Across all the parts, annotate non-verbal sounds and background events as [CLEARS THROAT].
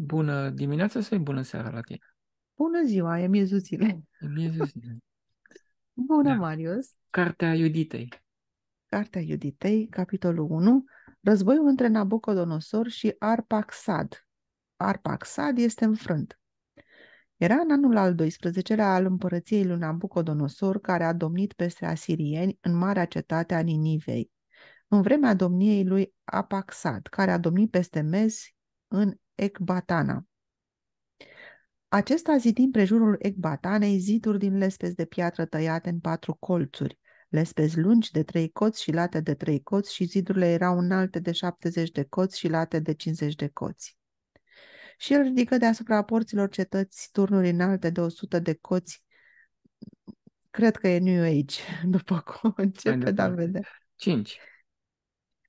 Bună dimineața sau bună seara la tine? Bună ziua, e miezuțile. E miezuțile. [LAUGHS] Bună, da. Marius. Cartea Iuditei. Cartea Iuditei, capitolul 1, războiul între Nabucodonosor și Arpaxad. Arpaxad este înfrânt. Era în anul al 12-lea al împărăției lui Nabucodonosor, care a domnit peste asirieni în marea cetate a Ninivei, în vremea domniei lui Apaxad, care a domnit peste Mez în Ecbatana. Acesta zid în prejurul Ecbatanei ziduri din lespezi de piatră tăiate în patru colțuri, lespezi lungi de trei coți și late de trei coți și zidurile erau înalte de 70 de coți și late de 50 de coți. Și el ridică deasupra porților cetăți turnuri înalte de 100 de coți. Cred că e New Age, [LAUGHS] după cum începe, dar vede. 5.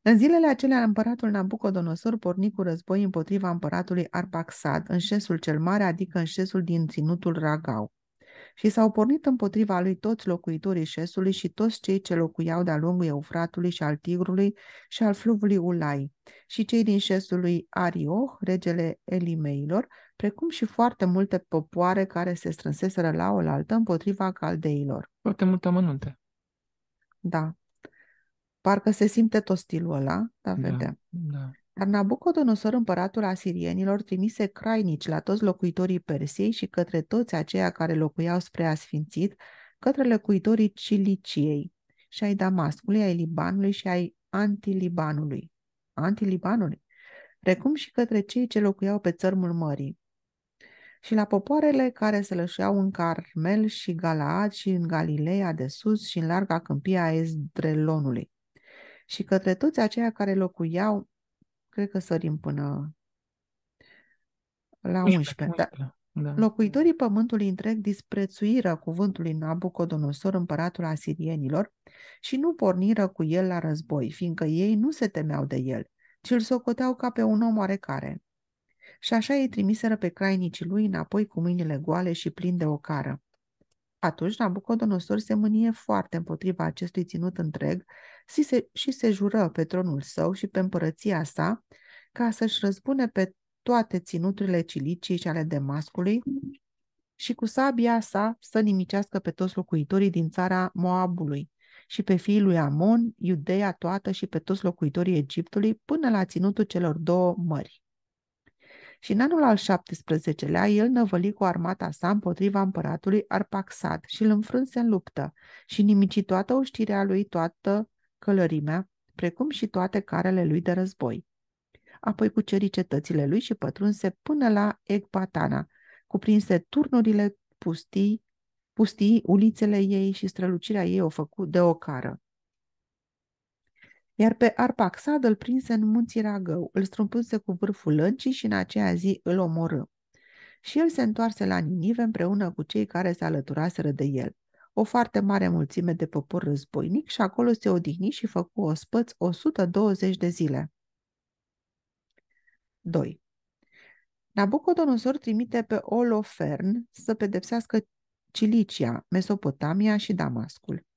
În zilele acelea, împăratul Nabucodonosor porni cu război împotriva împăratului Arpaxad, în șesul cel mare, adică în șesul din ținutul Ragau. Și s-au pornit împotriva lui toți locuitorii șesului și toți cei ce locuiau de-a lungul Eufratului și al Tigrului și al fluvului Ulai, și cei din șesul lui Arioh, regele Elimeilor, precum și foarte multe popoare care se strânseseră la oaltă împotriva caldeilor. Foarte multe amănunte. Da, Parcă se simte tot stilul ăla, dar da, vedem. Da. Dar Nabucodonosor, împăratul asirienilor, trimise crainici la toți locuitorii Persiei și către toți aceia care locuiau spre asfințit, către locuitorii Ciliciei și ai Damascului, ai Libanului și ai Antilibanului. Antilibanului? Precum și către cei ce locuiau pe țărmul mării. Și la popoarele care se lășeau în Carmel și Galaad și în Galileea de sus și în larga câmpia Ezdrelonului și către toți aceia care locuiau, cred că sărim până la 11. Da. Da. Locuitorii pământului întreg disprețuiră cuvântului Nabucodonosor, împăratul asirienilor, și nu porniră cu el la război, fiindcă ei nu se temeau de el, ci îl socoteau ca pe un om oarecare. Și așa ei trimiseră pe crainicii lui înapoi cu mâinile goale și plin de ocară. Atunci Nabucodonosor se mânie foarte împotriva acestui ținut întreg și se, și se jură pe tronul său și pe împărăția sa ca să-și răzbune pe toate ținuturile Ciliciei și ale Demascului și cu sabia sa să nimicească pe toți locuitorii din țara Moabului și pe fiii lui Amon, Iudeia toată și pe toți locuitorii Egiptului până la ținutul celor două mări. Și în anul al 17-lea, el năvăli cu armata sa împotriva împăratului Arpaxad și îl înfrânse în luptă și nimici toată oștirea lui, toată călărimea, precum și toate carele lui de război. Apoi cuceri cetățile lui și pătrunse până la Ecbatana, cuprinse turnurile pustii, pustii, ulițele ei și strălucirea ei o făcut de o cară iar pe Arpaxad îl prinse în munții Ragău, îl strâmpânse cu vârful lăncii și în aceea zi îl omorâ. Și el se întoarse la Ninive împreună cu cei care se alăturaseră de el. O foarte mare mulțime de popor războinic și acolo se odihni și făcu ospăți 120 de zile. 2. Nabucodonosor trimite pe Olofern să pedepsească Cilicia, Mesopotamia și Damascul.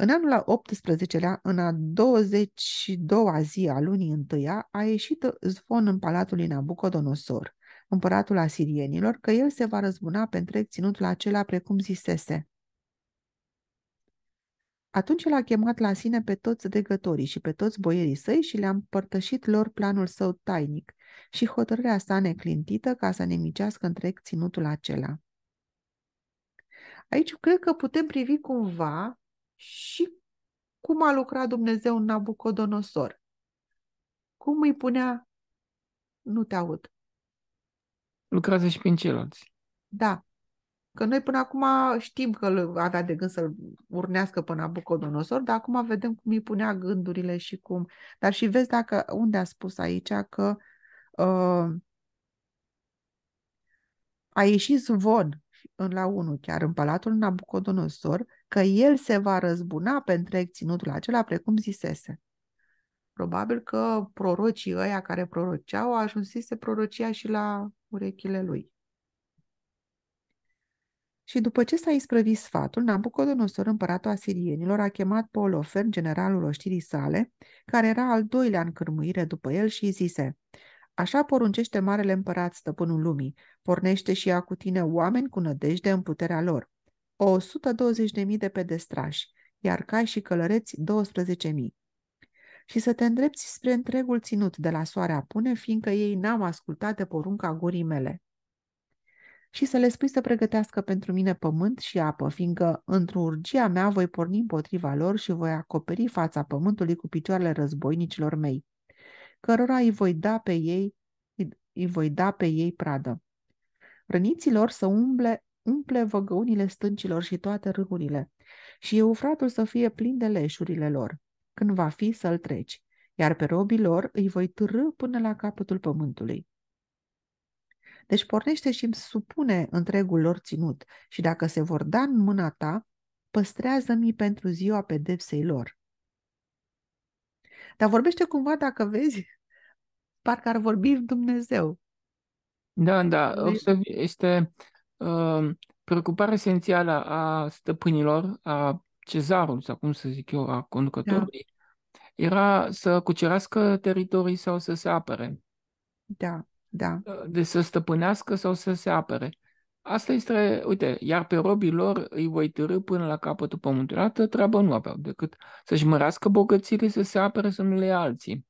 În anul al 18 lea în a 22-a zi a lunii întâia, a ieșit zvon în palatul lui Nabucodonosor, împăratul asirienilor, că el se va răzbuna pe întreg ținutul acela precum zisese. Atunci el a chemat la sine pe toți dregătorii și pe toți boierii săi și le-a împărtășit lor planul său tainic și hotărârea sa neclintită ca să nemicească întreg ținutul acela. Aici cred că putem privi cumva și cum a lucrat Dumnezeu în Nabucodonosor. Cum îi punea, nu te aud. Lucrează și prin ceilalți. Da. Că noi până acum știm că avea de gând să-l urnească până Nabucodonosor, dar acum vedem cum îi punea gândurile și cum. Dar și vezi dacă unde a spus aici că uh, a ieșit zvon în la 1 chiar în palatul Nabucodonosor că el se va răzbuna pe întreg ținutul acela, precum zisese. Probabil că prorocii ăia care proroceau ajunsese prorocia și la urechile lui. Și după ce s-a isprăvit sfatul, Nabucodonosor, împăratul asirienilor, a chemat pe Olofer, generalul oștirii sale, care era al doilea în cârmuire după el și zise, Așa poruncește marele împărat, stăpânul lumii, pornește și ia cu tine oameni cu nădejde în puterea lor o 120.000 de pedestrași, iar cai și călăreți 12.000. Și să te îndrepți spre întregul ținut de la soare apune, fiindcă ei n-au ascultat de porunca gurii mele. Și să le spui să pregătească pentru mine pământ și apă, fiindcă într-o urgia mea voi porni împotriva lor și voi acoperi fața pământului cu picioarele războinicilor mei, cărora îi voi da pe ei, îi voi da pe ei pradă. Răniților să umble umple văgăunile stâncilor și toate râurile, și eufratul să fie plin de leșurile lor, când va fi să-l treci, iar pe robii lor îi voi târâ până la capătul pământului. Deci pornește și îmi supune întregul lor ținut și dacă se vor da în mâna ta, păstrează-mi pentru ziua pedepsei lor. Dar vorbește cumva, dacă vezi, parcă ar vorbi Dumnezeu. Da, adică da, este, este Ehm, preocuparea esențială a stăpânilor, a cezarului, sau cum să zic eu, a conducătorului, da. era să cucerească teritorii sau să se apere. Da, da. Ă, de să stăpânească sau să se apere. Asta este, uite, iar pe robii lor îi voi târâ până la capătul pământului. Altă treabă nu aveau decât să-și mărească bogățile, să se apere să nu le ia alții.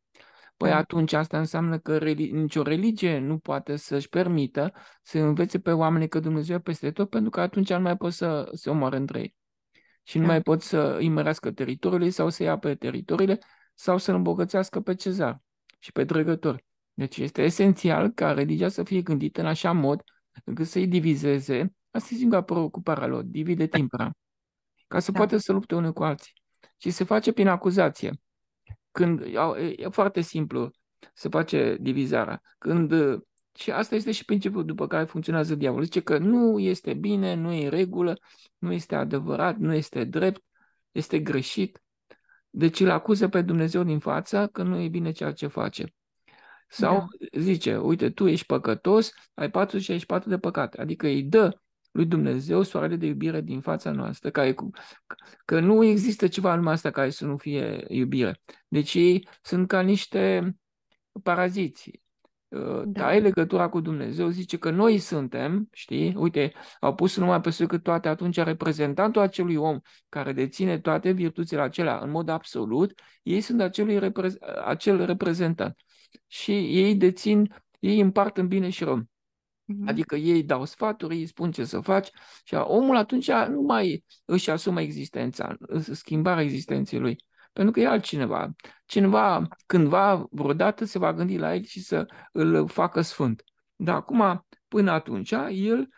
Păi da. atunci asta înseamnă că religie, nicio religie nu poate să-și permită să învețe pe oamenii că Dumnezeu e peste tot, pentru că atunci nu mai pot să se omoare între ei. Și nu da. mai pot să mărească teritoriile sau să ia pe teritoriile sau să îmbogățească pe cezar și pe drăgător. Deci este esențial ca religia să fie gândită în așa mod încât să-i divizeze. Asta e singura preocupare a lor, divide da. timpura, ca să da. poată să lupte unul cu alții. Și se face prin acuzație. Când, e foarte simplu, se face divizarea. Când, și asta este și principiul după care funcționează diavolul. Zice că nu este bine, nu e în regulă, nu este adevărat, nu este drept, este greșit. Deci îl acuză pe Dumnezeu din față că nu e bine ceea ce face. Sau da. zice, uite, tu ești păcătos, ai 464 de păcate. Adică îi dă lui Dumnezeu, soarele de iubire din fața noastră, care cu, că nu există ceva în lumea asta care să nu fie iubire. Deci ei sunt ca niște paraziți. Ă, da. Ai legătura cu Dumnezeu, zice că noi suntem, știi, uite, au pus numai pe că toate, atunci reprezentantul acelui om care deține toate virtuțile acelea în mod absolut, ei sunt acelui repre- acel reprezentant. Și ei dețin, ei împart în bine și rău. Uh-huh. Adică ei dau sfaturi, îi spun ce să faci și omul atunci nu mai își asumă existența, schimbarea existenței lui. Pentru că e altcineva. Cineva, cândva, vreodată, se va gândi la el și să îl facă sfânt. Dar acum, până atunci, el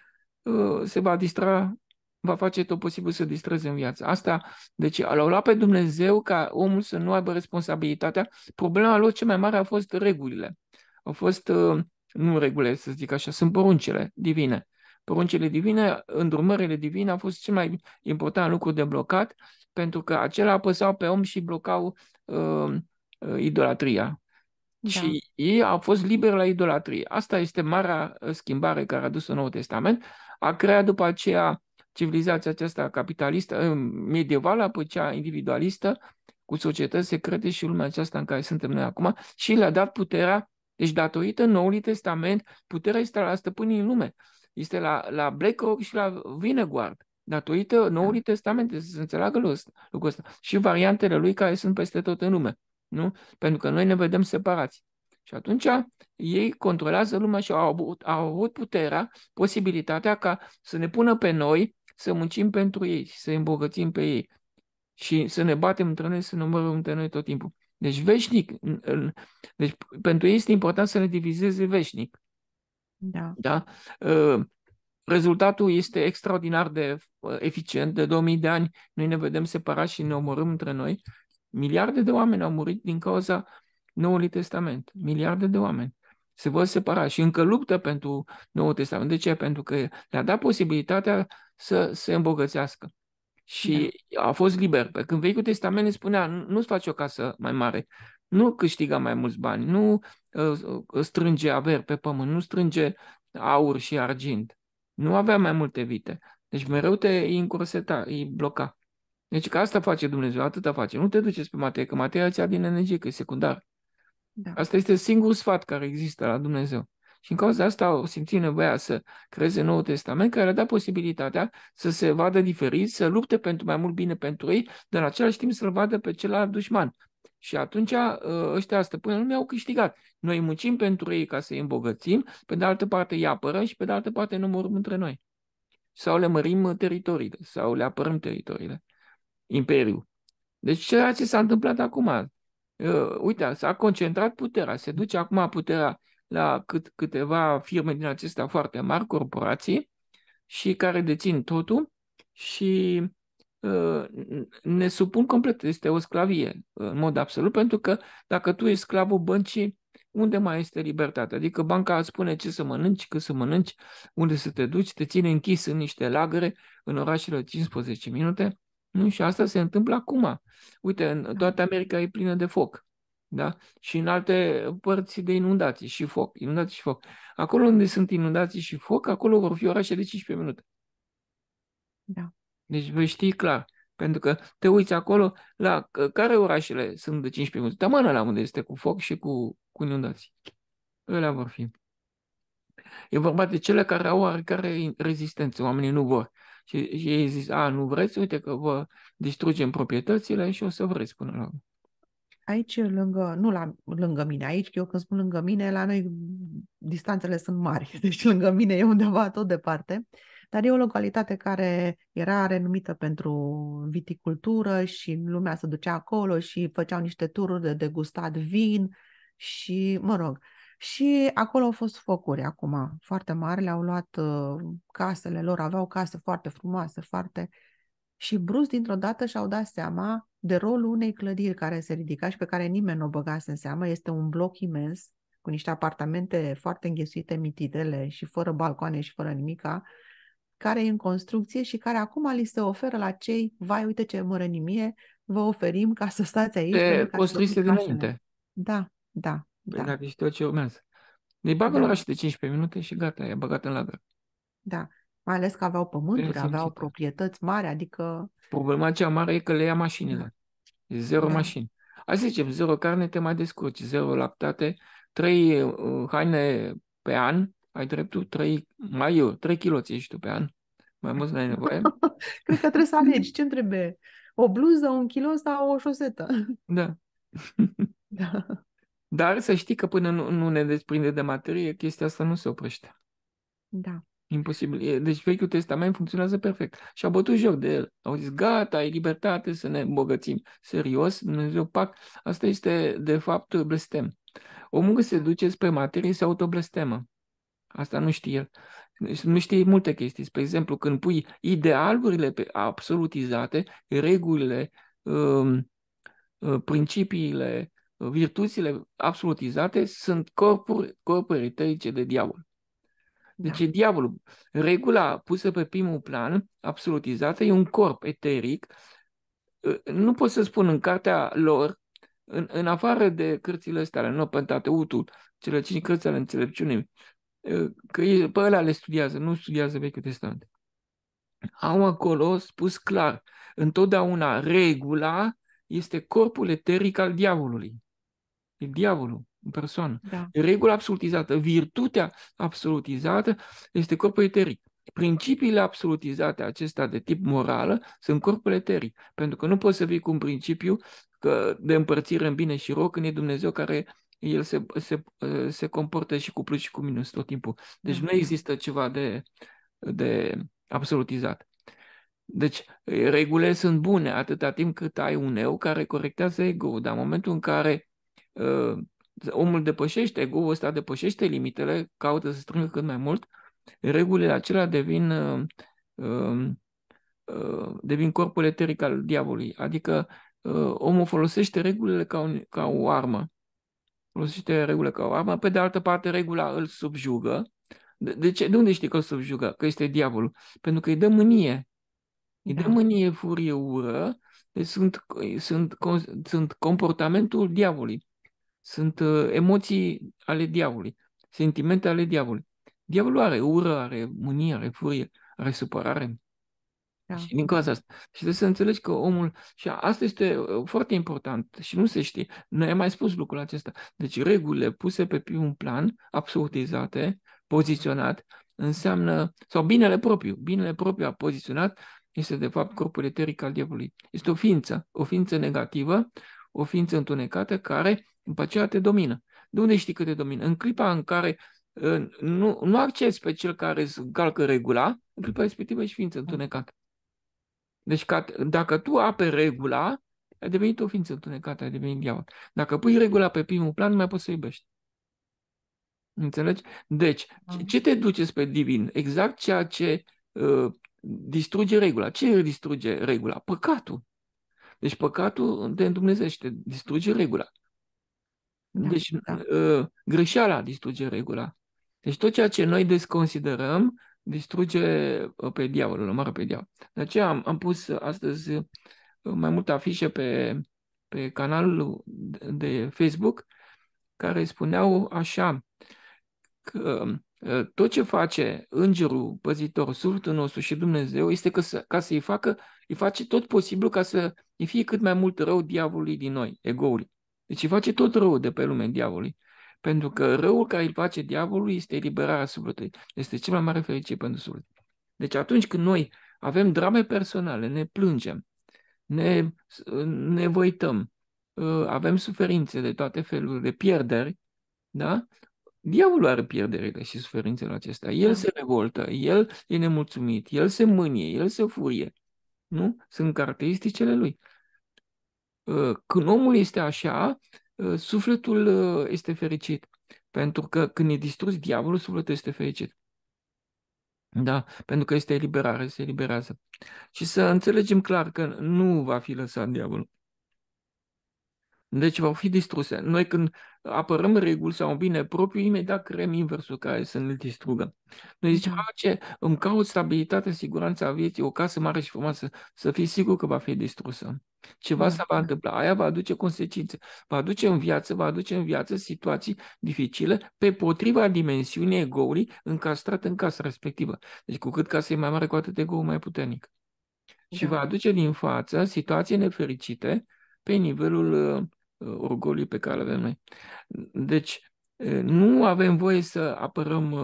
ă, se va distra, va face tot posibil să distreze în viață. Asta, deci, l-au luat pe Dumnezeu ca omul să nu aibă responsabilitatea. Problema lor cea mai mare a fost regulile. Au fost uh, nu regulile, să zic așa, sunt poruncile divine. Poruncile divine, îndrumările divine au fost cel mai important lucru de blocat, pentru că acela apăsau pe om și blocau uh, uh idolatria. Da. Și ei au fost liberi la idolatrie. Asta este marea uh, schimbare care a dus în Noul Testament. A creat după aceea civilizația aceasta capitalistă, uh, medievală, apoi cea individualistă, cu societăți secrete și lumea aceasta în care suntem noi acum și le-a dat puterea deci, datorită Noului Testament, puterea este la stăpânii în lume. Este la, la Black Rock și la Vineguard. Datorită Noului Testament, să se înțeleagă lucrul ăsta. Și variantele lui care sunt peste tot în lume. Nu? Pentru că noi ne vedem separați. Și atunci ei controlează lumea și au avut, au avut puterea, posibilitatea ca să ne pună pe noi să muncim pentru ei să îmbogățim pe ei și să ne batem între noi, să numărăm între noi tot timpul. Deci veșnic, deci pentru ei este important să ne divizeze veșnic. Da. da? Uh, rezultatul este extraordinar de uh, eficient, de 2000 de ani noi ne vedem separați și ne omorâm între noi. Miliarde de oameni au murit din cauza Noului Testament. Miliarde de oameni se vor separa și încă luptă pentru Noul Testament. De ce? Pentru că le-a dat posibilitatea să se îmbogățească. Și da. a fost liber. Pe când Vechiul Testament ne spunea, nu-ți faci o casă mai mare, nu câștiga mai mulți bani, nu ă, ă, strânge averi pe pământ, nu strânge aur și argint. Nu avea mai multe vite. Deci mereu te încurseta, îi bloca. Deci că asta face Dumnezeu, atâta face. Nu te duceți pe materie, că materia ți din energie, că e secundar. Da. Asta este singurul sfat care există la Dumnezeu. Și în cauza asta o simțit nevoia să creeze Noul Testament, care a dat posibilitatea să se vadă diferiți, să lupte pentru mai mult bine pentru ei, dar în același timp să-l vadă pe celălalt dușman. Și atunci uh, ăștia stăpâni lumea au câștigat. Noi muncim pentru ei ca să îi îmbogățim, pe de altă parte îi apărăm și pe de altă parte nu morăm între noi. Sau le mărim teritoriile, sau le apărăm teritoriile. imperiu. Deci ceea ce s-a întâmplat acum, uh, uite, s-a concentrat puterea, se duce acum puterea la cât, câteva firme din acestea foarte mari, corporații, și care dețin totul și uh, ne supun complet. Este o sclavie uh, în mod absolut, pentru că dacă tu ești sclavul băncii, unde mai este libertate? Adică banca îți spune ce să mănânci, cât să mănânci, unde să te duci, te ține închis în niște lagăre, în orașele 15 minute. Nu? Și asta se întâmplă acum. Uite, în toată America e plină de foc da? și în alte părți de inundații și foc, inundații și foc. Acolo unde sunt inundații și foc, acolo vor fi orașe de 15 minute. Da. Deci vei ști clar. Pentru că te uiți acolo la care orașele sunt de 15 minute. Tamana la unde este cu foc și cu, cu inundații. Ălea vor fi. E vorba de cele care au oarecare rezistență. Oamenii nu vor. Și, și ei zic, a, nu vreți? Uite că vă distrugem proprietățile și o să vreți până la urmă aici lângă, nu la, lângă mine, aici eu când spun lângă mine, la noi distanțele sunt mari, [LAUGHS] deci lângă mine e undeva tot departe, dar e o localitate care era renumită pentru viticultură și lumea se ducea acolo și făceau niște tururi de degustat vin și, mă rog, și acolo au fost focuri acum foarte mari, le-au luat uh, casele lor, aveau case foarte frumoase, foarte... Uh, și brusc dintr-o dată și-au dat seama de rolul unei clădiri care se ridica și pe care nimeni nu o băgase în seamă. Este un bloc imens cu niște apartamente foarte înghesuite, mititele și fără balcoane și fără nimica, care e în construcție și care acum li se oferă la cei, vai, uite ce mărănimie, vă oferim ca să stați aici. Te construise dinainte. Da, da. Păi da. dacă știu ce urmează. Îi bagă da. la de 15 minute și gata, e băgat în ladă. Da mai ales că aveau pământuri, aveau proprietăți mari, adică... Problema cea mare e că le ia mașinile. E zero da. mașini. Hai să zicem, zero carne, te mai descurci, zero lactate, trei uh, haine pe an, ai dreptul, trei, mai eu, trei kiloți ești tu pe an. Mai mult n-ai nevoie. [LAUGHS] Cred că trebuie să alegi ce trebuie. O bluză, un kilo sau o șosetă. [LAUGHS] Da. [LAUGHS] da. Dar să știi că până nu, nu ne desprinde de materie, chestia asta nu se oprește. Da. Imposibil. Deci Vechiul Testament funcționează perfect. Și a bătut joc de el. Au zis, gata, e libertate să ne îmbogățim. Serios, Dumnezeu, pac, asta este, de fapt, blestem. Omul se duce spre materie se autoblestemă. Asta nu știe el. Deci nu știe multe chestii. Spre exemplu, când pui idealurile absolutizate, regulile, um, uh, principiile, uh, virtuțile absolutizate sunt corpuri, corpuri eterice de diavol. Da. Deci da. e diavolul. Regula pusă pe primul plan, absolutizată, e un corp eteric. Nu pot să spun în cartea lor, în, în afară de cărțile astea, pentate utul, cele cinci cărți ale înțelepciunii, că ei, pe alea le studiază, nu studiază Vechiul Testament. Au acolo spus clar, întotdeauna regula este corpul eteric al diavolului. E diavolul în persoană. Da. Regula absolutizată, virtutea absolutizată este corpul eteric. Principiile absolutizate acestea de tip morală sunt corpul eteric, pentru că nu poți să vii cu un principiu că de împărțire în bine și rău când e Dumnezeu care el se, se, se comportă și cu plus și cu minus tot timpul. Deci mm-hmm. nu există ceva de, de absolutizat. Deci, regulile sunt bune atâta timp cât ai un eu care corectează ego-ul, dar în momentul în care uh, omul depășește, ego ăsta depășește limitele, caută să strângă cât mai mult, regulile acelea devin, uh, um, uh, devin corpul eteric al diavolului. Adică uh, omul folosește regulile ca, un, ca o armă. Folosește regulile ca o armă. Pe de altă parte, regula îl subjugă. De, de, ce, de unde știi că îl subjugă? Că este diavolul. Pentru că îi dă mânie. Îi dă da. mânie, furie, ură. Deci sunt, sunt, sunt comportamentul diavolului. Sunt uh, emoții ale diavolului, sentimente ale diavolului. Diavolul are ură, are mânie, are furie, are supărare. Da. Și din cauza asta. Și trebuie să înțelegi că omul, și asta este uh, foarte important și nu se știe. Noi am mai spus lucrul acesta. Deci regulile puse pe primul plan, absolutizate, poziționat, înseamnă, sau binele propriu, binele propriu a poziționat, este de fapt corpul eteric al diavolului. Este o ființă, o ființă negativă, o ființă întunecată care după aceea te domină. De unde știi că te domină? În clipa în care ă, nu, nu accepti pe cel care îți calcă regula, în clipa respectivă ești ființă întunecată. Deci ca, dacă tu aperi regula, ai devenit o ființă întunecată, ai devenit diavol. Dacă pui regula pe primul plan, nu mai poți să iubești. Înțelegi? Deci, ce te duce spre divin? Exact ceea ce uh, distruge regula. Ce distruge regula? Păcatul. Deci păcatul te îndumnezește, distruge regula. Da, deci da. Uh, greșeala distruge regula. Deci tot ceea ce noi desconsiderăm distruge uh, pe diavolul, omoară pe diavol. De aceea am, am pus astăzi uh, mai multe afișe pe, pe canalul de Facebook care spuneau așa că tot ce face îngerul păzitor, sufletul nostru și Dumnezeu este că să, ca să-i facă, îi face tot posibil ca să îi fie cât mai mult rău diavolului din noi, egoului. Deci îi face tot rău de pe lume diavolului, pentru că răul care îl face diavolul este eliberarea sufletului. Este cel mai mare fericire pentru suflet. Deci atunci când noi avem drame personale, ne plângem, ne, ne văităm, ă, avem suferințe de toate felurile, pierderi, da? Diavolul are pierderile și suferințele acestea. El se revoltă, el e nemulțumit, el se mânie, el se furie. Nu? Sunt caracteristicele lui. Uh, când omul este așa, uh, sufletul uh, este fericit. Pentru că când e distrus diavolul, sufletul este fericit. Da, pentru că este eliberare, se eliberează. Și să înțelegem clar că nu va fi lăsat diavolul. Deci vor fi distruse. Noi când apărăm reguli sau bine propriu, imediat creăm inversul care să ne distrugă. Noi zicem, mhm. a, ce, îmi caut stabilitate, siguranța vieții, o casă mare și frumoasă, să fii sigur că va fi distrusă. Ceva da. se va întâmpla. Aia va aduce consecințe. Va aduce în viață, va aduce în viață situații dificile pe potriva dimensiunii egoului încastrat în casa respectivă. Deci cu cât casa e mai mare, cu atât egoul mai puternic. Și da. va aduce din față situații nefericite pe nivelul orgoliu pe care le avem noi. Deci, nu avem voie să apărăm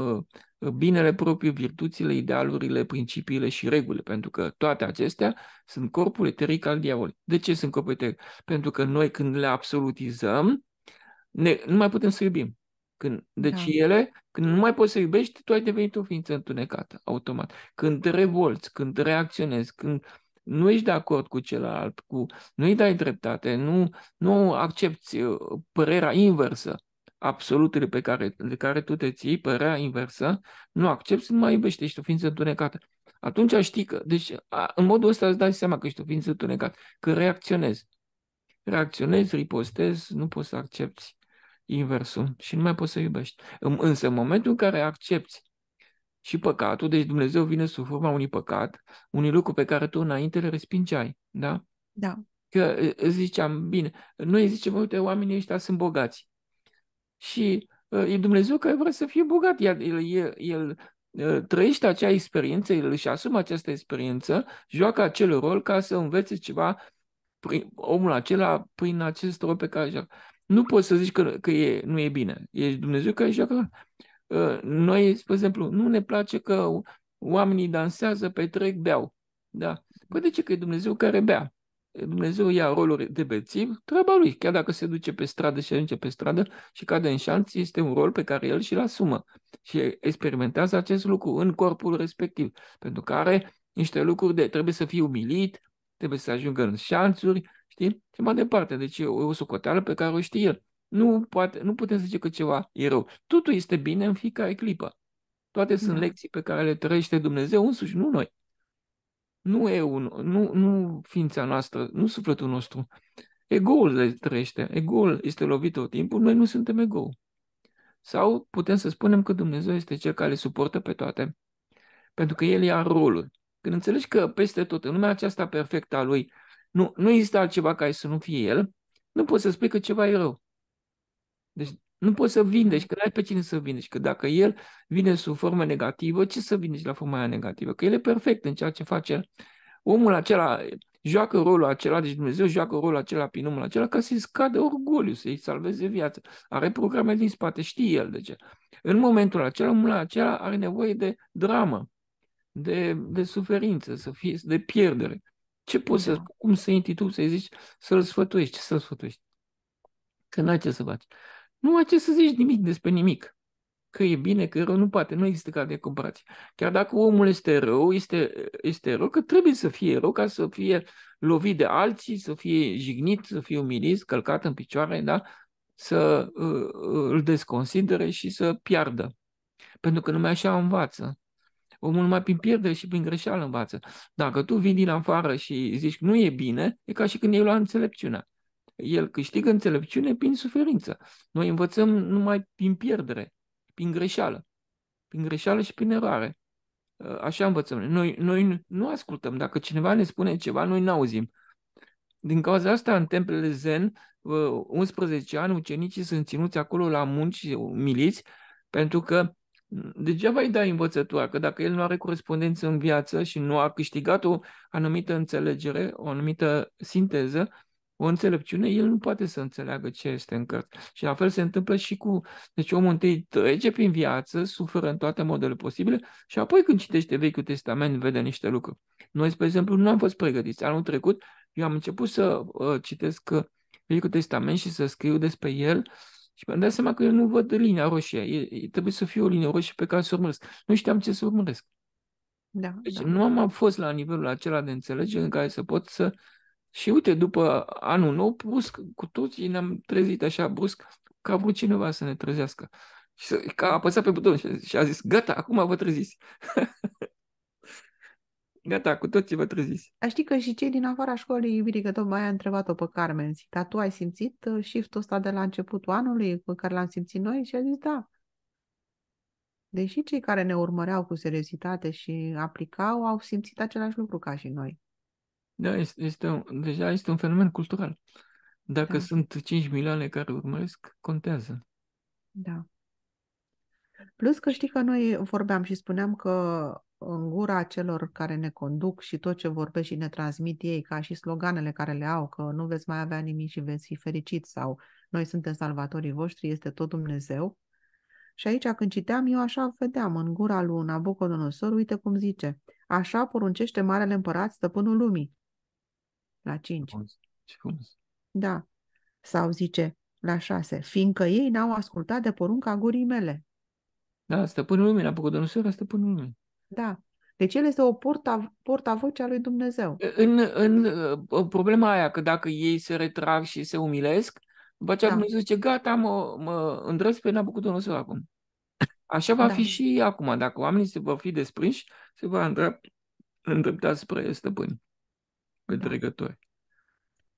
binele propriu, virtuțile, idealurile, principiile și regulile, pentru că toate acestea sunt corpul eteric al diavolului. De ce sunt corpul eteric? Pentru că noi când le absolutizăm, ne, nu mai putem să iubim. Când, deci da. ele, când nu mai poți să iubești, tu ai devenit o ființă întunecată, automat. Când te revolți, când reacționezi, când nu ești de acord cu celălalt, cu, nu-i dai dreptate, nu, nu accepti uh, părerea inversă absolutele pe care, de care tu te ții, părerea inversă, nu accepti, nu mai iubești, ești o ființă întunecată. Atunci știi că, deci, a, în modul ăsta îți dai seama că ești o ființă întunecată, că reacționezi. Reacționezi, ripostezi, nu poți să accepti inversul și nu mai poți să iubești. Însă în momentul în care accepti și păcatul, deci Dumnezeu vine sub forma unui păcat, unui lucru pe care tu înainte le respingeai, da? Da. Că ziceam, bine, noi zicem, uite, oamenii ăștia sunt bogați. Și e Dumnezeu care vrea să fie bogat, El, el, el, el trăiește acea experiență, el își asumă această experiență, joacă acel rol ca să învețe ceva prin, omul acela prin acest rol pe care joacă. Nu poți să zici că, că e, nu e bine. E Dumnezeu care joacă. Ă, noi, spre exemplu, nu ne place că oamenii dansează, petrec, beau. Da? Păi de ce că e Dumnezeu care bea? Dumnezeu ia rolul de bețiv, treaba lui. Chiar dacă se duce pe stradă și ajunge pe stradă și cade în șanț, este un rol pe care el și-l asumă și experimentează acest lucru în corpul respectiv, pentru care niște lucruri de trebuie să fie umilit, trebuie să ajungă în șanțuri, știi? Și mai departe. Deci e o socoteală pe care o știe el. Nu, poate, nu putem să zicem că ceva e rău. Totul este bine în fiecare clipă. Toate da. sunt lecții pe care le trăiește Dumnezeu însuși, nu noi. Nu e un, nu, nu ființa noastră, nu sufletul nostru. Egoul le trăiește. Egoul este lovit tot timpul, noi nu suntem ego. Sau putem să spunem că Dumnezeu este cel care le suportă pe toate, pentru că El ia rolul. Când înțelegi că peste tot, în lumea aceasta perfectă a Lui, nu, nu există altceva care să nu fie El, nu poți să spui că ceva e rău. Deci nu poți să vindești, mm-hmm. că nu ai pe cine să vindești. că dacă el vine sub formă negativă, ce să vindești la forma aia negativă? Că el e perfect în ceea ce face el. Omul acela joacă rolul acela, deci Dumnezeu joacă rolul acela prin omul acela ca să-i scadă orgoliu, să-i salveze viața. Are programe din spate, știe el de ce. În momentul acela, omul acela are nevoie de dramă, de, de suferință, să fie, de pierdere. Ce poți da. să, cum să intitui, să-i zici, să-l sfătuiești, să-l sfătuiești? Că n-ai ce să faci. Nu ai ce să zici nimic despre nimic. Că e bine, că e rău, nu poate, nu există ca de comparație. Chiar dacă omul este rău, este, este rău, că trebuie să fie rău ca să fie lovit de alții, să fie jignit, să fie umilit, călcat în picioare, da? să uh, uh, îl desconsidere și să piardă. Pentru că numai așa învață. Omul mai prin pierdere și prin greșeală învață. Dacă tu vii din afară și zici că nu e bine, e ca și când ei lua înțelepciunea. El câștigă înțelepciune prin suferință. Noi învățăm numai prin pierdere, prin greșeală. Prin greșeală și prin eroare. Uh, așa învățăm. Noi, noi nu ascultăm. Dacă cineva ne spune ceva, noi nu auzim. Din cauza asta, în templele zen, 11 uh, ani, ucenicii sunt ținuți acolo la munci, miliți, pentru că degeaba îi dai învățătura, că dacă el nu are corespondență în viață și nu a câștigat o anumită înțelegere, o anumită sinteză, o înțelepciune, el nu poate să înțeleagă ce este în cărți. Și la fel se întâmplă și cu... Deci omul întâi trece prin viață, suferă în toate modurile posibile și apoi când citește Vechiul Testament vede niște lucruri. Noi, spre exemplu, nu am fost pregătiți. Anul trecut eu am început să uh, citesc uh, Vechiul Testament și să scriu despre el și mi-am dat seama că eu nu văd linia roșie. E, e, trebuie să fie o linie roșie pe care să urmăresc. Nu știam ce să urmăresc. Da, deci da. nu am fost la nivelul acela de înțelegere în care să pot să uh, și uite, după anul nou, brusc, cu toții ne-am trezit așa brusc, că a vrut cineva să ne trezească. Și să, că a apăsat pe buton și a, și a zis, gata, acum vă treziți. [LAUGHS] gata, cu toții vă treziți. Dar știi că și cei din afara școlii iubirii, că tocmai a întrebat-o pe Carmen, zic, dar tu ai simțit uh, shift-ul ăsta de la începutul anului pe care l-am simțit noi? Și a zis, da. Deși cei care ne urmăreau cu seriozitate și aplicau, au simțit același lucru ca și noi. Da, este, este un, deja este un fenomen cultural. Dacă da. sunt 5 milioane care urmăresc, contează. Da. Plus că știi că noi vorbeam și spuneam că în gura celor care ne conduc și tot ce vorbesc și ne transmit ei, ca și sloganele care le au, că nu veți mai avea nimic și veți fi fericit sau noi suntem salvatorii voștri, este tot Dumnezeu. Și aici când citeam, eu așa vedeam în gura lui Nabucodonosor, uite cum zice, așa poruncește Marele Împărat, stăpânul lumii la 5. Ce frumos. Da. Sau zice la 6, fiindcă ei n-au ascultat de porunca gurii mele. Da, stăpânul lumii, la Bucodonosor, stăpânul lumii. Da. Deci el este o porta, vocea lui Dumnezeu. În, în uh, problema aia că dacă ei se retrag și se umilesc, după aceea da. Dumnezeu zice, gata, mă, mă îndrăz pe Nabucodonosor acum. Așa va da. fi și acum. Dacă oamenii se vor fi desprinși, se va îndrepta îndrepta spre stăpâni între da.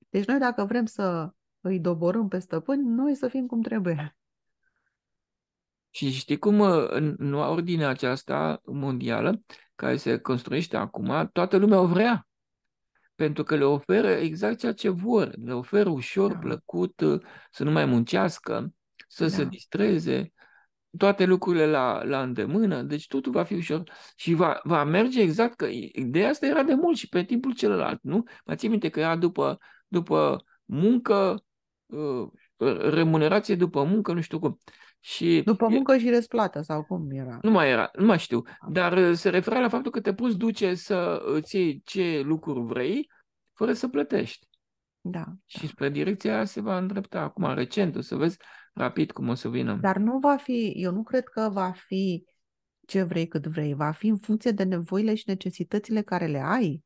Deci noi dacă vrem să îi doborâm pe stăpâni, noi să fim cum trebuie. Și știi cum uh, în noua ordine aceasta mondială, care se construiește acum, toată lumea o vrea. Pentru că le oferă exact ceea ce vor. Le oferă ușor, da. plăcut, uh, să nu mai muncească, să da. se distreze, toate lucrurile la, la îndemână, deci totul va fi ușor și va, va merge exact că ideea asta era de mult și pe timpul celălalt, nu? Mai ții minte că era după, după muncă, uh, remunerație după muncă, nu știu cum. Și după muncă și răsplată sau cum era? Nu mai era, nu mai știu. Ah. Dar uh, se referă la faptul că te poți duce să îți iei ce lucruri vrei fără să plătești. Da. Și da. spre direcția aia se va îndrepta acum, recent, o să vezi rapid cum o să vină. Dar nu va fi, eu nu cred că va fi ce vrei cât vrei, va fi în funcție de nevoile și necesitățile care le ai.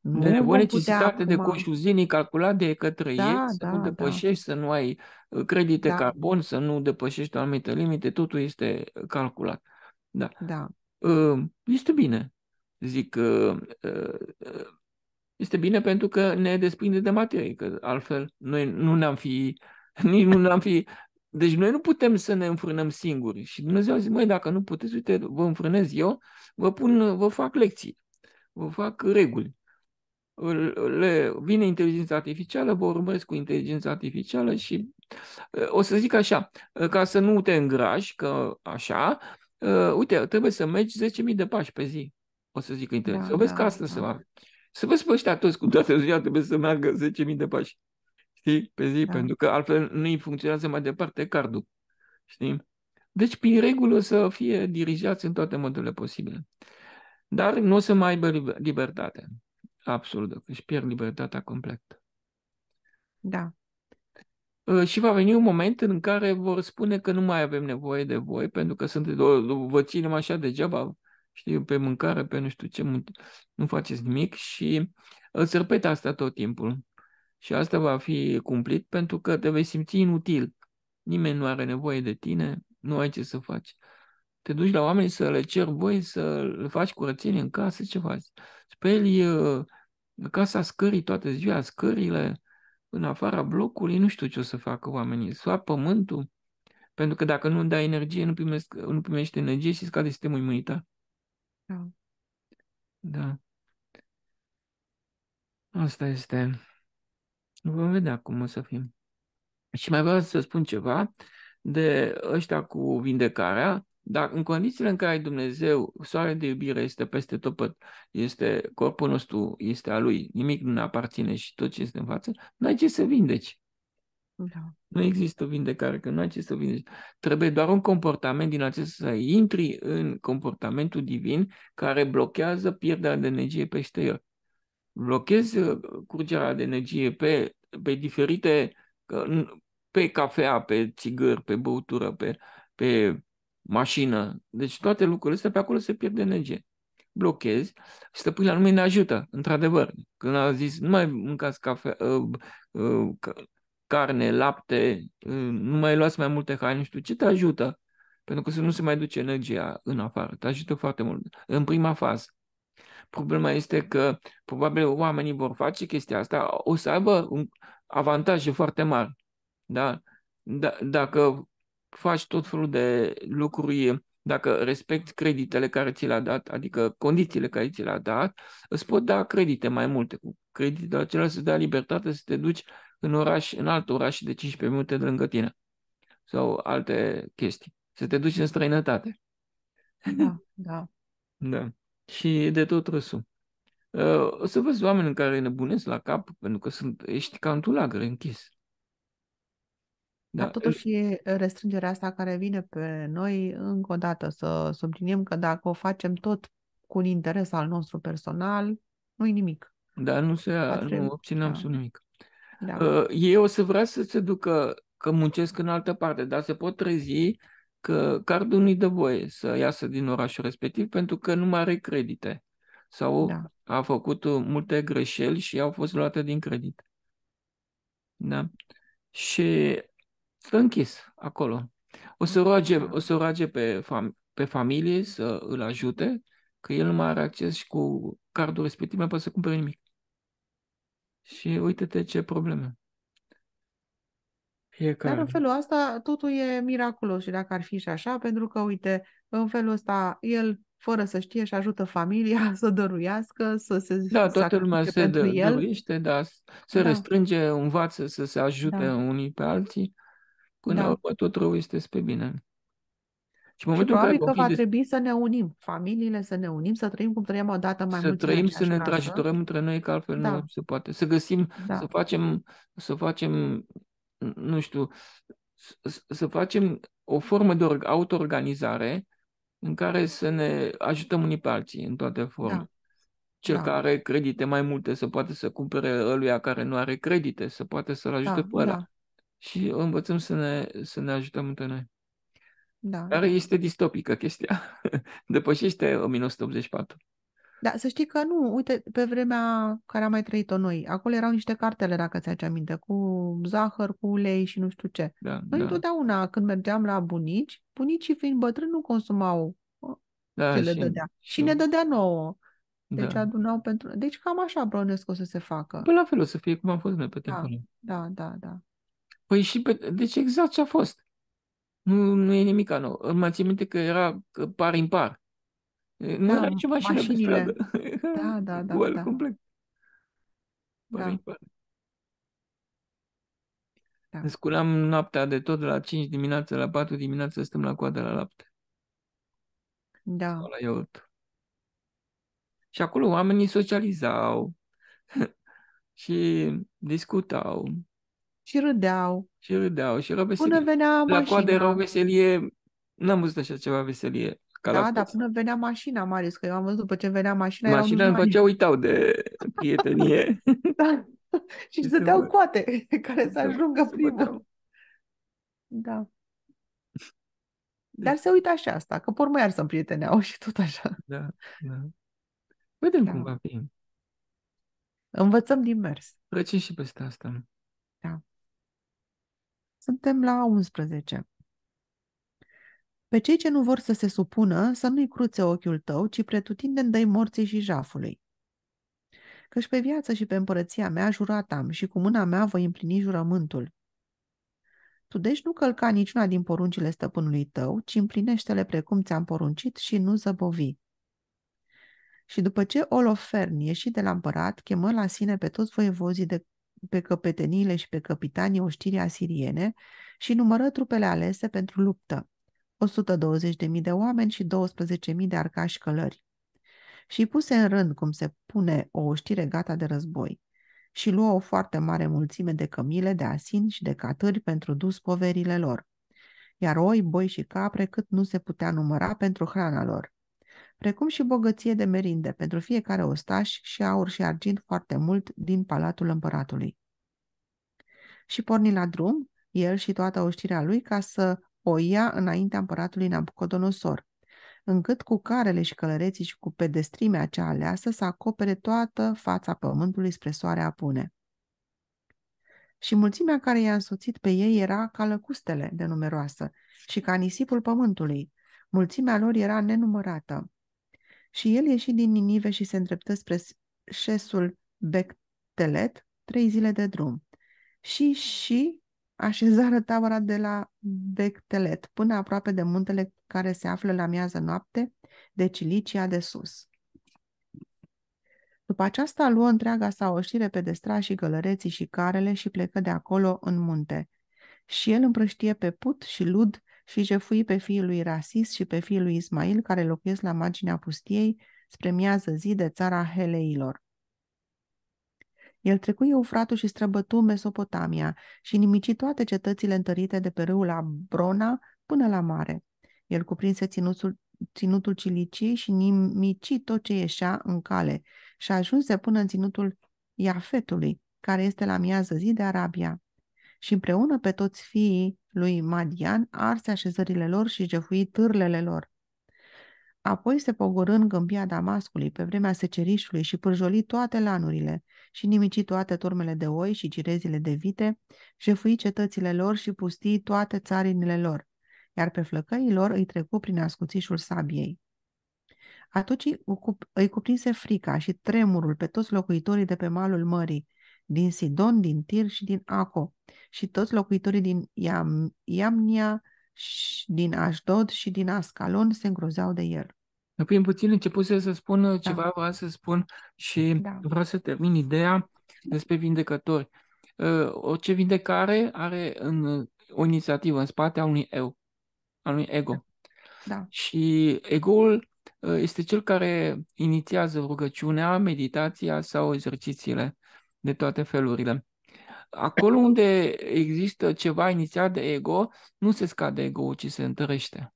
Nu de nevoie necesitate de acum... coșul zilnic calculat de către da, ei, să da, nu da. depășești, da. să nu ai uh, credite da. carbon, să nu depășești anumite limite, totul este uh, calculat. Da. da. Uh, este bine, zic, este bine pentru că ne desprinde de materie, că altfel noi nu ne-am fi [LAUGHS] nici nu ne-am fi deci noi nu putem să ne înfrânăm singuri. Și Dumnezeu a zis, măi, dacă nu puteți, uite, vă înfrânez eu, vă pun, vă fac lecții, vă fac reguli. Le vine inteligența artificială, vă urmăresc cu inteligența artificială și o să zic așa, ca să nu te îngrași, că așa, uite, trebuie să mergi 10.000 de pași pe zi. O să zic da, inteligența. Da, o vezi da, că asta da. se va. Să vezi pe ăștia toți cu toată ziua trebuie să meargă 10.000 de pași știi, pe zi, da. pentru că altfel nu îi funcționează mai departe cardul, știi? Deci, prin regulă, să fie dirijați în toate modurile posibile. Dar nu o să mai aibă libertate. absolut, Își pierd libertatea complet. Da. Ă, și va veni un moment în care vor spune că nu mai avem nevoie de voi, pentru că sunt, vă ținem așa degeaba, știu, pe mâncare, pe nu știu ce, nu faceți nimic și îți repet asta tot timpul. Și asta va fi cumplit pentru că te vei simți inutil. Nimeni nu are nevoie de tine, nu ai ce să faci. Te duci la oameni să le cer voi să le faci curățenie în casă, ce faci? Speli uh, casa scării toată ziua, scările în afara blocului, nu știu ce o să facă oamenii. Sua pământul, pentru că dacă nu dai energie, nu, primesc, nu primești energie și scade sistemul imunitar. Da. Da. Asta este. Vom vedea cum o să fim. Și mai vreau să spun ceva de ăștia cu vindecarea, dar în condițiile în care Dumnezeu, soare de iubire, este peste tot, este corpul nostru, este a Lui, nimic nu ne aparține și tot ce este în față, nu ai ce să vindeci. Da. Nu există vindecare, că nu ai ce să vindeci. Trebuie doar un comportament din acest să intri în comportamentul divin care blochează pierderea de energie peste el blochezi uh, curgerea de energie pe, pe diferite, pe cafea, pe țigări, pe băutură, pe, pe mașină, deci toate lucrurile astea, pe acolo se pierde energie. Blochezi, stăpânii la lume ne ajută, într-adevăr. Când a zis, nu mai mâncați cafea, uh, uh, carne, lapte, uh, nu mai luați mai multe haine, nu știu ce, te ajută. Pentru că să nu se mai duce energia în afară, te ajută foarte mult. În prima fază. Problema este că probabil oamenii vor face chestia asta, o să aibă un avantaje foarte mari. Da? D- da, dacă faci tot felul de lucruri, dacă respecti creditele care ți le-a dat, adică condițiile care ți le-a dat, îți pot da credite mai multe. Cu creditul acela să dea libertate să te duci în, oraș, în alt oraș de 15 minute de lângă tine sau alte chestii. Să te duci în străinătate. Da, da. Da și de tot răsul. Uh, o să văd oameni în care nebunesc la cap, pentru că sunt, ești ca într-un lagăr închis. Da. totuși restrângerea asta care vine pe noi, încă o dată, să subliniem că dacă o facem tot cu un interes al nostru personal, nu-i nimic. Da, nu se Atrem, nu obținem da. absolut nimic. Da. Uh, ei o să vrea să se ducă că muncesc în altă parte, dar se pot trezi că cardul nu-i dă voie să iasă din orașul respectiv pentru că nu mai are credite sau da. a făcut uh, multe greșeli și au fost luate din credit. Da? Și stă închis acolo. O să roage, o să roage pe, fam- pe familie să îl ajute, că el nu mai are acces și cu cardul respectiv mai poate să cumpere nimic. Și uite-te ce probleme. Fiecare. Dar în felul ăsta totul e miraculos și dacă ar fi și așa, pentru că, uite, în felul ăsta el, fără să știe, și ajută familia [LAUGHS] să dăruiască, să se Da, toată lumea se dă, dăruiește, da, se da. restrânge, învață să se ajute da. unii pe alții. Până da. urmă, tot rău este spre bine. Și, momentul și probabil că va de... trebui să ne unim, familiile să ne unim, să trăim cum trăiam odată mai mult. Să trăim, să ne întrajutorăm între noi, că altfel da. nu se poate. Să găsim, da. să facem, să facem nu știu, să facem o formă de autoorganizare în care să ne ajutăm unii pe alții în toate da. formele. Da. Cel da. care are credite mai multe să poate să cumpere ăluia care nu are credite, să poate să-l da, ajute da, pe ăla. Da. Și învățăm să ne, să ne ajutăm între noi. Da. Care este distopică chestia. [LAUGHS] Depășește 1984. Da, să știi că nu, uite, pe vremea care am mai trăit-o noi, acolo erau niște cartele, dacă ți-ați aminte, cu zahăr, cu ulei și nu știu ce. Da, noi da. întotdeauna când mergeam la bunici, bunicii fiind bătrâni nu consumau uh, da, ce și, le dădea. Și, și ne dădea nouă. Deci da. adunau pentru... Deci cam așa brănesc o să se facă. Păi la fel o să fie cum am fost noi pe timpul da, da, da, da. Păi și pe... Deci exact ce a fost. Nu, nu e nimic nou. Îmi mai minte că era par impar. Nu da, ai și mașină mașinile. pe stradă. Da, da, da. Well, da. complet. Da. da. Ne sculam noaptea de tot de la 5 dimineața la 4 dimineața stăm la coadă la lapte. Da. Sau la iaurt. Și acolo oamenii socializau [LAUGHS] și discutau. Și râdeau. Și râdeau și era veselie. Până venea La coadă era o veselie, n-am văzut așa ceva veselie ca da, dar până venea mașina, Marius, că eu am văzut după ce venea mașina... Mașina după ce uitau de prietenie. [LAUGHS] da. [LAUGHS] și își dădeau mă... coate [LAUGHS] care să ajungă primul. Da. Deci dar se uită așa asta, că pormă iar să-mi prieteneau și tot așa. Da, da. Vedem da. cum va fi. Învățăm din mers. Trecem și peste asta. Da. Suntem la 11. Pe cei ce nu vor să se supună, să nu-i cruțe ochiul tău, ci pretutindeni dai morții și jafului. Căci pe viață și pe împărăția mea jurat am și cu mâna mea voi împlini jurământul. Tu deci nu călca niciuna din poruncile stăpânului tău, ci împlinește-le precum ți-am poruncit și nu zăbovi. Și după ce Olofern ieși de la împărat, chemă la sine pe toți voievozii de pe căpeteniile și pe capitanii oștirii asiriene și numără trupele alese pentru luptă. 120.000 de oameni și 12.000 de arcași călări. Și puse în rând cum se pune o oștire gata de război și luă o foarte mare mulțime de cămile, de asini și de catâri pentru dus poverile lor, iar oi, boi și capre cât nu se putea număra pentru hrana lor, precum și bogăție de merinde pentru fiecare ostaș și aur și argint foarte mult din palatul împăratului. Și porni la drum, el și toată oștirea lui, ca să oia înaintea împăratului Nabucodonosor, încât cu carele și călăreții și cu pedestrimea cea aleasă să acopere toată fața pământului spre soare apune. Și mulțimea care i-a însoțit pe ei era ca lăcustele de numeroasă și ca nisipul pământului. Mulțimea lor era nenumărată. Și el ieși din Ninive și se îndreptă spre șesul Bectelet trei zile de drum. Și și așezară tabăra de la Bechtelet până aproape de muntele care se află la miază noapte de Cilicia de sus. După aceasta luă întreaga sa oșire pe destra și gălăreții și carele și plecă de acolo în munte. Și el împrăștie pe Put și Lud și jefui pe fiul lui Rasis și pe fiul lui Ismail care locuiesc la marginea pustiei spre miază zi de țara Heleilor. El trecu Eufratul și străbătu Mesopotamia și nimici toate cetățile întărite de pe râul Abrona până la mare. El cuprinse ținutul, ținutul Cilicii și nimici tot ce ieșea în cale și ajunse până în ținutul Iafetului, care este la miază zi de Arabia. Și împreună pe toți fiii lui Madian arse așezările lor și jefui târlele lor. Apoi se pogorâ în câmpia Damascului pe vremea secerișului și pârjoli toate lanurile și nimici toate turmele de oi și cirezile de vite, jefui cetățile lor și pustii toate țarinile lor, iar pe flăcăii lor îi trecu prin ascuțișul sabiei. Atunci îi cuprinse frica și tremurul pe toți locuitorii de pe malul mării, din Sidon, din Tir și din Aco, și toți locuitorii din Iam, Iamnia, și din Ashdod și din Ascalon se îngrozeau de el. Dar prin puțin început să spun da. ceva, vreau să spun și da. vreau să termin ideea despre vindecători. Uh, ă, orice vindecare are în, o inițiativă în spate a unui eu, a unui ego. Da. da. Și egoul uh, este cel care inițiază rugăciunea, meditația sau exercițiile de toate felurile. Acolo unde există ceva inițiat de ego, nu se scade ego ci se întărește.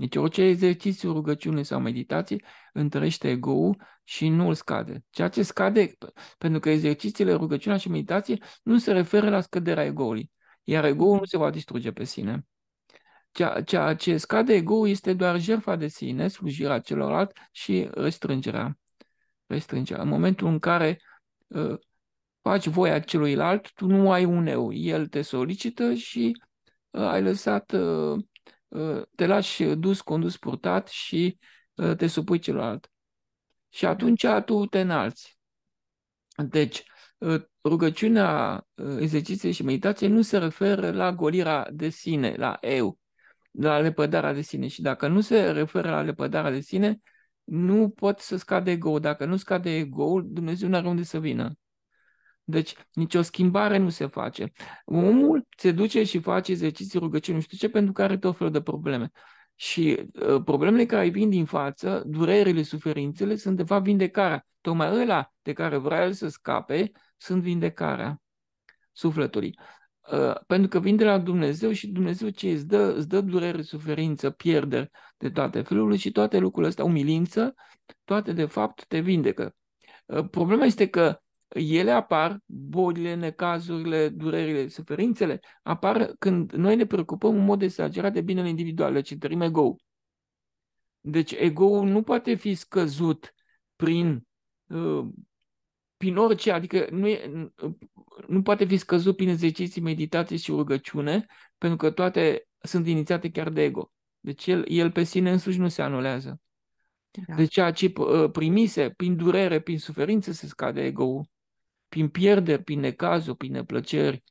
Deci orice exercițiu, rugăciune sau meditație întărește ego-ul și nu îl scade. Ceea ce scade, pentru că exercițiile, rugăciunea și meditație nu se referă la scăderea ego-ului, iar ego-ul nu se va distruge pe sine. Ceea, ce scade ego este doar jertfa de sine, slujirea celorlalt și restrângerea. restrângerea. În momentul în care uh, faci voia celuilalt, tu nu ai un eu. El te solicită și uh, ai lăsat uh, Ă, te lași dus, condus, purtat și ă, te supui celălalt. Și atunci tu te înalți. Deci, ă, rugăciunea, exerciție și meditație nu se referă la golirea de sine, la eu, la lepădarea de sine. Și dacă nu se referă la lepădarea de sine, nu pot să scade ego. Dacă nu scade ego, Dumnezeu nu are unde să vină. Deci nicio schimbare nu se face. Omul se duce și face exerciții, rugăciuni, nu știu ce, pentru care tot felul de probleme. Și uh, problemele care vin din față, durerile, suferințele, sunt de fapt vindecarea. Tocmai ăla de care vrea el să scape, sunt vindecarea sufletului. Uh, pentru că vin de la Dumnezeu și Dumnezeu ce îți dă, îți dă durere, suferință, pierderi de toate felurile și toate lucrurile astea, umilință, toate de fapt te vindecă. Uh, problema este că ele apar, bolile, necazurile, durerile, suferințele, apar când noi ne preocupăm în mod exagerat de binele individual, deci întărim ego Deci ego nu poate fi scăzut prin, uh, prin orice, adică nu, e, nu poate fi scăzut prin exerciții, meditație și rugăciune, pentru că toate sunt inițiate chiar de ego. Deci el, el pe sine însuși nu se anulează. Da. Deci ceea ce uh, primise, prin durere, prin suferință, se scade ego-ul prin pierderi, prin necazuri, prin neplăceri,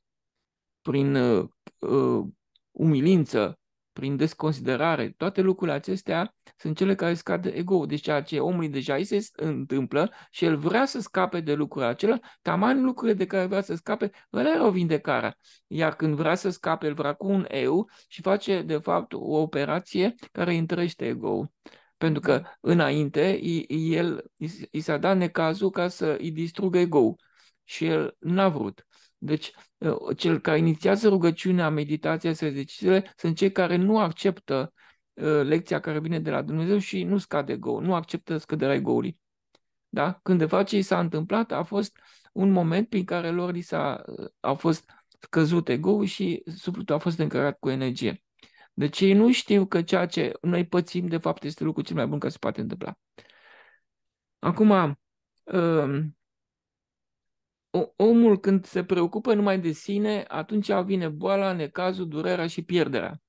prin uh, uh, umilință, prin desconsiderare, toate lucrurile acestea sunt cele care scad ego-ul. Deci ceea ce omului deja îi se întâmplă și el vrea să scape de lucrurile acelea, taman lucrurile de care vrea să scape, are o vindecare. Iar când vrea să scape, el vrea cu un eu și face, de fapt, o operație care îi ego-ul. Pentru că da. înainte el i s-a dat necazul ca să îi distrugă ego-ul și el n-a vrut. Deci, uh, cel care inițiază rugăciunea, meditația, exercițiile, sunt cei care nu acceptă uh, lecția care vine de la Dumnezeu și nu scade go, nu acceptă scăderea goului. Da? Când de fapt ce s-a întâmplat, a fost un moment prin care lor li s-a uh, a fost căzut ego și sufletul a fost încărat cu energie. Deci ei nu știu că ceea ce noi pățim, de fapt, este lucrul cel mai bun care se poate întâmpla. Acum, um, omul când se preocupă numai de sine, atunci vine boala, necazul, durerea și pierderea.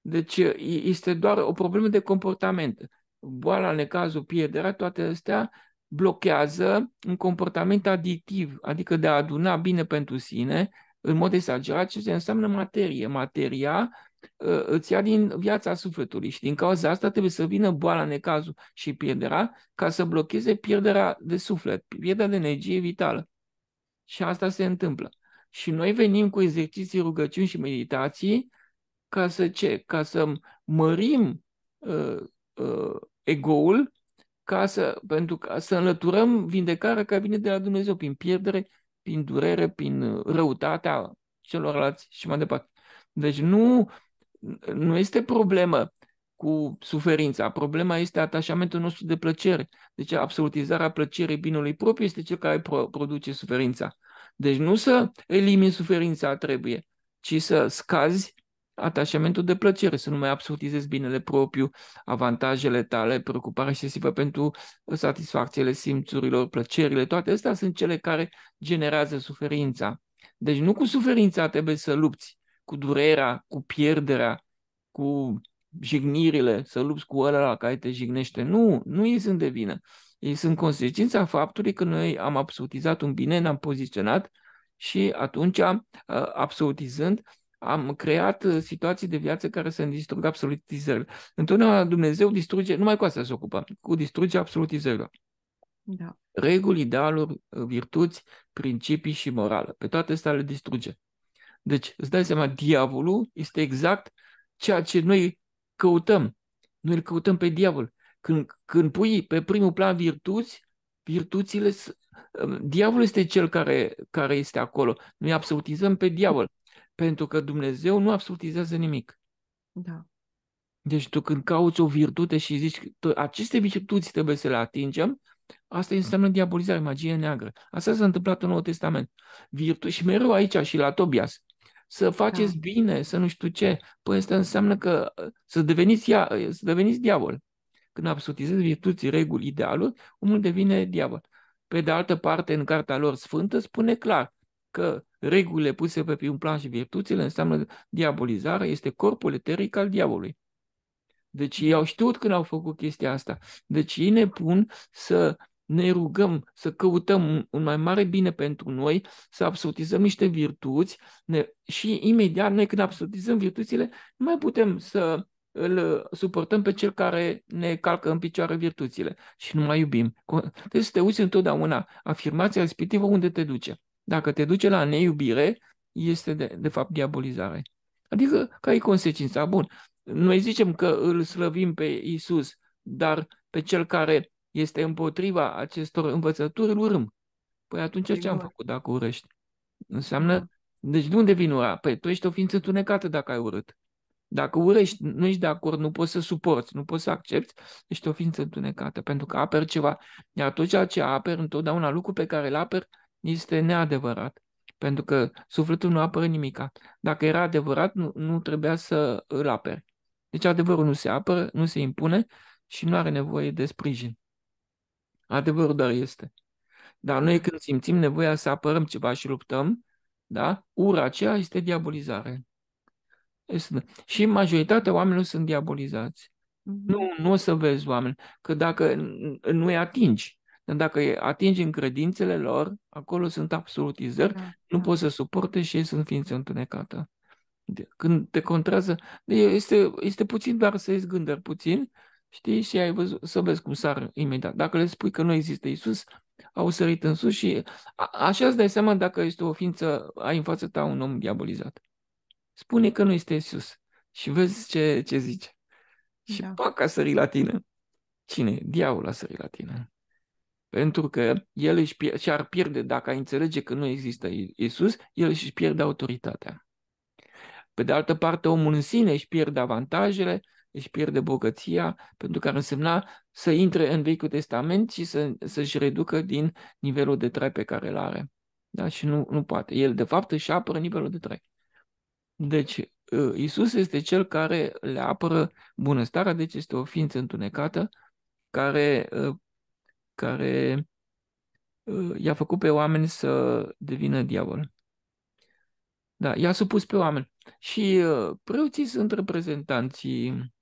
Deci este doar o problemă de comportament. Boala, necazul, pierderea, toate astea blochează un comportament aditiv, adică de a aduna bine pentru sine, în mod exagerat, ce se înseamnă materie. Materia ă, îți ia din viața sufletului și din cauza asta trebuie să vină boala, necazul și pierderea ca să blocheze pierderea de suflet, pierderea de energie vitală. Și asta se întâmplă. Și noi venim cu exerciții, rugăciuni și meditații ca să ce? Ca să mărim uh, uh, egoul, ca să, pentru ca să înlăturăm vindecarea care vine de la Dumnezeu prin pierdere, prin durere, prin răutatea celorlalți și mai departe. Deci nu, nu este problemă cu suferința. Problema este atașamentul nostru de plăcere. Deci absolutizarea plăcerii binului propriu este cel care produce suferința. Deci nu să elimini suferința trebuie, ci să scazi atașamentul de plăcere, să nu mai absolutizezi binele propriu, avantajele tale, preocuparea excesivă pentru satisfacțiile simțurilor, plăcerile, toate astea sunt cele care generează suferința. Deci nu cu suferința trebuie să lupți, cu durerea, cu pierderea, cu jignirile, să lupți cu ăla care te jignește. Nu, nu ei sunt de vină. Ei sunt consecința faptului că noi am absolutizat un bine, ne-am poziționat și atunci, uh, absolutizând, am creat uh, situații de viață care să ne distrugă absolutizările. Întotdeauna Dumnezeu distruge, numai cu asta se ocupă, cu distruge absolutizările. Da. Reguli, idealuri, virtuți, principii și morală. Pe toate astea le distruge. Deci, îți dai seama, diavolul este exact ceea ce noi căutăm. Noi îl căutăm pe diavol. Când, când pui pe primul plan virtuți, virtuțile, uh, diavolul este cel care, care este acolo. Noi absolutizăm pe diavol, pentru că Dumnezeu nu absolutizează nimic. Da. Deci tu când cauți o virtute și zici că aceste virtuți trebuie să le atingem, asta înseamnă diabolizare, magie neagră. Asta s-a întâmplat în Noul Testament. Virtu- și mereu aici și la Tobias să faceți da. bine, să nu știu ce. Păi asta înseamnă că ă, să deveniți, ia, ă, să deveniți diavol. Când absolutizezi virtuții, reguli, idealuri, omul devine diavol. Pe de altă parte, în cartea lor sfântă spune clar că regulile puse pe un plan și virtuțile înseamnă diabolizare, este corpul eteric al diavolului. Deci ei au știut când au făcut chestia asta. Deci ei ne pun să ne rugăm să căutăm un mai mare bine pentru noi, să absolutizăm niște virtuți ne, și imediat noi când absolutizăm virtuțile, nu mai putem să îl suportăm pe cel care ne calcă în picioare virtuțile și nu mai iubim. Trebuie să te uiți întotdeauna afirmația respectivă unde te duce. Dacă te duce la neiubire, este de, de fapt diabolizare. Adică, ca e consecința? Bun, noi zicem că îl slăvim pe Isus, dar pe cel care este împotriva acestor învățături, îl urâm. Păi atunci păi ce am făcut dacă urăști? Înseamnă, da. deci de unde vin ura? Păi tu ești o ființă tunecată dacă ai urât. Dacă urăști, nu ești de acord, nu poți să suporți, nu poți să accepti, ești o ființă întunecată, pentru că aperi ceva. Iar tot ceea ce aperi, întotdeauna lucru pe care îl aperi, este neadevărat. Pentru că sufletul nu apără nimica. Dacă era adevărat, nu, nu trebuia să îl aperi. Deci adevărul nu se apără, nu se impune și nu are nevoie de sprijin. Adevărul doar este. Dar noi da. când simțim nevoia să apărăm ceva și luptăm, da? ura aceea este diabolizare. Este... Și majoritatea oamenilor sunt diabolizați. Mhm. Nu, nu o să vezi oameni. Că dacă nu îi atingi, dacă îi atingi în credințele lor, acolo sunt absolutizări, da, nu da. poți să suporte și ei sunt ființe întunecată. Când te contrează, este, este puțin doar să iei gânduri puțin Știi? Și ai văzut, să vezi cum sar imediat. Dacă le spui că nu există Isus, au sărit în sus și așa îți dai seama dacă este o ființă, ai în fața ta un om diabolizat. Spune că nu este Isus și vezi ce, ce zice. Și da. pac, a sărit la tine. Cine? Diavolul a sărit la tine. Pentru că el își pier- și-ar pierde, dacă ai înțelege că nu există Isus, el își pierde autoritatea. Pe de altă parte, omul în sine își pierde avantajele, își pierde bogăția, pentru că ar însemna să intre în Vechiul Testament și să, să-și reducă din nivelul de trai pe care îl are. Da? Și nu, nu poate. El, de fapt, își apără nivelul de trai. Deci, ă, Isus este cel care le apără bunăstarea, deci este o ființă întunecată care, ă, care ă, i-a făcut pe oameni să devină diavol. Da, i-a supus pe oameni. Și preoții sunt reprezentanții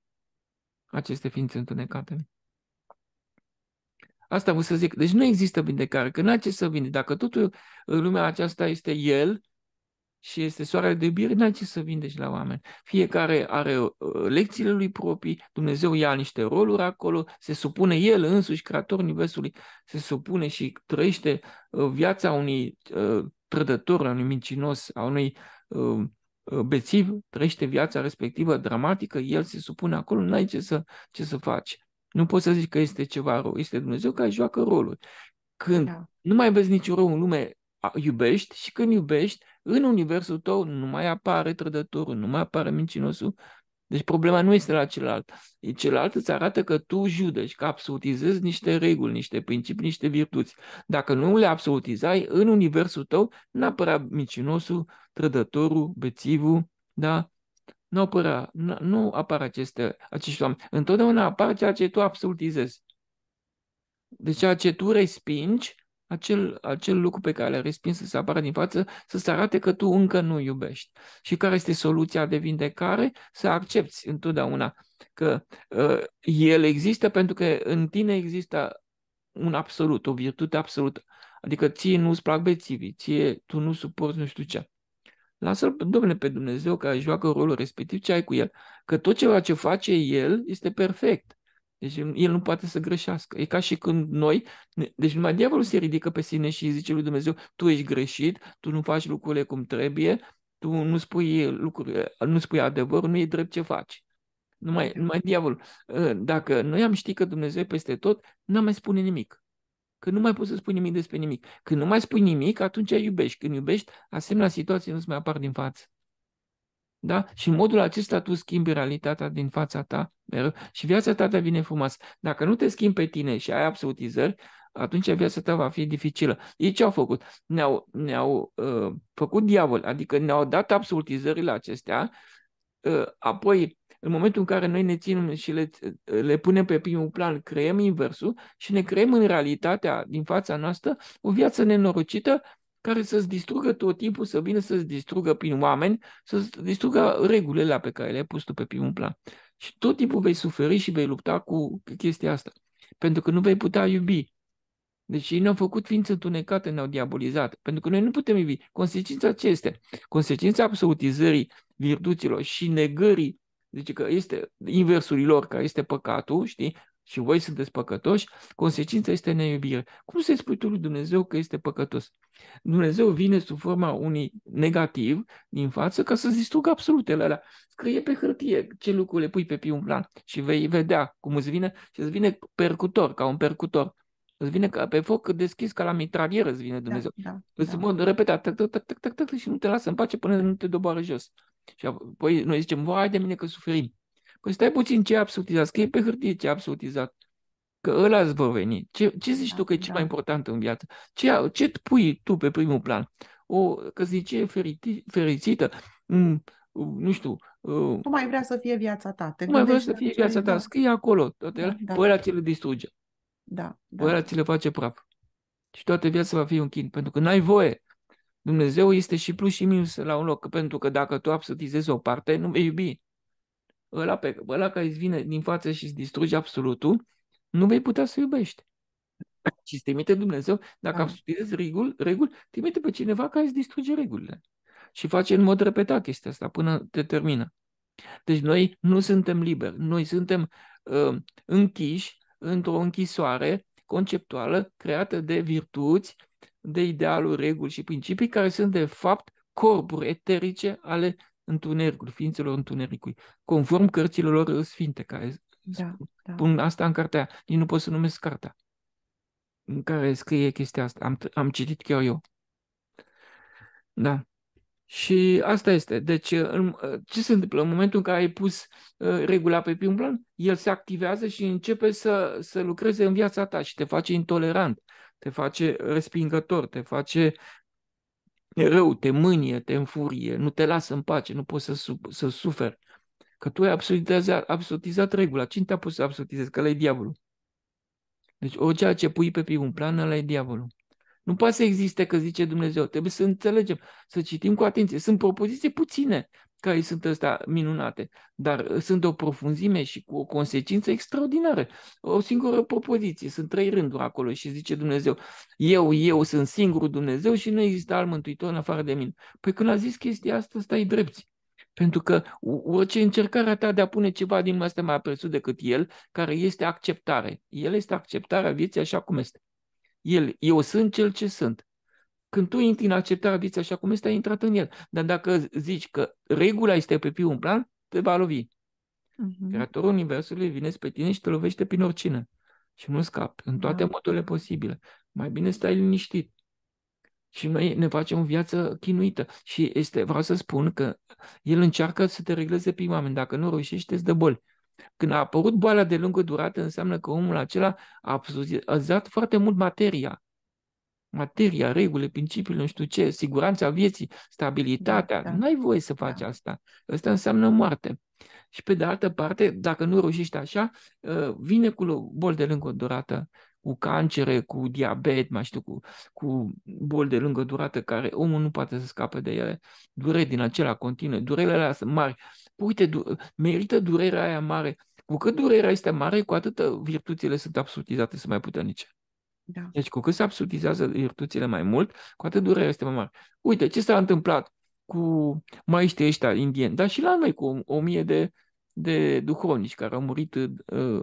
aceste ființe întunecate. Asta vă să zic. Deci nu există vindecare, că n-ai ce să vinde. Dacă totul în lumea aceasta este El și este soarele de iubire, n-ai ce să vindeci la oameni. Fiecare are uh, lecțiile lui proprii, Dumnezeu ia niște roluri acolo, se supune El însuși, creator Universului, se supune și trăiește uh, viața unui uh, trădător, a unui mincinos, a unui Uh, bețiv, trăiește viața respectivă dramatică, el se supune acolo, n-ai ce să, ce să faci. Nu poți să zici că este ceva rău, este Dumnezeu care joacă rolul. Când da. nu mai vezi niciun rău în lume, iubești și când iubești, în universul tău nu mai apare trădătorul, nu mai apare mincinosul, deci problema nu este la celălalt. Celălalt îți arată că tu judeci, că absolutizezi niște reguli, niște principii, niște virtuți. Dacă nu le absolutizai, în universul tău n-apărea micinosul, trădătorul, bețivul, da? Nu, apărea, nu apar aceste, acești oameni. Întotdeauna apar ceea ce tu absolutizezi. Deci ceea ce tu respingi, acel, acel lucru pe care l-ai respins să se apară din față, să se arate că tu încă nu iubești. Și care este soluția de vindecare? Să accepti întotdeauna că uh, el există pentru că în tine există un absolut, o virtute absolută. Adică ție nu-ți plac bețivii, ție tu nu suporți nu știu ce. Lasă-l, domnule, pe Dumnezeu care joacă rolul respectiv, ce ai cu el? Că tot ceva ce face el este perfect. Deci el nu poate să greșească. E ca și când noi, deci numai diavolul se ridică pe sine și îi zice lui Dumnezeu, tu ești greșit, tu nu faci lucrurile cum trebuie, tu nu spui lucruri, nu spui adevărul, nu e drept ce faci. Numai, numai diavolul. Ă, dacă noi am ști că Dumnezeu e peste tot, n-am mai spune nimic. Că nu mai poți să spui nimic despre nimic. Când nu mai spui nimic, atunci iubești. Când iubești, asemenea situații nu-ți mai apar din față. Da? Și în modul acesta tu schimbi realitatea din fața ta mereu și viața ta devine frumoasă. Dacă nu te schimbi pe tine și ai absolutizări, atunci viața ta va fi dificilă. Ei ce au făcut? Ne-au, ne-au uh, făcut diavol, adică ne-au dat absolutizările acestea, uh, apoi în momentul în care noi ne ținem și le, le punem pe primul plan, creăm inversul și ne creăm în realitatea din fața noastră o viață nenorocită care să-ți distrugă tot timpul, să vină să-ți distrugă prin oameni, să-ți distrugă regulile pe care le-ai pus tu pe primul plan. Și tot timpul vei suferi și vei lupta cu chestia asta. Pentru că nu vei putea iubi. Deci ei ne-au făcut ființă întunecată, ne-au diabolizat. Pentru că noi nu putem iubi. Consecința ce este? Consecința absolutizării virtuților și negării, zice deci că este inversul lor, care este păcatul, știi? și voi sunteți păcătoși, consecința este neiubire. Cum să-i spui tu lui Dumnezeu că este păcătos? Dumnezeu vine sub forma unui negativ din față ca să-ți distrugă absolutele alea. Scrie pe hârtie ce lucruri le pui pe un plan și vei vedea cum îți vine și îți vine percutor, ca un percutor. Îți vine ca pe foc deschis ca la mitralieră îți vine da, Dumnezeu. Da, da, îți da. mod repeta tac, tac, tac, tac, tac, și nu te lasă în pace până nu te doboară jos. Și apoi noi zicem, vai de mine că suferim. Păi stai puțin ce e absolutizat, scrie pe hârtie ce e absolutizat. că ăla îți vor veni. Ce, ce zici da, tu că e cel da. mai important în viață? Ce, ce pui tu pe primul plan? O căsnicie feriti, fericită, mm, nu știu... Uh, cum mai vrea să fie viața ta? Te mai vrea să fie viața ta? Scrie acolo toate ele, da. păi ți le distruge. Da. da. Păi ți le face praf. Și toată viața va fi un chin, pentru că n-ai voie. Dumnezeu este și plus și minus la un loc, pentru că dacă tu absolutizezi o parte, nu vei iubi ăla, pe, ăla care îți vine din față și îți distruge absolutul, nu vei putea să iubești. Și îți trimite Dumnezeu, dacă absurdizezi reguli, reguli, trimite pe cineva care îți distruge regulile. Și face în mod repetat chestia asta până te termină. Deci noi nu suntem liberi, noi suntem uh, închiși într-o închisoare conceptuală creată de virtuți, de idealuri, reguli și principii care sunt de fapt corpuri eterice ale întunericul, ființelor întunericului, conform cărților lor sfinte, care da, da. pun asta în cartea, nici nu pot să numesc cartea în care scrie chestia asta. Am, am citit chiar eu. Da. Și asta este. Deci, în, ce se întâmplă? În momentul în care ai pus uh, regula pe primul plan, el se activează și începe să, să lucreze în viața ta și te face intolerant, te face respingător, te face e rău, te mânie, te înfurie, nu te lasă în pace, nu poți să, să suferi. Că tu ai absolutizat, absolutizat regula. Cine te-a pus să absolutizezi? Că ăla e diavolul. Deci orice ceea ce pui pe primul plan, ăla e diavolul. Nu poate să existe că zice Dumnezeu. Trebuie să înțelegem, să citim cu atenție. Sunt propoziții puține care sunt astea minunate, dar uh, sunt de o profunzime și cu o consecință extraordinară. O singură propoziție, sunt trei rânduri acolo și zice Dumnezeu, eu, eu sunt singurul Dumnezeu și nu există alt mântuitor în afară de mine. Păi când a zis chestia asta, stai drepți. Pentru că orice încercare ta de a pune ceva din asta mai presus decât el, care este acceptare. El este acceptarea vieții așa cum este. El, eu sunt cel ce sunt. Când tu intri în acceptarea vieții așa cum este, ai intrat în el. Dar dacă zici că regula este pe primul plan, te va lovi. Uh-huh. Creatorul Universului vine spre tine și te lovește prin oricine. Și nu scapi, în da. toate da. modurile posibile. Mai bine stai liniștit. Și noi ne facem o viață chinuită. Și este, vreau să spun că el încearcă să te regleze pe oameni. Dacă nu reușești, îți dă boli. Când a apărut boala de lungă durată, înseamnă că omul acela a absorbit foarte mult materia. Materia, regulile, principiile, nu știu ce, siguranța vieții, stabilitatea. Da, da. N-ai voie să faci da. asta. Asta înseamnă moarte. Și pe de altă parte, dacă nu reușești așa, ă, vine cu bol de lungă durată, cu cancere, cu diabet, mai știu, cu, cu bol de lungă durată care omul nu poate să scape de ele, dureri din acela continuă, durerile alea sunt mari. Uite, merită durerea aia mare. Cu cât durerea este mare, cu atât uh, virtuțile sunt absurdizate, sunt mai puternice. Da. Deci cu cât se absurdizează virtuțile mai mult, cu atât durerea este mai mare. Uite, ce s-a întâmplat cu maiștii ăștia indieni, dar și la noi cu o mie de de duhovnici care au murit uh,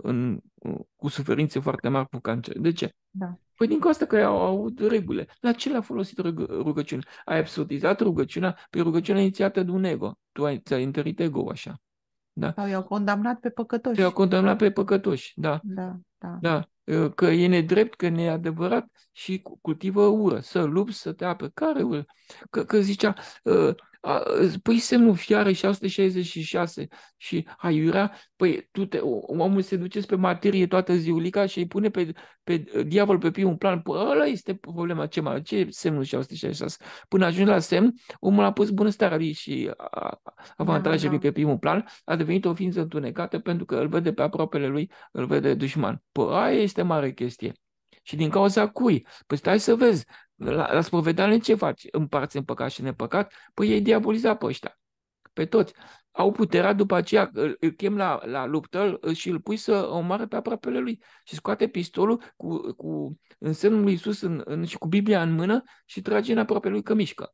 în, uh, cu suferințe foarte mari cu cancer. De ce? Da. Păi din cauza că au avut regulile. La ce le-a folosit rug- rugăciunea? Ai absurdizat rugăciunea prin rugăciunea inițiată de un ego. Tu ai, ți-ai întărit ego așa. Da? Sau i-au condamnat pe păcătoși. I-au condamnat pe păcătoși, da. da. Da. da. Ă, că e nedrept, că e adevărat și cultivă ură. Să lupți, să te apă. Care ură? Că, că zicea, ă, păi semnul fiare 666 și aiurea, păi tu te, omul se duce pe materie toată ziulica și îi pune pe, pe ă, diavol pe primul plan. Păi ăla este problema, ce, mai, ce semnul 666? Până ajunge la semn, omul a pus bunăstarea lui și avantajele da, da. da. pe primul plan, a devenit o ființă întunecată pentru că îl vede pe aproapele lui, îl vede dușman. Păi aia este mare chestie. Și din cauza cui? Păi stai să vezi, la, la spovedanie ce faci? Împarți în păcat și nepăcat? Păi ei diaboliza pe ăștia, pe toți. Au puterea după aceea, îl, îl chem la, la luptă și îl pui să omoare pe aproapele lui. Și scoate pistolul cu, cu însemnul lui Iisus în, în, și cu Biblia în mână și trage în aproape lui că mișcă.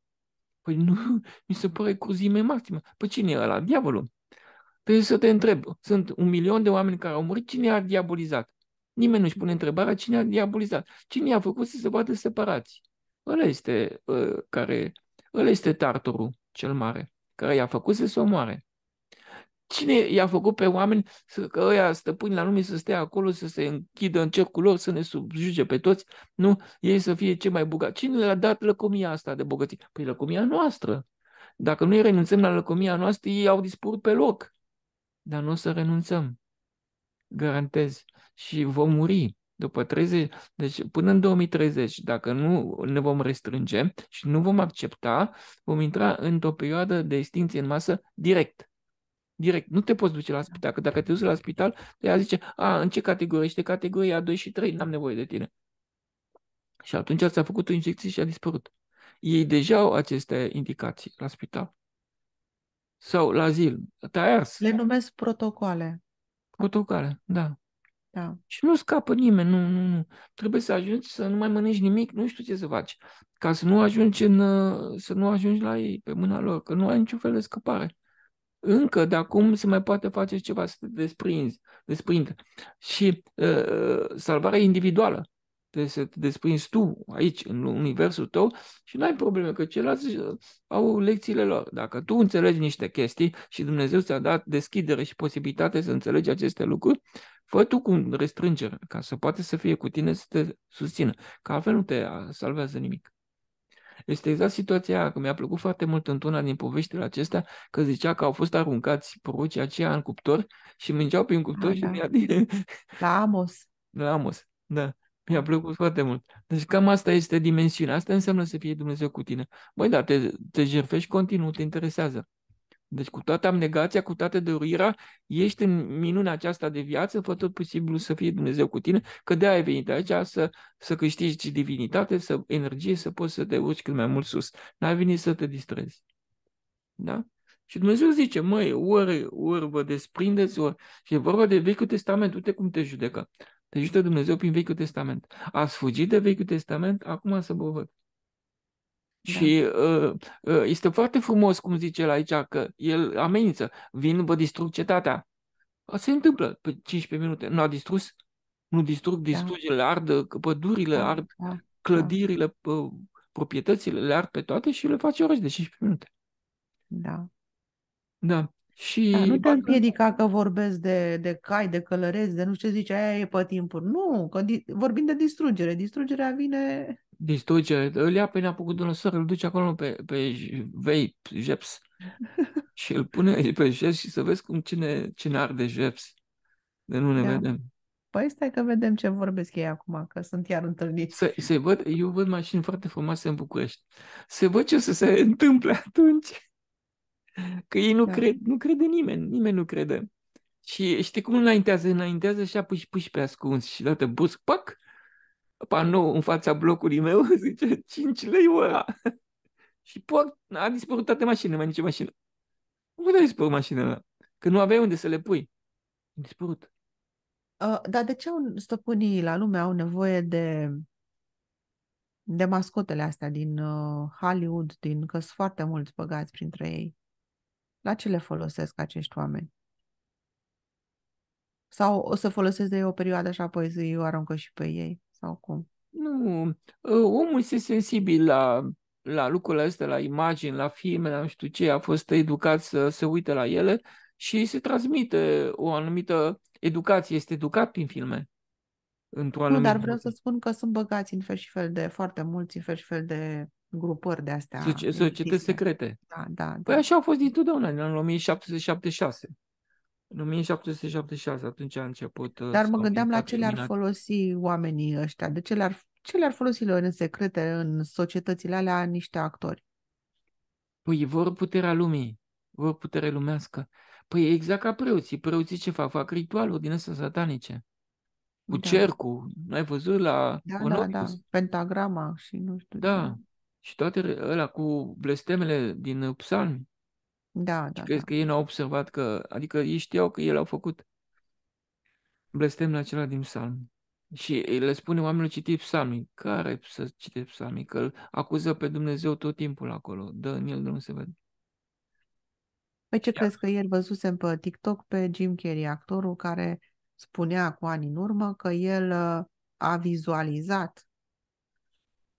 Păi nu, [LAUGHS] mi se pare cruzime maximă. Păi cine e ăla? Diavolul. Trebuie să te întreb. Sunt un milion de oameni care au murit. Cine a diabolizat? Nimeni nu-și pune întrebarea cine a diabolizat, cine i-a făcut să se vadă separați. Ăla este, uh, care, ăla este tartorul cel mare, care i-a făcut să se omoare. Cine i-a făcut pe oameni să, că ăia stăpâni la lume să stea acolo, să se închidă în cercul lor, să ne subjuge pe toți, nu? Ei să fie cei mai bogați. Cine le-a dat lăcomia asta de bogății? Păi lăcomia noastră. Dacă noi renunțăm la lăcomia noastră, ei au dispărut pe loc. Dar nu o să renunțăm. Garantez și vom muri după 30, deci până în 2030, dacă nu ne vom restrânge și nu vom accepta, vom intra într-o perioadă de extinție în masă direct. Direct. Nu te poți duce la spital. Că dacă te duci la spital, ea zice, a, în ce categorie ești? Categoria 2 și 3, n-am nevoie de tine. Și atunci ți-a făcut o injecție și a dispărut. Ei deja au aceste indicații la spital. Sau la zil. Te-ai ars. Le numesc protocoale. Protocoale, da. Da. Și nu scapă nimeni, nu, nu, nu. Trebuie să ajungi să nu mai mănânci nimic, nu știu ce să faci, ca să nu ajungi, în, uh, să nu ajungi la ei, pe mâna lor, că nu ai niciun fel de scăpare. Încă de acum se mai poate face ceva, să te desprinzi, desprinde. Și uh, uh salvarea individuală trebuie să te desprinzi tu aici, în universul tău și nu ai probleme, că ceilalți uh, au lecțiile lor. Dacă tu înțelegi niște chestii și Dumnezeu ți-a dat deschidere și posibilitate să înțelegi aceste lucruri, fă tu cu restrângere, ca să poate să fie cu tine să te susțină, că altfel nu te uh, salvează nimic. Este exact situația aia, că mi-a plăcut foarte mult într-una din poveștile acestea, că zicea că au fost aruncați prorocii aceia în cuptor și mângeau prin cuptor A, și da. din... [LAUGHS] La Amos. La Amos, da. Mi-a plăcut foarte mult. Deci cam asta este dimensiunea. Asta înseamnă să fie Dumnezeu cu tine. Băi, dar te, te jerfești continuu, te interesează. Deci cu toată abnegația, cu toată dăruirea, ești în minunea aceasta de viață, fă tot posibilul să fie Dumnezeu cu tine, că de-aia ai venit aici să, să câștigi divinitate, să energie, să poți să te urci cât mai mult sus. N-ai venit să te distrezi. Da? Și Dumnezeu zice, măi, ori, ori vă desprindeți, ori... Și e vorba de Vechiul Testament, uite cum te judecă. Te ajută Dumnezeu prin Vechiul Testament. Ați fugit de Vechiul Testament, acum să vă văd. Da. Și uh, uh, este foarte frumos cum zice el aici că el amenință, vin, vă distrug cetatea. Se întâmplă pe 15 minute. Nu a distrus? Nu distrug, distruge da. ard, pădurile da, ard, da, clădirile, da. proprietățile le ard pe toate și le face oraș de 15 minute. Da. Da. Și da, nu te împiedica că vorbesc de, de cai, de călăreți, de nu știu ce zice, aia e pe timpuri. Nu, că di- vorbim de distrugere. Distrugerea vine... Distrugere. Îl ia pe neapăcut de lăsări, îl duce acolo pe, pe vape, jeps. [LAUGHS] și îl pune pe jeps și să vezi cum cine, cine arde jeps. De nu ne da. vedem. Păi stai că vedem ce vorbesc ei acum, că sunt iar întâlniți. Se, se văd, eu văd mașini foarte frumoase în București. Se văd ce o să se întâmple atunci. Că ei nu, da. cred, nu crede nimeni, nimeni nu crede. Și știi cum înaintează? Înaintează și apoi puși pe ascuns și dată busc, pac, panou în fața blocului meu, [LAUGHS] zice 5 lei ora. și poc, a dispărut toate mașinile, mai nicio mașină. Unde a dispărut mașinile? Că nu aveai unde să le pui. A dispărut. Uh, dar de ce stăpânii la lume au nevoie de de mascotele astea din uh, Hollywood, din că sunt foarte mulți băgați printre ei. La ce le folosesc acești oameni? Sau o să folosesc de ei o perioadă și apoi să îi aruncă și pe ei? Sau cum? Nu. Ă, omul este sensibil la, la lucrurile astea, la imagini, la filme, la nu știu ce. A fost educat să se uite la ele și se transmite o anumită educație. Este educat prin filme. Într-o nu, dar vreau să spun că sunt băgați în fel și fel de, foarte mulți, în fel și fel de grupări de astea. Soci- societăți secrete. Da, da, păi da. Păi așa au fost totdeauna, în 1776. În 1776, atunci a început... Uh, Dar mă gândeam la ce le-ar folosi oamenii ăștia, de ce le-ar, ce le-ar folosi lor în secrete, în societățile alea, niște actori? Păi vor puterea lumii, vor putere lumească. Păi exact ca preoții. Preoții ce fac? Fac ritualuri din astea satanice. Cu da. cercul. N-ai văzut la da, da, da. Pentagrama și nu știu Da. Ce. Și toate ăla cu blestemele din uh, psalmi. Da, da. crezi da. că ei n-au observat că, adică ei știau că el au făcut blestemul acela din psalmi. Și le spune oamenilor citi psalmi, Care să citești psalmi? Că îl acuză pe Dumnezeu tot timpul acolo. Dă în el, nu se vede. Păi ce Ia. crezi că el văzusem pe TikTok pe Jim Carrey, actorul care spunea cu ani în urmă că el uh, a vizualizat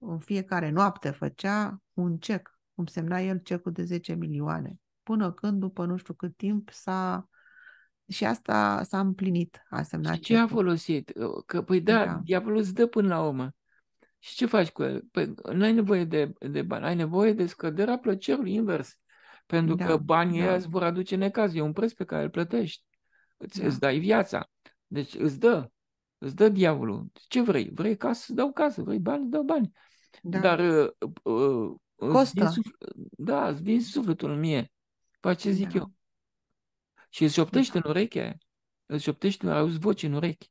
în fiecare noapte făcea un cec, cum semna el cecul de 10 milioane, până când, după nu știu cât timp, s-a și asta s-a împlinit, a semnat și ce a folosit? Uh, că, păi da, da, diavolul îți dă până la urmă. Și ce faci cu el? Păi, nu ai nevoie de, de bani, ai nevoie de scăderea plăcerii invers. Pentru da, că banii da. îți vor aduce necaz. E un preț pe care îl plătești. Îți, da. îți dai viața. Deci îți dă. Îți dă diavolul. Ce vrei? Vrei casă? Dau casă. Vrei bani? Dau bani. Da. Dar uh, uh, uh Costă. Îți da, îți vin sufletul mie. Păi ce zic da. eu? Și îți șoptește da. în ureche. Îți șoptește, auzi voce în urechi.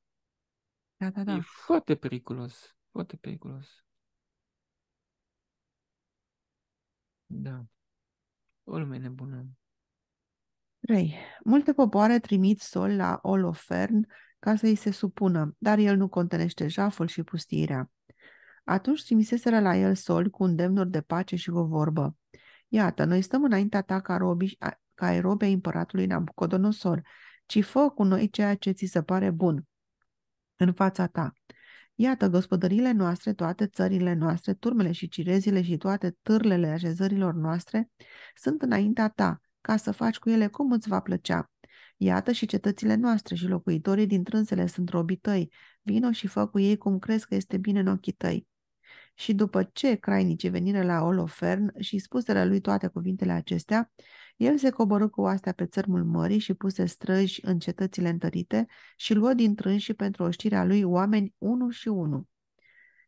Da, da, da. E foarte periculos. Foarte periculos. Da. O lume nebună. 3. Multe popoare trimit sol la Olofern ca să îi se supună, dar el nu contenește jaful și pustirea. Atunci trimiseseră la el sol cu îndemnuri de pace și o vorbă. Iată, noi stăm înaintea ta ca, robi, ca erobe împăratului Nabucodonosor, ci fă cu noi ceea ce ți se pare bun în fața ta. Iată, gospodările noastre, toate țările noastre, turmele și cirezile și toate târlele așezărilor noastre sunt înaintea ta, ca să faci cu ele cum îți va plăcea. Iată și cetățile noastre și locuitorii din trânsele sunt robii tăi. Vino și fă cu ei cum crezi că este bine în ochii tăi. Și după ce crainicii venire la Olofern și spuseră lui toate cuvintele acestea, el se coborâ cu oastea pe țărmul mării și puse străji în cetățile întărite și luă din trânsi pentru oștirea lui oameni unu și unu.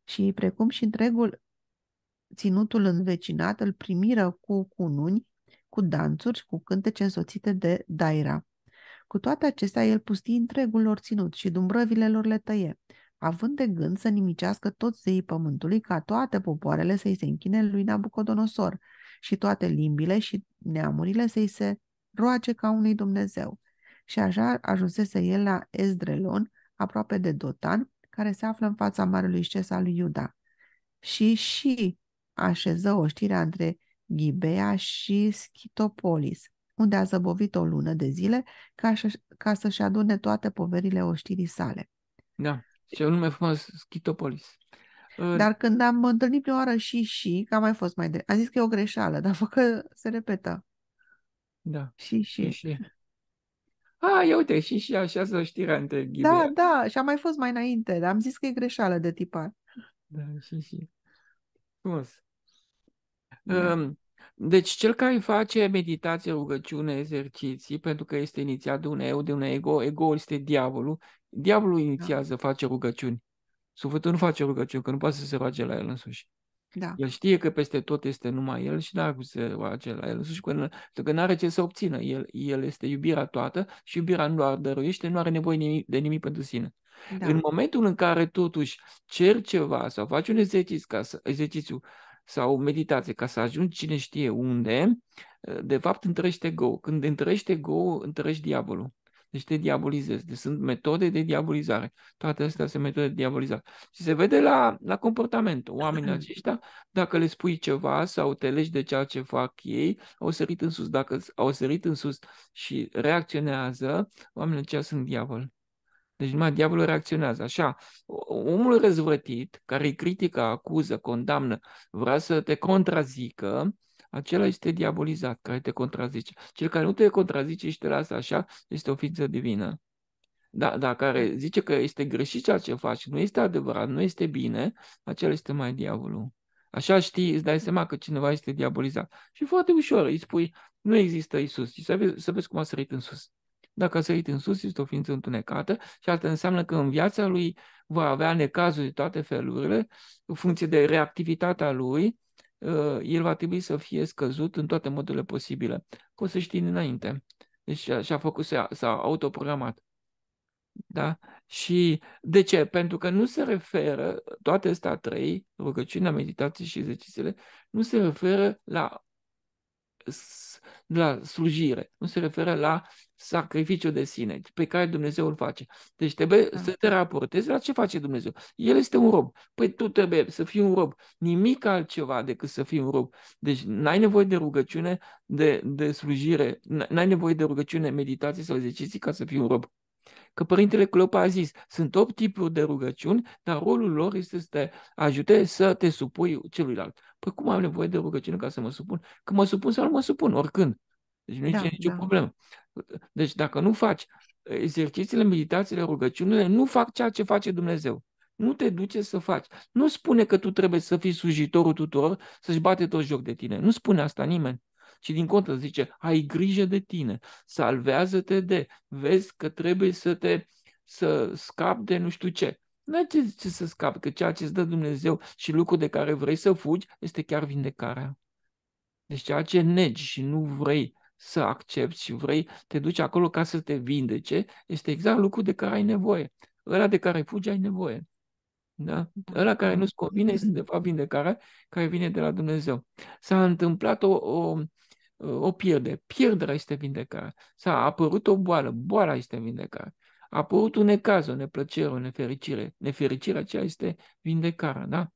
Și precum și întregul ținutul învecinat îl primiră cu cununi, cu danțuri, cu cântece însoțite de daira. Cu toate acestea, el pusti întregul lor ținut și dumbrăvile lor le tăie având de gând să nimicească toți zeii pământului ca toate popoarele să-i se închine lui Nabucodonosor și toate limbile și neamurile să-i se roage ca unui Dumnezeu. Și așa ajunsese el la Ezdrelon, aproape de Dotan, care se află în fața marelui șces al lui Iuda. Și și așeză oștirea între Ghibea și Schitopolis, unde a zăbovit o lună de zile ca, să, ca să-și adune toate poverile oștirii sale. Da. Ce mai frumos, Schitopolis. Dar când am întâlnit prima oară și și, că a mai fost mai de... Am zis că e o greșeală, dar fă că se repetă. Da. Și și. și. A, ah, ia uite, și și așa să știrea între ghidea. Da, da, și a mai fost mai înainte, dar am zis că e greșeală de tipar. Da, și și. Frumos. Da. Um, deci cel care face meditație, rugăciune, exerciții, pentru că este inițiat de un eu, de un ego, ego este diavolul, Diavolul da. inițiază, da. face rugăciuni. Sufletul nu face rugăciuni, că nu poate să se roage la el însuși. Da. El știe că peste tot este numai el și nu are cum să se roage la el însuși, pentru că nu are ce să obțină. El, el este iubirea toată și iubirea nu ar dăruiește, nu are nevoie nimic, de nimic pentru sine. Da. În momentul în care totuși cer ceva sau faci un exercițiu, ca să, exercițiu sau meditație ca să ajungi cine știe unde, de fapt întărește go. Când întărește go, întărești diavolul. Deci te diabolizezi. Deci sunt metode de diabolizare. Toate astea sunt metode de diabolizare. Și se vede la, la comportament. Oamenii [CLEARS THROAT] aceștia, dacă le spui ceva sau te legi de ceea ce fac ei, au sărit în sus. Dacă au sărit în sus și reacționează, oamenii aceia sunt diavol. Deci numai diavolul reacționează. Așa, omul răzvrătit, care îi critică, acuză, condamnă, vrea să te contrazică, acela este diabolizat, care te contrazice. Cel care nu te contrazice și te lasă așa, este o ființă divină. Da, da, care zice că este greșit ceea ce faci, nu este adevărat, nu este bine, acela este mai diavolul. Așa știi, îți dai seama că cineva este diabolizat. Și foarte ușor îi spui, nu există Isus. Și să vezi, să vezi cum a sărit în sus. Dacă a sărit în sus, este o ființă întunecată și asta înseamnă că în viața lui va avea necazuri de toate felurile, în funcție de reactivitatea lui, Uh, el va trebui să fie scăzut în toate modurile posibile. Poți să știi înainte. Deci și-a făcut, s-a autoprogramat. Da? Și de ce? Pentru că nu se referă, toate astea trei, rugăciunea, meditație și exercițiile, nu se referă la la slujire, nu se referă la sacrificiu de sine pe care Dumnezeu îl face. Deci trebuie da. să te raportezi la ce face Dumnezeu. El este un rob. Păi tu trebuie să fii un rob. Nimic altceva decât să fii un rob. Deci n-ai nevoie de rugăciune, de, de slujire, n-ai nevoie de rugăciune, meditație sau exerciții ca să fii un rob că Părintele Cleopa a zis, sunt 8 tipuri de rugăciuni, dar rolul lor este să te ajute să te supui celuilalt. Păi cum am nevoie de rugăciune ca să mă supun? Că mă supun sau nu mă supun, oricând. Deci nu da, e nicio da. problemă. Deci dacă nu faci exercițiile, meditațiile, rugăciunile, nu fac ceea ce face Dumnezeu. Nu te duce să faci. Nu spune că tu trebuie să fii sujitorul tuturor, să-și bate tot joc de tine. Nu spune asta nimeni ci din contră zice, ai grijă de tine, salvează-te de, vezi că trebuie să te să scapi de nu știu ce. Nu ai ce, ce să scapi, că ceea ce îți dă Dumnezeu și lucrul de care vrei să fugi este chiar vindecarea. Deci ceea ce negi și nu vrei să accepti și vrei, te duci acolo ca să te vindece, este exact lucrul de care ai nevoie. Ăla de care fugi ai nevoie. Da? Ăla care nu-ți convine este de fapt vindecarea care vine de la Dumnezeu. S-a întâmplat o, o, o pierde. Pierderea este vindecare. s a apărut o boală, boala este vindecare. A apărut un necaz, o neplăcere, o nefericire. Nefericirea aceea este vindecarea, da?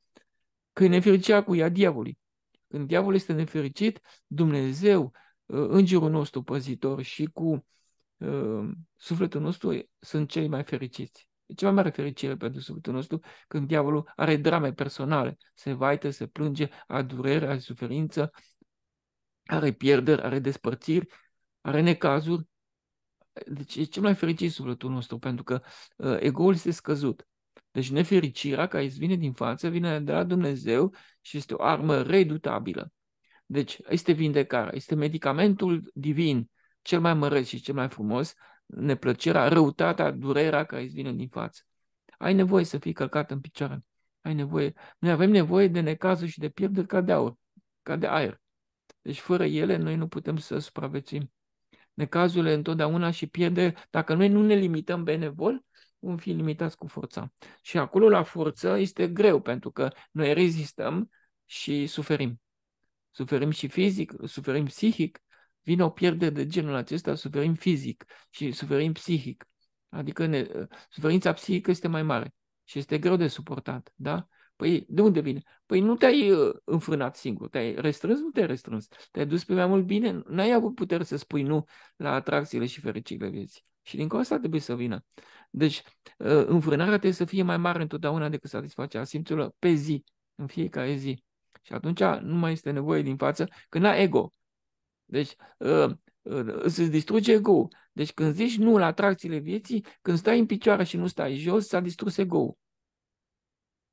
Că e nefericirea cu ea diavolului. Când diavolul este nefericit, Dumnezeu, uh, îngerul nostru păzitor și cu uh, sufletul nostru sunt cei mai fericiți. E cea mai mare fericire pentru sufletul nostru când diavolul are drame personale, se vaită, se plânge, a durere, a suferință, are pierderi, are despărțiri, are necazuri. Deci e cel mai fericit sufletul nostru, pentru că uh, egoul este scăzut. Deci nefericirea care îți vine din față vine de la Dumnezeu și este o armă redutabilă. Deci este vindecarea, este medicamentul divin, cel mai măreț și cel mai frumos, neplăcerea, răutatea, durerea care îți vine din față. Ai nevoie să fii călcat în picioare. Ai nevoie. Noi avem nevoie de necazuri și de pierderi ca de aur, ca de aer. Deci fără ele noi nu putem să supraviețuim. Necazurile întotdeauna și pierde, dacă noi nu ne limităm benevol, vom fi limitați cu forța. Și acolo la forță este greu, pentru că noi rezistăm și suferim. Suferim și fizic, suferim psihic, vine o pierdere de genul acesta, suferim fizic și suferim psihic. Adică ne, suferința psihică este mai mare și este greu de suportat, da? Păi de unde vine? Păi nu te-ai uh, înfrânat singur, te-ai restrâns, nu te-ai restrâns. Te-ai dus pe mai mult bine, n-ai avut putere să spui nu la atracțiile și fericirile vieții. Și din cauza asta trebuie să vină. Deci uh, înfrânarea trebuie să fie mai mare întotdeauna decât satisfacerea simțurilor pe zi, în fiecare zi. Și atunci nu mai este nevoie din față, că n ai ego. Deci uh, îți distruge ego-ul. Deci când zici nu la atracțiile vieții, când stai în picioare și nu stai jos, s-a distrus ego-ul.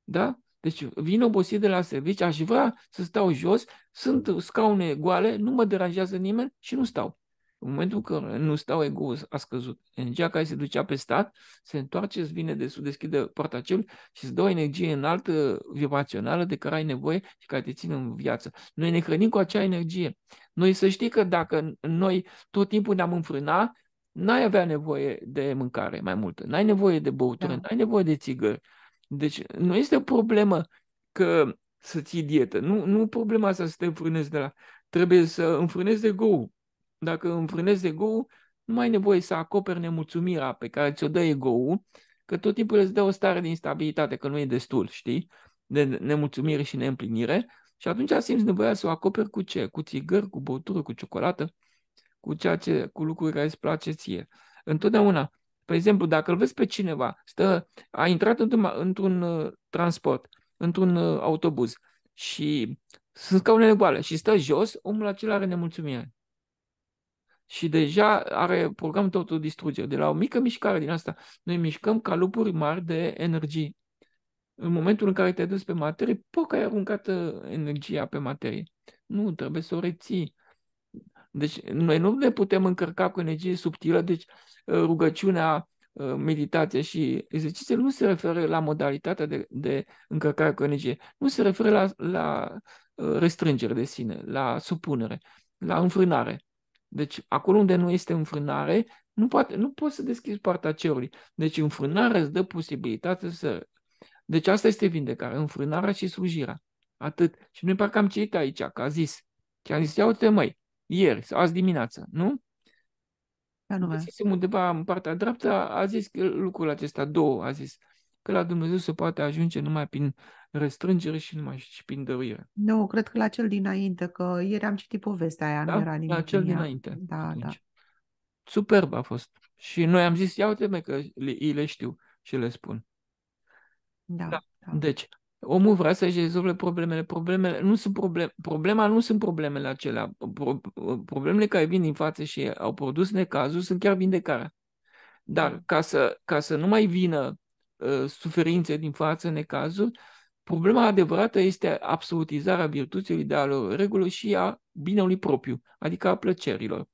Da? Deci vin obosit de la servici, aș vrea să stau jos, sunt scaune goale, nu mă deranjează nimeni și nu stau. În momentul că nu stau, ego a scăzut. Energia care se ducea pe stat se întoarce, îți vine de sus, deschide poarta celul și îți dă o energie înaltă, vibrațională, de care ai nevoie și care te ține în viață. Noi ne hrănim cu acea energie. Noi să știi că dacă noi tot timpul ne-am înfrâna, n-ai avea nevoie de mâncare mai multă, n-ai nevoie de băutură, da. n-ai nevoie de țigări, deci nu este o problemă că să ții dietă. Nu, nu problema asta să te înfrânezi de la... Trebuie să înfrânezi de go Dacă înfrânezi ego nu mai ai nevoie să acoperi nemulțumirea pe care ți-o dă ego că tot timpul îți dă o stare de instabilitate, că nu e destul, știi? De nemulțumire și neîmplinire. Și atunci simți nevoia să o acoperi cu ce? Cu țigări, cu băutură, cu ciocolată, cu, ceea ce, cu lucruri care îți place ție. Întotdeauna pe exemplu, dacă îl vezi pe cineva, stă, a intrat într-un, într-un uh, transport, într-un uh, autobuz și sunt scaunele goale și stă jos, omul acela are nemulțumire. Și deja are programul de autodistrugere. De la o mică mișcare din asta, noi mișcăm calupuri mari de energie. În momentul în care te-ai dus pe materie, poc ai aruncat uh, energia pe materie. Nu, trebuie să o reții. Deci noi nu ne putem încărca cu energie subtilă, deci uh, rugăciunea, uh, meditația și exercițiile nu se referă la modalitatea de, de încărcare cu energie, nu se referă la, la uh, restrângere de sine, la supunere, la înfrânare. Deci acolo unde nu este înfrânare, nu, poate, nu poți să deschizi partea cerului. Deci înfrânarea îți dă posibilitatea să... Deci asta este vindecarea, înfrânarea și slujirea. Atât. Și noi parcă am citit aici, că a zis. Și am zis, ia uite măi, ieri sau azi dimineață, nu? Anume. Sistemul undeva în partea dreaptă a zis că lucrul acesta, două a zis, că la Dumnezeu se poate ajunge numai prin restrângere și numai și prin dăruire. Nu, cred că la cel dinainte, că ieri am citit povestea aia, da? nu era nimic La cel dinainte. Da, da. atunci. da. Superb a fost. Și noi am zis, ia uite că le, ei le știu și le spun. Da, da. da. Deci, Omul vrea să-și rezolve problemele. problemele nu sunt probleme, problema nu sunt problemele acelea. Pro, problemele care vin din față și au produs necazul sunt chiar vindecarea. Dar ca să, ca să nu mai vină uh, suferințe din față, necazul, problema adevărată este absolutizarea virtuților, idealelor, regulilor și a binelui propriu, adică a plăcerilor.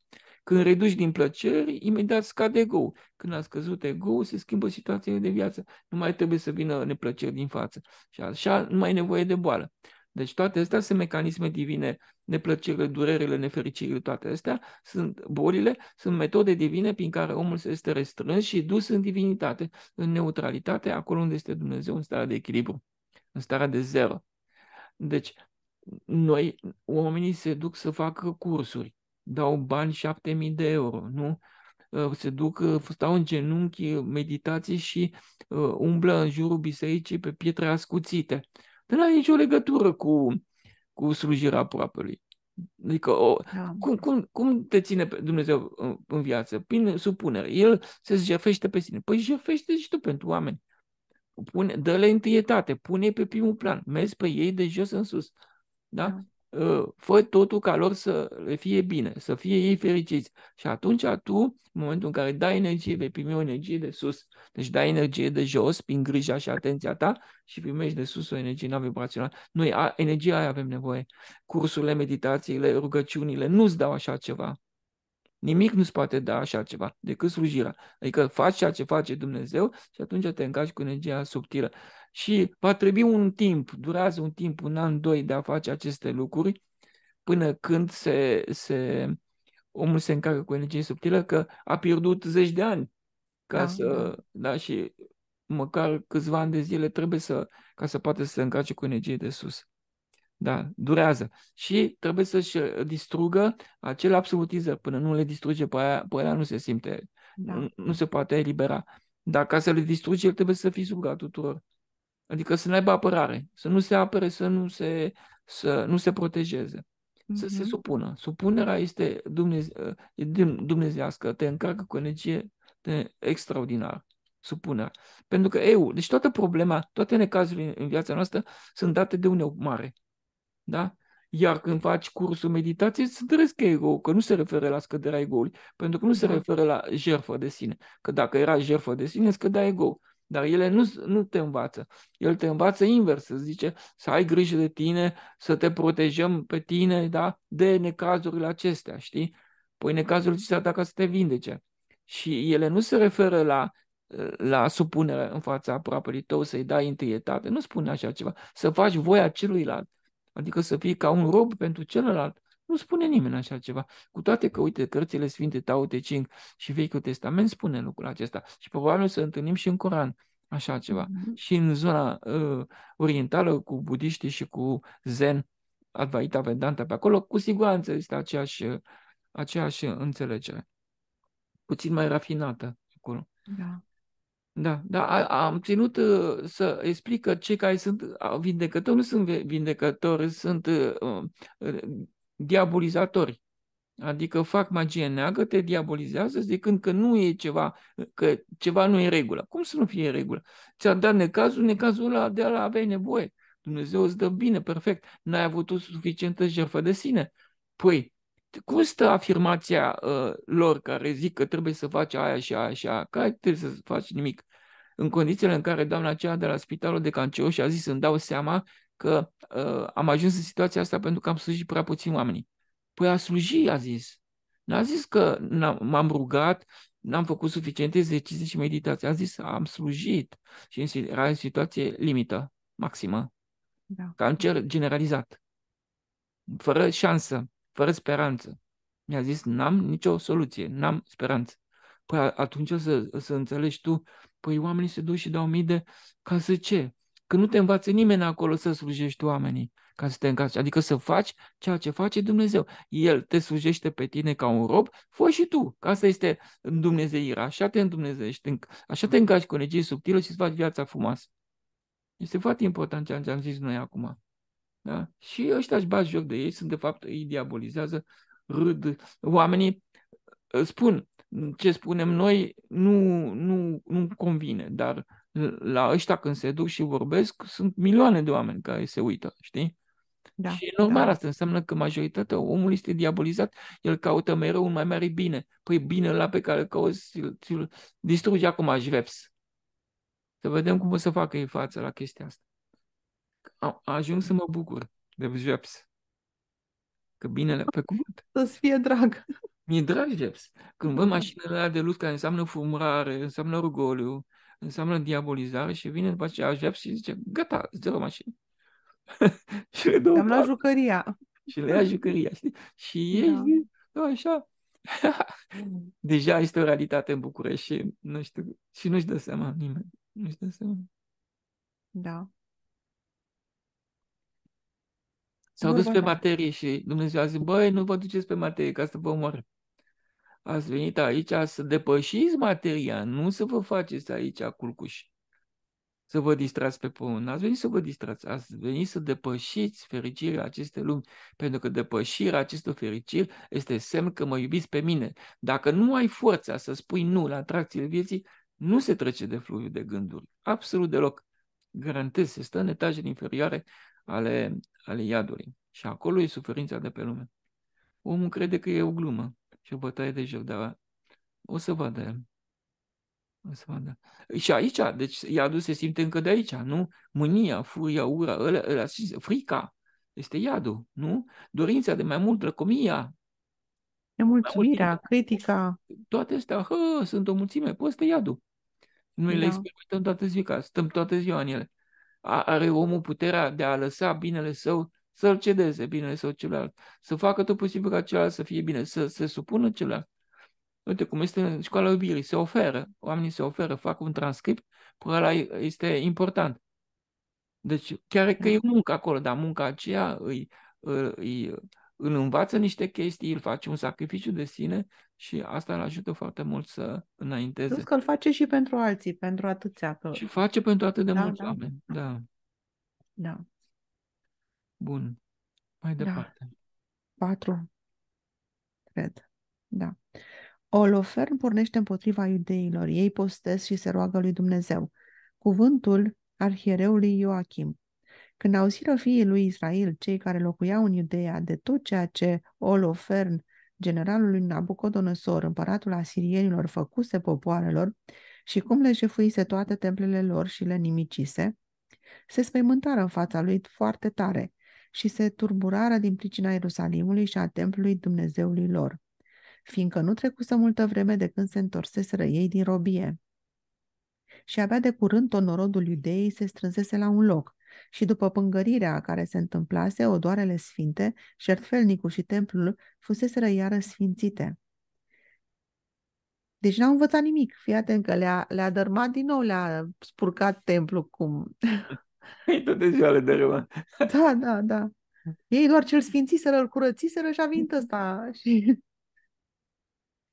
Când reduci din plăceri, imediat scade ego Când a scăzut ego se schimbă situația de viață. Nu mai trebuie să vină neplăceri din față. Și așa nu mai e nevoie de boală. Deci toate astea sunt mecanisme divine, neplăcerile, durerile, nefericirile, toate astea sunt bolile, sunt metode divine prin care omul se este restrâns și dus în divinitate, în neutralitate, acolo unde este Dumnezeu, în starea de echilibru, în starea de zero. Deci, noi, oamenii se duc să facă cursuri, dau bani 7000 de euro, nu? Uh, se duc, uh, stau în genunchi, uh, meditații și umblă în jurul bisericii pe pietre ascuțite. Dar nu are nicio legătură cu, cu slujirea propriului. Adică, o, da. cum, cum, cum te ține Dumnezeu în, în viață? Prin supunere. El se jefește pe sine. Păi jefește și tu pentru oameni. Pune, dă-le întâietate, pune pe primul plan, mergi pe ei de jos în sus. Da? da. Ă, fă totul ca lor să le fie bine, să fie ei fericiți. Și atunci tu, în momentul în care dai energie, vei primi o energie de sus. Deci dai energie de jos, prin grija și atenția ta și primești de sus o energie na vibrațională. Noi a, energia aia avem nevoie. Cursurile, meditațiile, rugăciunile nu-ți dau așa ceva. Nimic nu-ți poate da așa ceva decât slujirea. Adică faci ceea ce face Dumnezeu și atunci te încași cu energia subtilă. Și va trebui un timp, durează un timp, un an, doi de a face aceste lucruri, până când se, se, omul se încarcă cu energie subtilă, că a pierdut zeci de ani ca da. să, da, da și măcar câțiva ani de zile trebuie să, ca să poată să se încarce cu energie de sus. Da, durează. Și trebuie să-și distrugă acel absolutizer Până nu le distruge pe aia, pe aia nu se simte, da. nu, nu se poate elibera. Dar ca să le distrugi, el trebuie să fie sub tuturor. Adică să nu aibă apărare, să nu se apere, să nu se, să nu se protejeze, să se mhm. supună. Supunerea este dumneze- dumnezească, te încarcă cu energie de extraordinar. Supunerea. Pentru că eu, deci toată problema, toate necazurile în viața noastră sunt date de un eu mare. Da? Iar când faci cursul meditației, îți întăresc ego, că nu se referă la scăderea ego pentru că nu se da. referă la jertfă de sine. Că dacă era jertfă de sine, scădea ego. Dar ele nu, nu te învață. El te învață invers, să zice, să ai grijă de tine, să te protejăm pe tine, da? De necazurile acestea, știi? Păi necazurile ți se atacă să te vindece. Și ele nu se referă la la supunere în fața aproapelui tău, să-i dai întâietate, nu spune așa ceva, să faci voia celuilalt, adică să fii ca un rob pentru celălalt, nu spune nimeni așa ceva. Cu toate că, uite, cărțile Sfinte, Tao Te Ching și Vechiul Testament spune lucrul acesta. Și probabil să întâlnim și în Coran așa ceva. Mm-hmm. Și în zona uh, orientală, cu budiștii și cu zen, Advaita Vedanta pe acolo, cu siguranță este aceeași, uh, aceeași înțelegere. Puțin mai rafinată acolo. Da. Da, da, am ținut uh, să explic că cei care sunt vindecători nu sunt vindecători, sunt uh, diabolizatori. Adică fac magie neagră, te diabolizează zicând că nu e ceva, că ceva nu e în regulă. Cum să nu fie în regulă? Ți-a dat necazul, necazul ăla de la aveai nevoie. Dumnezeu îți dă bine, perfect. N-ai avut o suficientă jertfă de sine. Păi, cum stă afirmația uh, lor care zic că trebuie să faci aia și aia și aia? Că trebuie să faci nimic. În condițiile în care doamna aceea de la spitalul de cancer și a zis, îmi dau seama că uh, am ajuns în situația asta pentru că am slujit prea puțin oamenii. Păi a sluji, a zis. N-a zis că m-am rugat, n-am făcut suficiente exerciții și meditații. A zis, am slujit și era în situație limită, maximă. Da. Ca în cer generalizat. Fără șansă, fără speranță. Mi-a zis, n-am nicio soluție, n-am speranță. Păi atunci o să, o să înțelegi tu, păi oamenii se duc și dau mii de ca să ce? Că nu te învață nimeni acolo să slujești oamenii ca să te încarci, adică să faci ceea ce face Dumnezeu. El te slujește pe tine ca un rob, fă și tu, Ca asta este îndumnezeirea, așa te îndumnezești, așa te încarci cu energie subtilă și îți faci viața frumoasă. Este foarte important ceea ce am zis noi acum. Da? Și ăștia își bat joc de ei, sunt de fapt, îi diabolizează, râd. Oamenii uh, spun, ce spunem noi nu, nu, nu convine, dar la ăștia când se duc și vorbesc, sunt milioane de oameni care se uită, știi? Da, și e da. normal, da. asta înseamnă că majoritatea omului este diabolizat, el caută mereu un mai mare bine. Păi bine la pe care îl cauți, ți-l distrugi acum, veps. Să vedem cum o să facă ei față la chestia asta. A, ajung să mă bucur de jveps. Că binele pe cuvânt. Să-ți fie drag. Mi-e drag jveps. Când văd mașinile alea de luz care înseamnă fumurare, înseamnă rugoliu, înseamnă diabolizare și vine după aceea Ajveps și zice, gata, îți dă o mașină. [LAUGHS] și le dă la jucăria. Și le ia jucăria, știi? Și ei, da. da, așa. [LAUGHS] Deja este o realitate în București și nu știu, și nu-și dă seama nimeni. Nu-și dă seama. Da. S-au dus pe materie și Dumnezeu a zis, băi, nu vă duceți pe materie ca să vă omoare ați venit aici să depășiți materia, nu să vă faceți aici culcuși, să vă distrați pe pământ. Ați venit să vă distrați, ați venit să depășiți fericirea acestei lumi, pentru că depășirea acestor fericiri este semn că mă iubiți pe mine. Dacă nu ai forța să spui nu la atracțiile vieții, nu se trece de fluviu de gânduri, absolut deloc. Garantez, se stă în etajele inferioare ale, ale iadului. Și acolo e suferința de pe lume. Omul crede că e o glumă și o bătaie de joc, dar o să vadă. O să vadă. Și aici, deci iadul se simte încă de aici, nu? Mânia, furia, ura, ăla, ăla, frica este iadul, nu? Dorința de mai mult, răcomia. Nemulțumirea, critica. Toate astea, hă, sunt o mulțime, poți să iadul. Noi da. le experimentăm toată ziua, stăm toată ziua în ele. Are omul puterea de a lăsa binele său să-l cedeze bine sau celălalt, să facă tot posibil ca celălalt să fie bine, să se supună celălalt. Uite cum este în școala iubirii, se oferă, oamenii se oferă, fac un transcript, până ăla este important. Deci chiar că e muncă acolo, dar munca aceea îi, îi, îl învață niște chestii, îl face un sacrificiu de sine și asta îl ajută foarte mult să înainteze. Plus că îl face și pentru alții, pentru atâția. Că... Și face pentru atât de da, mulți da. oameni. Da. da. Bun. Mai da. departe. Da. Patru. Cred. Da. Olofer pornește împotriva iudeilor. Ei postez și se roagă lui Dumnezeu. Cuvântul arhiereului Ioachim. Când auziră fiii lui Israel, cei care locuiau în Iudeea, de tot ceea ce Olofern, generalul lui Nabucodonosor, împăratul asirienilor, făcuse popoarelor și cum le jefuise toate templele lor și le nimicise, se spăimântară în fața lui foarte tare și se turburară din pricina Ierusalimului și a templului Dumnezeului lor, fiindcă nu trecuse multă vreme de când se întorseseră ei din robie. Și abia de curând onorodul iudeii se strânsese la un loc și după pângărirea care se întâmplase, odoarele sfinte, șertfelnicul și templul fuseseră iară sfințite. Deci n-au învățat nimic. Fii atent că le-a, le-a dărmat din nou, le-a spurcat templul cum ai [LAUGHS] toate zioale de râmă. Da, da, da. Ei doar cel sfințiseră, îl curățiseră și a venit mm. ăsta. [LAUGHS] Și...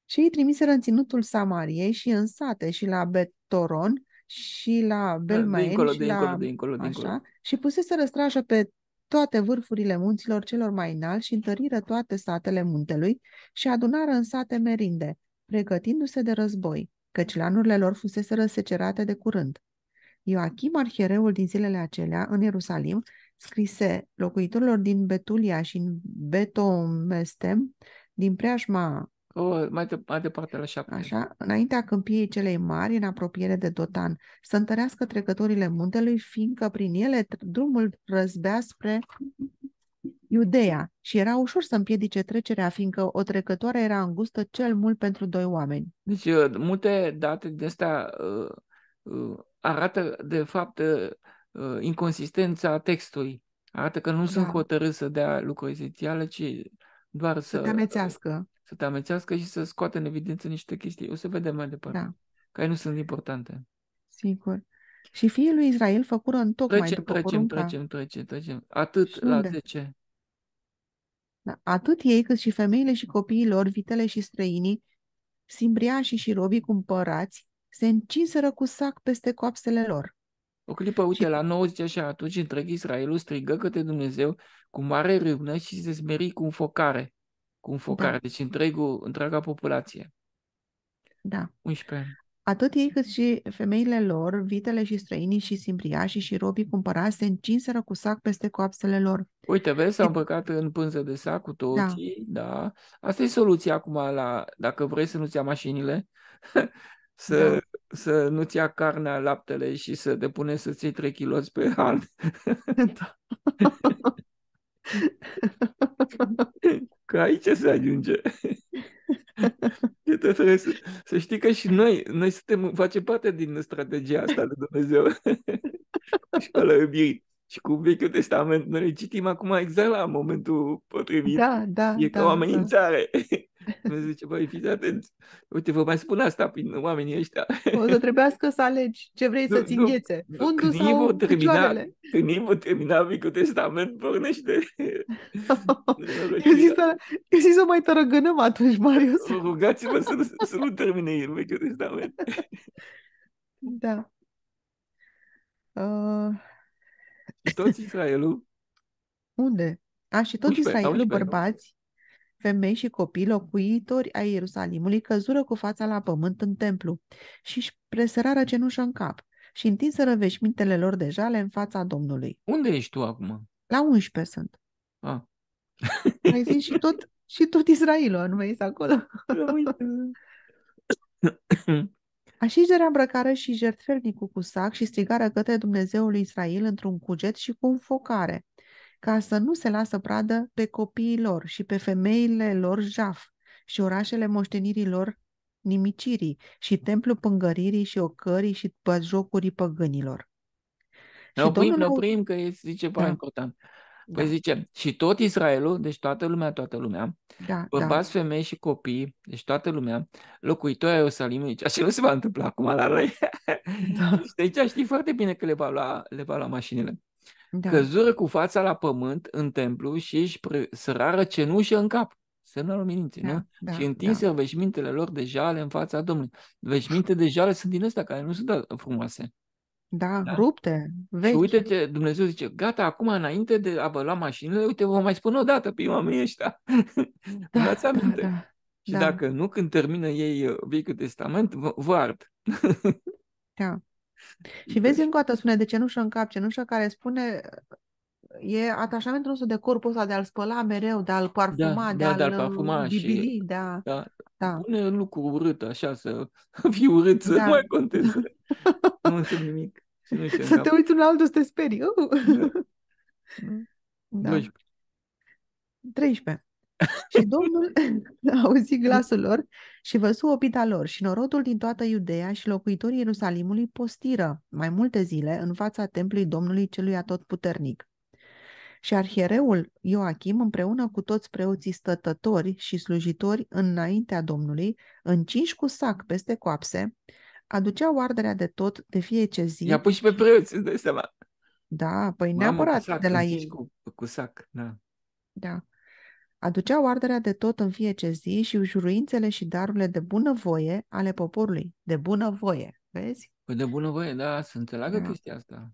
și ei trimiseră în ținutul Samariei și în sate și la Betoron și la da, Belmaen dincolo, și dincolo, la... Dincolo, dincolo, Așa, și pusese răstrașă pe toate vârfurile munților celor mai înalți și întăriră toate satele muntelui și adunară în sate merinde, pregătindu-se de război, căci lanurile lor fusese răsecerate de curând. Ioachim, arhereul din zilele acelea, în Ierusalim, scrise locuitorilor din Betulia și în Betomestem, din preajma o, oh, mai, de, mai departe la șapte. Așa, înaintea câmpiei celei mari, în apropiere de Dotan, să întărească trecătorile muntelui, fiindcă prin ele drumul răzbea spre Iudeia și era ușor să împiedice trecerea, fiindcă o trecătoare era îngustă cel mult pentru doi oameni. Deci, uh, multe date din astea uh, uh, arată, de fapt, uh, uh, inconsistența textului. Arată că nu da. sunt hotărât să dea lucruri esențiale, ci doar să... Să te amețească. Uh, să te amețească și să scoată în evidență niște chestii. O să vedem mai departe. Da. Care nu sunt importante. Sigur. Și fiii lui Israel făcură în tocmai trecem, după trecem, porunca. Trecem, trecem, trecem. Atât și la unde? 10. Da. Atât ei cât și femeile și copiii lor, vitele și străinii, simbriașii și robii cumpărați, se încinseră cu sac peste coapsele lor. O clipă, uite, și... la nouă zice așa, atunci întreg Israelul strigă către Dumnezeu cu mare râvnă și se smeri cu înfocare. Cu înfocare, da. deci întregul, întreaga populație. Da. 11 atât ei cât și femeile lor, vitele și străinii și simpriașii și robii cumpărați se încinseră cu sac peste coapsele lor. Uite, vezi, s-au împăcat în pânză de sac cu da. toții, da. da. Asta e soluția acum la, dacă vrei să nu-ți ia mașinile, [LAUGHS] să, da. să nu-ți ia carnea, laptele și să te pune să-ți iei 3 kg pe an. Da. Că aici se ajunge. Trebuie să, să știi că și noi, noi suntem, face parte din strategia asta de Dumnezeu. [LAUGHS] Școala iubirii și cu Vechiul Testament, noi citim acum exact la momentul potrivit. Da, da, e da, ca o da, da. amenințare. Da. Dumnezeu zice, băi, fiți atenți. Uite, vă mai spun asta prin oamenii ăștia. O să trebuiască să alegi ce vrei nu, să-ți înghețe. Fundul când sau termina, picioarele. Când ei vor termina Vechiul Testament, pornește. [LAUGHS] eu zic să, mai tărăgânăm atunci, Marius. Rugați-vă să, nu, să nu termine Vechiul Testament. [LAUGHS] da. Uh... Tot Israelul. Unde? A, și tot Israelul, da. bărbați, femei și copii locuitori ai Ierusalimului căzură cu fața la pământ în templu și își presărară cenușă în cap și întinseră veșmintele lor de jale în fața Domnului. Unde ești tu acum? La 11 sunt. Ah. [LAUGHS] Ai zis și tot, și tot Israelul anume este acolo. [LAUGHS] Așiderea îmbrăcare și jertfelnicul cu sac și strigarea către Dumnezeul Israel într-un cuget și cu înfocare, ca să nu se lasă pradă pe copiii lor și pe femeile lor jaf și orașele moștenirii lor nimicirii și templul pângăririi și ocării și jocurii păgânilor. Ne oprim, ne oprim că e, zice, ceva da. important. Păi da. zice, și tot Israelul, deci toată lumea, toată lumea, da, bărbați, da. femei și copii, deci toată lumea, locuitorii ai Ierusalimului, ceea deci ce nu se va întâmpla acum la răi. Da. [LAUGHS] deci știi foarte bine că le va lua, le va lua mașinile. Da. Căzură cu fața la pământ în templu și își sărară cenușă în cap. Semnalul luminiții, da, nu? Da, și întinse da. veșmintele lor de jale în fața Domnului. Veșminte de jale sunt din astea care nu sunt frumoase. Da, da? rupte, vechi. Și uite ce Dumnezeu zice, gata, acum înainte de a vă lua mașinile, uite, vă mai spun o dată pe oamenii ăștia. [LAUGHS] Da, da, Da, da, și da. dacă nu, când termină ei uh, Vechiul Testament, vă, vă ard. da. [LAUGHS] Și vezi încă o dată, spune de cenușă în cap, cenușă care spune e atașamentul nostru de corpul ăsta, de a-l spăla mereu, de a-l parfuma, da, de, da, de a-l parfuma bibili, uh, și... Da. Da. Da. Pune în lucru urât, așa, să [LAUGHS] fii urât, să da. nu mai contezi. [LAUGHS] nu înțeleg nimic. Nu să te uiți unul la altul să te sperii. Uh. Da. da. 13. și Domnul auzi glasul lor și văzu opita lor și norodul din toată Iudeea și locuitorii Ierusalimului postiră mai multe zile în fața templului Domnului celui atotputernic. Și arhiereul Ioachim, împreună cu toți preoții stătători și slujitori înaintea Domnului, cinci cu sac peste coapse, aduceau arderea de tot de fiecare zi. I-a pus și pe preoți, îți dai seama. Da, păi Mamă, neapărat sac, de la ei. Cu, cu sac, da. Da. Aduceau arderea de tot în fiecare zi și ușuruințele și darurile de bunăvoie ale poporului. De bunăvoie, vezi? Păi de bunăvoie, da, să înțeleagă da. chestia asta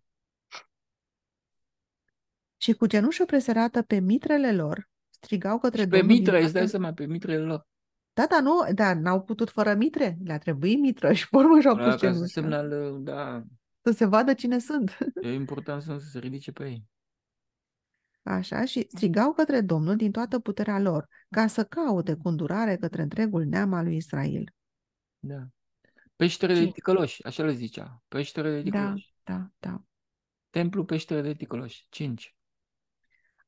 și cu cenușă presărată pe mitrele lor, strigau către și pe Domnul. Pe mitre, îți dai seama, pe mitrele lor. Da, da, nu, da, n-au putut fără mitre, le-a trebuit mitră și pe urmă și-au da, pus cenușă. Semnal, da. Să se vadă cine sunt. E important să se ridice pe ei. Așa, și strigau către Domnul din toată puterea lor, ca să caute cu îndurare către întregul neam al lui Israel. Da. Peștere de ticăloși, așa le zicea. Peștere de da, ticăloși. Da, da, da. Templu peștere de ticăloși. 5.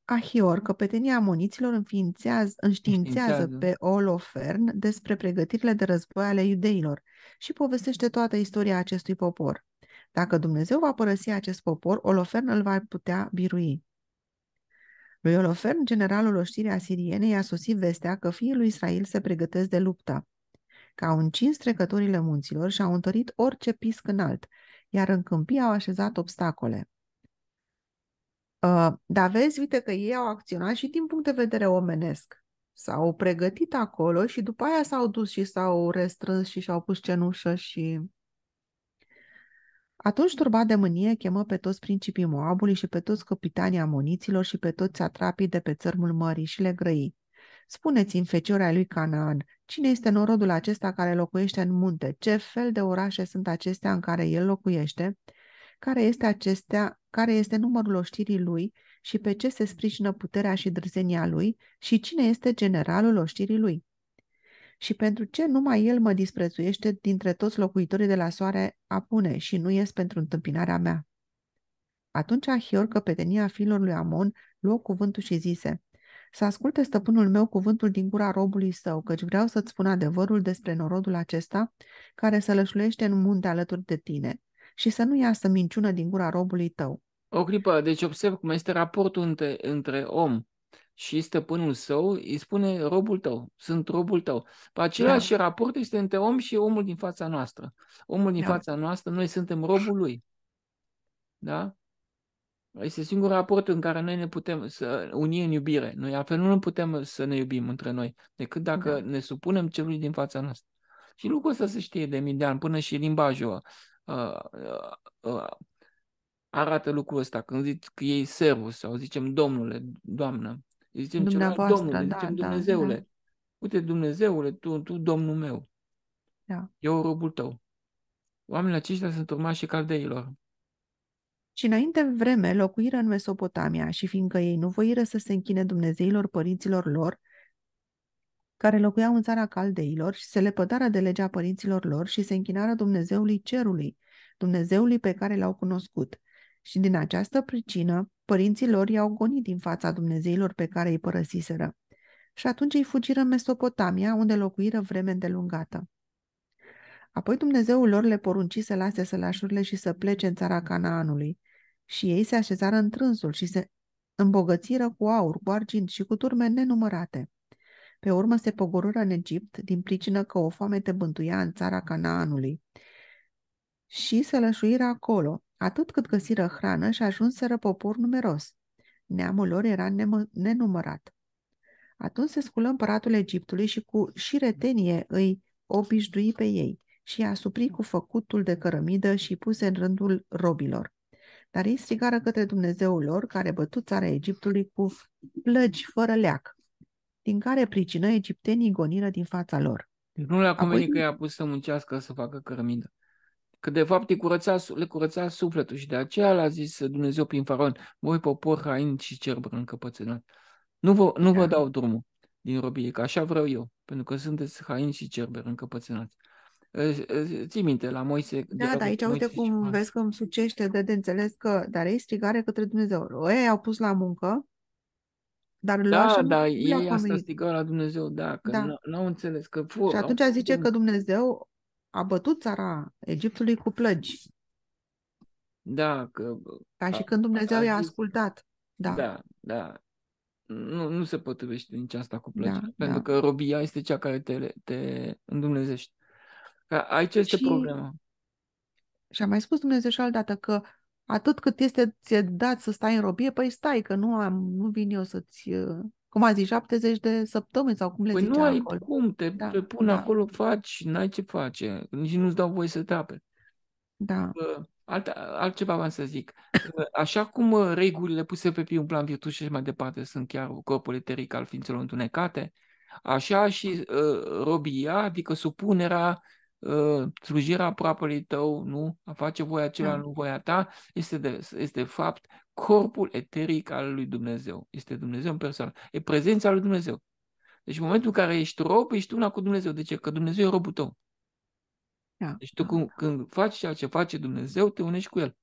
Ahior, căpetenia amoniților, înființează, înștiințează, pe Olofern despre pregătirile de război ale iudeilor și povestește toată istoria acestui popor. Dacă Dumnezeu va părăsi acest popor, Olofern îl va putea birui. Lui Olofern, generalul oștirii asiriene, i-a sosit vestea că fiii lui Israel se pregătesc de luptă. Că au încins trecătorile munților și au întărit orice pisc înalt, iar în câmpii au așezat obstacole. Uh, dar vezi, uite că ei au acționat și din punct de vedere omenesc. S-au pregătit acolo și după aia s-au dus și s-au restrâns și și-au pus cenușă și... Atunci turba de mânie chemă pe toți principii Moabului și pe toți capitanii amoniților și pe toți atrapii de pe țărmul mării și le grăi. Spuneți în feciorea lui Canaan, cine este norodul acesta care locuiește în munte? Ce fel de orașe sunt acestea în care el locuiește? care este acestea, care este numărul oștirii lui și pe ce se sprijină puterea și drăzenia lui și cine este generalul oștirii lui. Și pentru ce numai el mă disprețuiește dintre toți locuitorii de la soare apune și nu ies pentru întâmpinarea mea? Atunci Ahior, căpetenia fiilor lui Amon, luă cuvântul și zise, Să asculte stăpânul meu cuvântul din gura robului său, căci vreau să-ți spun adevărul despre norodul acesta care sălășluiește în munte alături de tine și să nu iasă minciună din gura robului tău. O clipă, deci observ cum este raportul între, între om și stăpânul său, îi spune robul tău, sunt robul tău. Pe același da. raport este între om și omul din fața noastră. Omul din da. fața noastră, noi suntem robul lui. Da? Este singurul raport în care noi ne putem să unim în iubire. Noi altfel nu putem să ne iubim între noi, decât dacă da. ne supunem celui din fața noastră. Și lucrul ăsta se știe de mii de ani, până și limbajul uh, uh, arată lucrul ăsta. Când zici că ei servus sau zicem domnule, doamnă, zicem ceva domnule, da, zicem da, Dumnezeule. Da. Uite, Dumnezeule, tu, tu domnul meu. Da. Eu robul tău. Oamenii aceștia sunt urmașii caldeilor. Și înainte vreme locuiră în Mesopotamia și fiindcă ei nu voiră să se închine Dumnezeilor părinților lor, care locuiau în țara caldeilor și se lepădară de legea părinților lor și se închinară Dumnezeului cerului, Dumnezeului pe care l-au cunoscut. Și din această pricină, părinții lor i-au gonit din fața Dumnezeilor pe care îi părăsiseră. Și atunci îi fugiră în Mesopotamia, unde locuiră vreme îndelungată. Apoi Dumnezeul lor le porunci să lase sălașurile și să plece în țara Canaanului. Și ei se așezară în trânsul și se îmbogățiră cu aur, cu argint și cu turme nenumărate. Pe urmă se pogorură în Egipt din pricină că o te bântuia în țara Canaanului. Și se lășuiră acolo, atât cât găsiră hrană și ajunseră popor numeros. Neamul lor era nenumărat. Atunci se sculă împăratul Egiptului și cu și retenie îi obișdui pe ei și i-a supri cu făcutul de cărămidă și puse în rândul robilor. Dar ei strigară către Dumnezeul lor, care bătu țara Egiptului cu plăgi fără leac din care pricină egiptenii goniră din fața lor. Deci nu le-a convenit Apoi... că i-a pus să muncească să facă cărămidă. Că de fapt îi curăța, le curăța sufletul și de aceea l-a zis Dumnezeu prin faraon, voi popor hain și cerb încăpățânat. Nu vă, nu vă da. dau drumul din robie, că așa vreau eu, pentru că sunteți hain și cerberi încăpățânați. Ții minte la Moise... Da, dar aici Moise uite cum vezi că îmi sucește de, de înțeles că, dar ei strigare către Dumnezeu. Ei au pus la muncă dar da, da, ei asta strigau la Dumnezeu, da, că da. n-au înțeles că... Fă, și atunci au... zice că Dumnezeu a bătut țara Egiptului cu plăgi. Da, că... Ca și a, când Dumnezeu a, i-a ascultat. Da, da. da. Nu, nu se potrivește nici asta cu da, plăgi, da, pentru da. că robia este cea care te, te îndumnezește. Aici este și, problema. Și a mai spus Dumnezeu și dată că atât cât este ți dat să stai în robie, păi stai, că nu, am, nu vin eu să-ți, uh, cum a zis, 70 de săptămâni sau cum le păi zice nu ai acolo. cum, te, da, te pun da. acolo, faci, n-ai ce face, nici nu-ți dau voie să te aperi. Da. Alt, altceva v-am să zic. Așa cum uh, regulile puse pe piun plan virtut și mai departe sunt chiar corpul eteric al ființelor întunecate, așa și uh, robia, adică supunerea Ă, slujirea aproapelui tău, nu? A face voia cela, da. nu voia ta, este, de, este fapt corpul eteric al lui Dumnezeu. Este Dumnezeu în persoană. E prezența lui Dumnezeu. Deci în momentul în care ești rob, ești una cu Dumnezeu. De deci ce? Că Dumnezeu e robul tău. Da. Deci tu cum, când faci ceea ce face Dumnezeu, te unești cu El.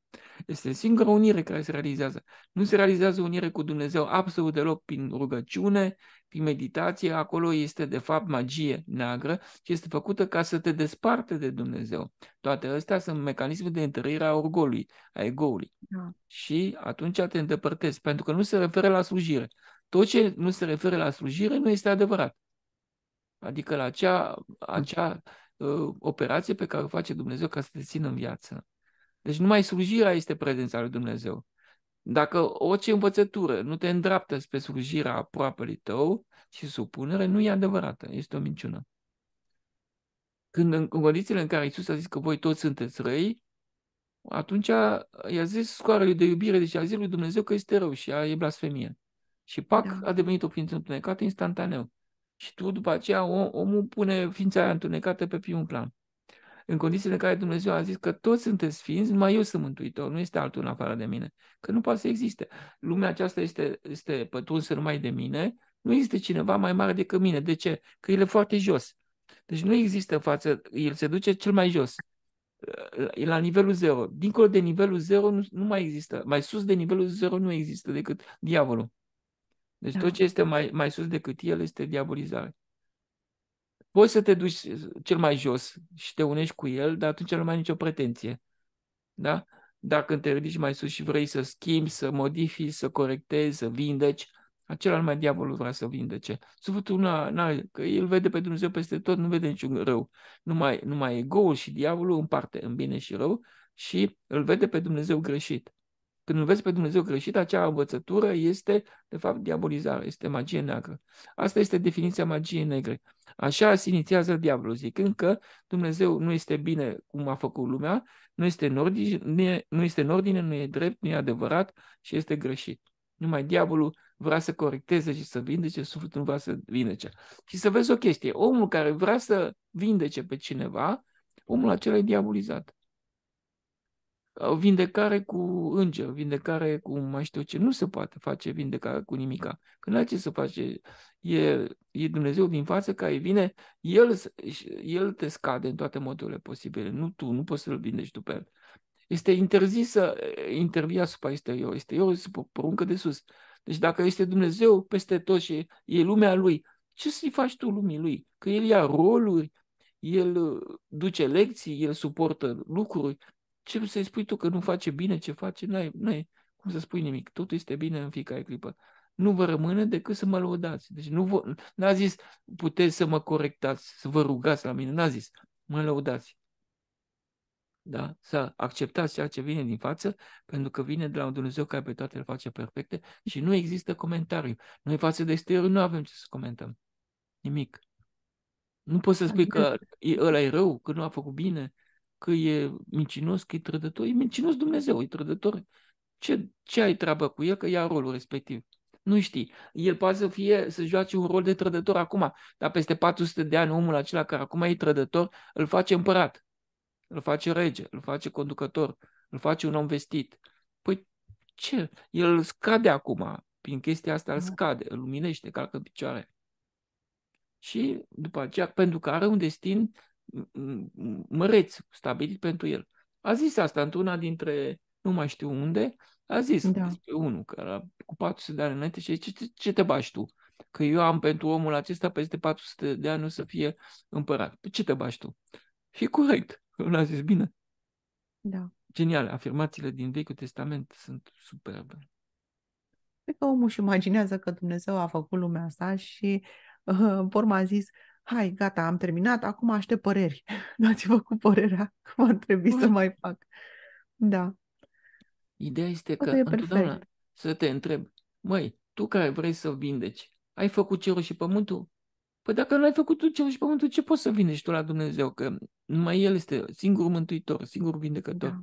Este singura unire care se realizează. Nu se realizează unire cu Dumnezeu absolut deloc prin rugăciune, prin meditație. Acolo este de fapt magie neagră și este făcută ca să te desparte de Dumnezeu. Toate astea sunt mecanisme de întărire a orgolului, a egoului. Da. Și atunci te îndepărtezi, pentru că nu se referă la slujire. Tot ce nu se referă la slujire nu este adevărat. Adică la acea, acea uh, operație pe care o face Dumnezeu ca să te țină în viață. Deci numai slujirea este prezența lui Dumnezeu. Dacă orice învățătură nu te îndreaptă spre slujirea aproapelui tău și supunere, nu e adevărată, este o minciună. Când în, condițiile în care Isus a zis că voi toți sunteți răi, atunci i-a zis scoarele de iubire, deci a zis lui Dumnezeu că este rău și a, e blasfemie. Și pac da. a devenit o ființă întunecată instantaneu. Și tu, după aceea, om, omul pune ființa aia întunecată pe primul plan. În condițiile în care Dumnezeu a zis că toți sunteți sfinți, numai eu sunt mântuitor, nu este altul în afară de mine. Că nu poate să existe. Lumea aceasta este, este pătrunsă numai de mine, nu există cineva mai mare decât mine. De ce? Că el e foarte jos. Deci nu există față, el se duce cel mai jos, la nivelul zero. Dincolo de nivelul zero nu, nu mai există. Mai sus de nivelul zero nu există decât diavolul. Deci da. tot ce este mai, mai sus decât el este diabolizare. Poți să te duci uh, cel mai jos și te unești cu el, dar atunci nu mai ai nicio pretenție. Da? Dacă te ridici mai sus și vrei să schimbi, să modifici, să corectezi, să vindeci, acela numai diavolul vrea să vindece. Sufletul nu are, că el vede pe Dumnezeu peste tot, nu vede niciun rău. Numai, numai egoul și diavolul împarte în bine și rău și îl vede pe Dumnezeu greșit. Când îl vezi pe Dumnezeu greșit, acea învățătură este, de fapt, diabolizare, este magie neagră. Asta este definiția magiei negre. Așa se inițiază diavolul, zicând că Dumnezeu nu este bine cum a făcut lumea, nu este, în ordine, nu este în ordine, nu e drept, nu e adevărat și este greșit. Numai diavolul vrea să corecteze și să vindece, sufletul nu vrea să vindece. Și să vezi o chestie, omul care vrea să vindece pe cineva, omul acela e diabolizat. O vindecare cu înger, vindecare cu mai știu ce. Nu se poate face vindecare cu nimica. Când ai ce să face. E, e Dumnezeu din față care vine, el, el te scade în toate modurile posibile. Nu tu, nu poți să-l vindeci tu pe el. Este să intervii asupra exterior. eu este poruncă de sus. Deci dacă este Dumnezeu peste tot și e lumea lui, ce să-i faci tu lumii lui? Că el ia roluri, el duce lecții, el suportă lucruri, ce să-i spui tu că nu face bine ce face? Nu ai nu ai cum să spui nimic. Totul este bine în fiecare clipă. Nu vă rămâne decât să mă lăudați. Deci nu vă, n-a zis puteți să mă corectați, să vă rugați la mine. N-a zis mă lăudați. Da? Să acceptați ceea ce vine din față, pentru că vine de la un Dumnezeu care pe toate le face perfecte și nu există comentariu. Noi față de exterior nu avem ce să comentăm. Nimic. Nu poți să spui că ăla e rău, că nu a făcut bine, că e mincinos, că e trădător. E mincinos Dumnezeu, e trădător. Ce, ce ai treabă cu el, că ia rolul respectiv? Nu știi. El poate să fie, să joace un rol de trădător acum, dar peste 400 de ani omul acela care acum e trădător, îl face împărat, îl face rege, îl face conducător, îl face un om vestit. Păi ce? El scade acum, prin chestia asta îl da. scade, îl luminește, calcă în picioare. Și după aceea, pentru că are un destin măreți stabilit pentru el. A zis asta într-una dintre, nu mai știu unde, a zis da. despre unul care a, cu 400 de ani înainte și zice, ce, ce te bași tu? Că eu am pentru omul acesta peste 400 de ani o să fie împărat. Pe păi ce te bași tu? Și corect, l-a zis bine. Da. Genial, afirmațiile din Vechiul Testament sunt superbe. Cred că omul își imaginează că Dumnezeu a făcut lumea asta și, [LAUGHS] în urmă, a zis, hai, gata, am terminat, acum aștept păreri. [LAUGHS] Dați-vă cu părerea că va trebui să mai fac. Da. Ideea este Totul că e întotdeauna perfect. să te întreb, măi, tu care vrei să vindeci, ai făcut cerul și pământul? Păi dacă nu ai făcut tu cerul și pământul, ce poți să vindești tu la Dumnezeu? Că numai El este singurul mântuitor, singurul vindecător. Da.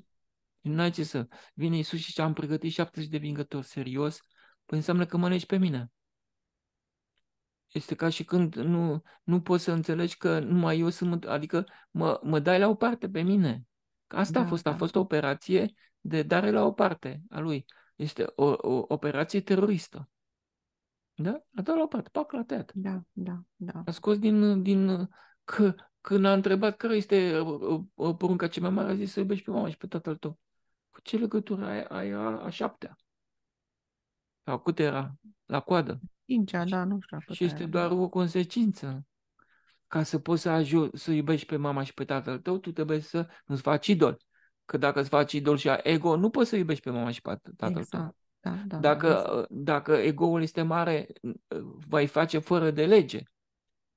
Nu ai ce să vine Iisus și am pregătit 70 de vingători serios, păi înseamnă că mănânci pe mine. Este ca și când nu, nu poți să înțelegi că numai eu sunt, adică mă, mă dai la o parte pe mine. Asta da, a fost, da. a fost o operație de dare la o parte a lui. Este o, o operație teroristă. Da? A dat la o parte, pac, la tăiat. Da, da, da. A scos din, din că, când a întrebat care este uh, uh, uh, porunca cea mai mare, a zis să iubești pe mama și pe tatăl tău. Cu ce legătură ai, ai a, a șaptea? Sau cât era? La coadă cincea, da, nu știu. Și este doar o consecință. Ca să poți să ajungi, să iubești pe mama și pe tatăl tău, tu trebuie să nu faci idol. Că dacă îți faci idol și ego, nu poți să iubești pe mama și pe tatăl exact. tău. Da, da, da, dacă, da, dacă ul este mare, vei face fără de lege.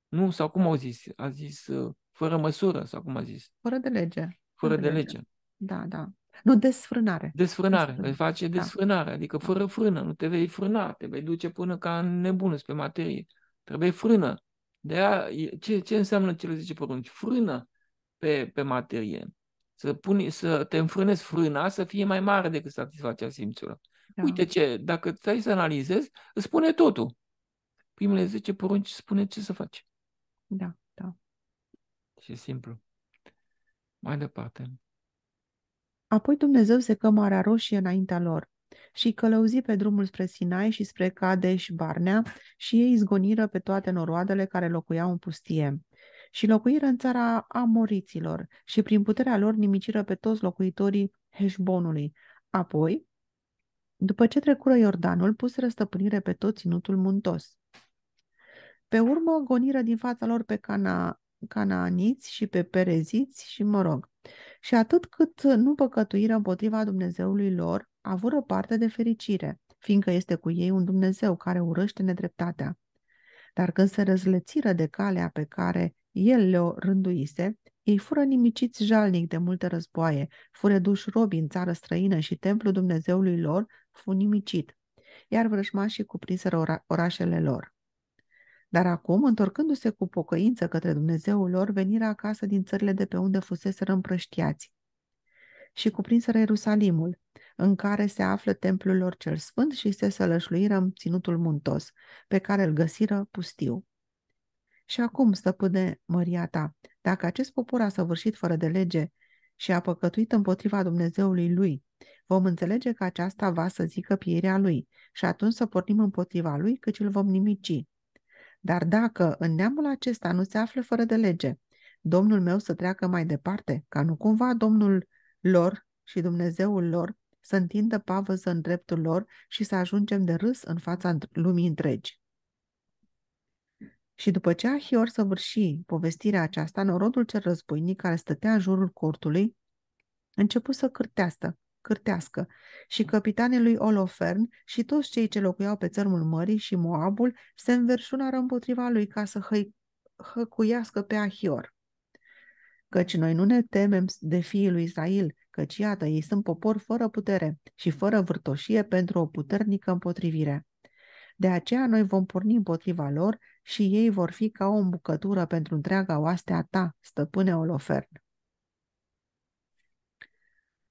Nu? Sau cum au zis? A zis fără măsură, sau cum a zis? Fără de lege. Fără, fără de, de lege. lege. Da, da. Nu, desfrânare. Desfrânare, desfrânare. îți face da. desfrânare, da. adică fără frână, nu te vei frâna, te vei duce până ca în nebună spre materie. Trebuie frână. De aia, ce, ce înseamnă cele 10 porunci? Frână pe, pe materie. Să, puni, să te înfrânezi frâna să fie mai mare decât satisfacția simțurilor. Da. Uite ce, dacă stai să analizezi, îți spune totul. Primele 10 porunci spune ce să faci. Da, da. Și simplu. Mai departe. Apoi Dumnezeu secă Marea Roșie înaintea lor și călăuzi pe drumul spre Sinai și spre Cadeș Barnea și ei izgoniră pe toate noroadele care locuiau în pustie. Și locuiră în țara Amoriților și prin puterea lor nimiciră pe toți locuitorii Heșbonului. Apoi, după ce trecură Iordanul, puseră răstăpânire pe tot ținutul muntos. Pe urmă, goniră din fața lor pe cana, canaaniți și pe pereziți și, mă rog, și atât cât nu păcătuiră împotriva Dumnezeului lor, avură parte de fericire, fiindcă este cu ei un Dumnezeu care urăște nedreptatea. Dar când se răzlețiră de calea pe care el le-o rânduise, ei fură nimiciți jalnic de multe războaie, fură duși robi în țară străină și templul Dumnezeului lor fu nimicit, iar vrăjmașii cuprinseră ora- orașele lor. Dar acum, întorcându-se cu pocăință către Dumnezeul lor, venirea acasă din țările de pe unde fusese împrăștiați și cuprinsă Ierusalimul, în care se află templul lor cel sfânt și se sălășluiră în ținutul muntos, pe care îl găsiră pustiu. Și acum, stăpâne măria ta, dacă acest popor a săvârșit fără de lege și a păcătuit împotriva Dumnezeului lui, vom înțelege că aceasta va să zică pierea lui și atunci să pornim împotriva lui, căci îl vom nimici. Dar dacă în neamul acesta nu se află fără de lege, Domnul meu să treacă mai departe, ca nu cumva Domnul lor și Dumnezeul lor să întindă pavăză în dreptul lor și să ajungem de râs în fața lumii întregi. Și după ce Ahior săvârși povestirea aceasta, norodul cel războinic care stătea în jurul cortului, începu să cârtească cârtească, și capitanii lui Olofern și toți cei ce locuiau pe țărmul mării și Moabul se înverșunară împotriva lui ca să hăi, hăcuiască pe Ahior. Căci noi nu ne temem de fiii lui Israel, căci iată, ei sunt popor fără putere și fără vârtoșie pentru o puternică împotrivire. De aceea noi vom porni împotriva lor și ei vor fi ca o îmbucătură pentru întreaga oastea ta, stăpâne Olofern.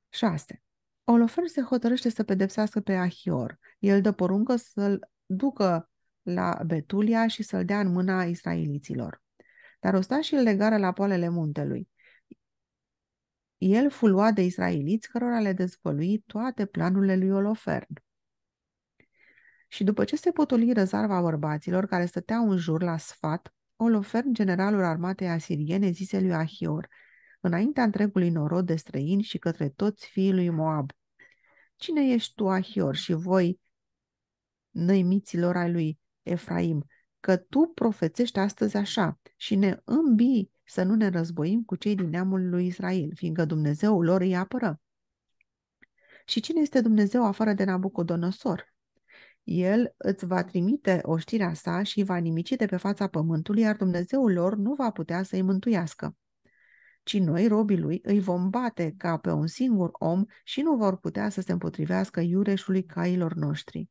6. Olofer se hotărăște să pedepsească pe Ahior. El dă poruncă să-l ducă la Betulia și să-l dea în mâna israeliților. Dar ostașii îl legară la poalele muntelui. El fu luat de israeliți cărora le dezvălui toate planurile lui Olofern. Și după ce se potoli răzarva bărbaților care stăteau în jur la sfat, Olofern, generalul armatei asiriene, zise lui Ahior – înaintea întregului norod de străini și către toți fiii lui Moab. Cine ești tu, Ahior, și voi, năimiților ai lui Efraim, că tu profețești astăzi așa și ne îmbii să nu ne războim cu cei din neamul lui Israel, fiindcă Dumnezeu lor îi apără. Și cine este Dumnezeu afară de Nabucodonosor? El îți va trimite oștirea sa și va nimici de pe fața pământului, iar Dumnezeul lor nu va putea să-i mântuiască ci noi, robii lui, îi vom bate ca pe un singur om și nu vor putea să se împotrivească iureșului cailor noștri.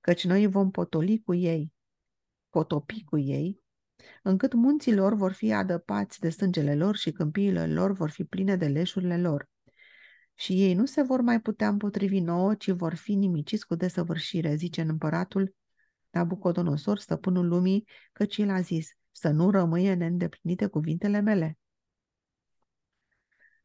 Căci noi îi vom potoli cu ei, potopi cu ei, încât munții lor vor fi adăpați de sângele lor și câmpiile lor vor fi pline de leșurile lor. Și ei nu se vor mai putea împotrivi nouă, ci vor fi nimiciți cu desăvârșire, zice în împăratul Nabucodonosor, stăpânul lumii, căci el a zis, să nu rămâie neîndeplinite cuvintele mele.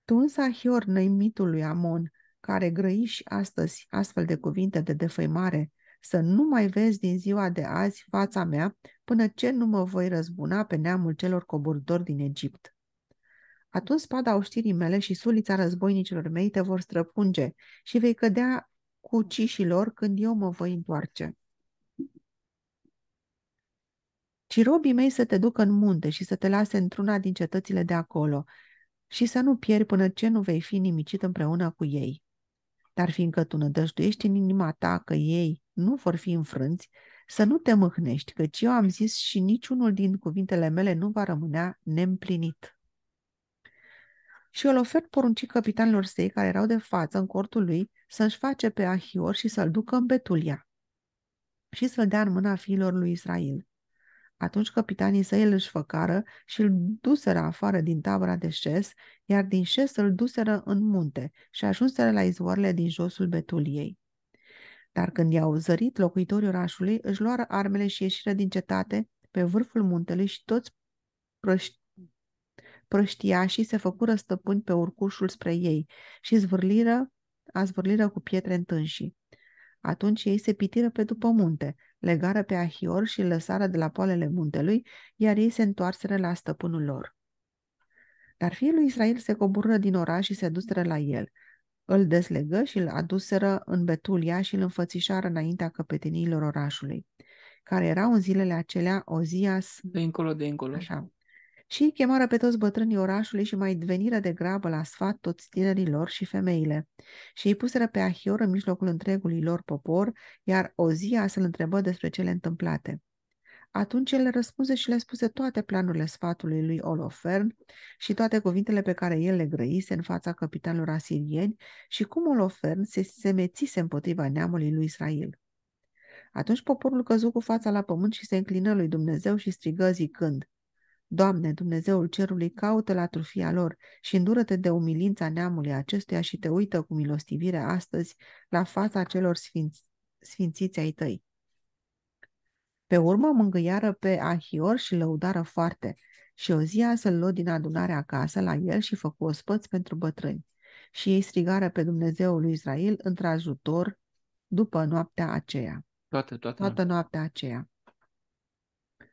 Tu însă, Ahior, năimitul lui Amon, care grăi și astăzi astfel de cuvinte de defăimare, să nu mai vezi din ziua de azi fața mea până ce nu mă voi răzbuna pe neamul celor coborători din Egipt. Atunci spada oștirii mele și sulița războinicilor mei te vor străpunge și vei cădea cu cișilor când eu mă voi întoarce. Ci robii mei să te ducă în munte și să te lase într-una din cetățile de acolo și să nu pieri până ce nu vei fi nimicit împreună cu ei. Dar fiindcă tu nădăjduiești în inima ta că ei nu vor fi înfrânți, să nu te mâhnești, căci eu am zis și niciunul din cuvintele mele nu va rămânea neîmplinit. Și ofer porunci capitanilor săi care erau de față în cortul lui să-și face pe Ahior și să-l ducă în Betulia și să-l dea în mâna fiilor lui Israel. Atunci capitanii săi îl își făcară și îl duseră afară din tabăra de șes, iar din șes îl duseră în munte și ajunseră la izvoarele din josul Betuliei. Dar când i-au zărit locuitorii orașului, își luară armele și ieșiră din cetate pe vârful muntelui și toți prăști prăștiașii se făcură stăpâni pe urcușul spre ei și zvârliră, a zvârliră cu pietre întânși. Atunci ei se pitiră pe după munte, legară pe Ahior și îl lăsară de la poalele muntelui, iar ei se întoarseră la stăpânul lor. Dar fiul lui Israel se coborâ din oraș și se duseră la el. Îl deslegă și îl aduseră în Betulia și îl înfățișară înaintea căpeteniilor orașului, care erau în zilele acelea Ozias... De încolo, de încolo. Așa, și chemară pe toți bătrânii orașului și mai veniră de grabă la sfat toți tinerii lor și femeile. Și îi puseră pe Ahior în mijlocul întregului lor popor, iar Ozia să-l întrebă despre cele întâmplate. Atunci el răspunse și le spuse toate planurile sfatului lui Olofern și toate cuvintele pe care el le grăise în fața capitanilor asirieni și cum Olofern se semețise împotriva neamului lui Israel. Atunci poporul căzu cu fața la pământ și se înclină lui Dumnezeu și strigă zicând, Doamne, Dumnezeul cerului, caută la trufia lor și îndură-te de umilința neamului acestuia și te uită cu milostivire astăzi la fața celor sfinți, sfințiți ai tăi. Pe urmă mângâiară pe Ahior și lăudară foarte și o zi să-l luă din adunare acasă la el și făcu ospăți pentru bătrâni. Și ei strigară pe Dumnezeul lui Israel într-ajutor după noaptea aceea. Toată, toată, toată noaptea aceea.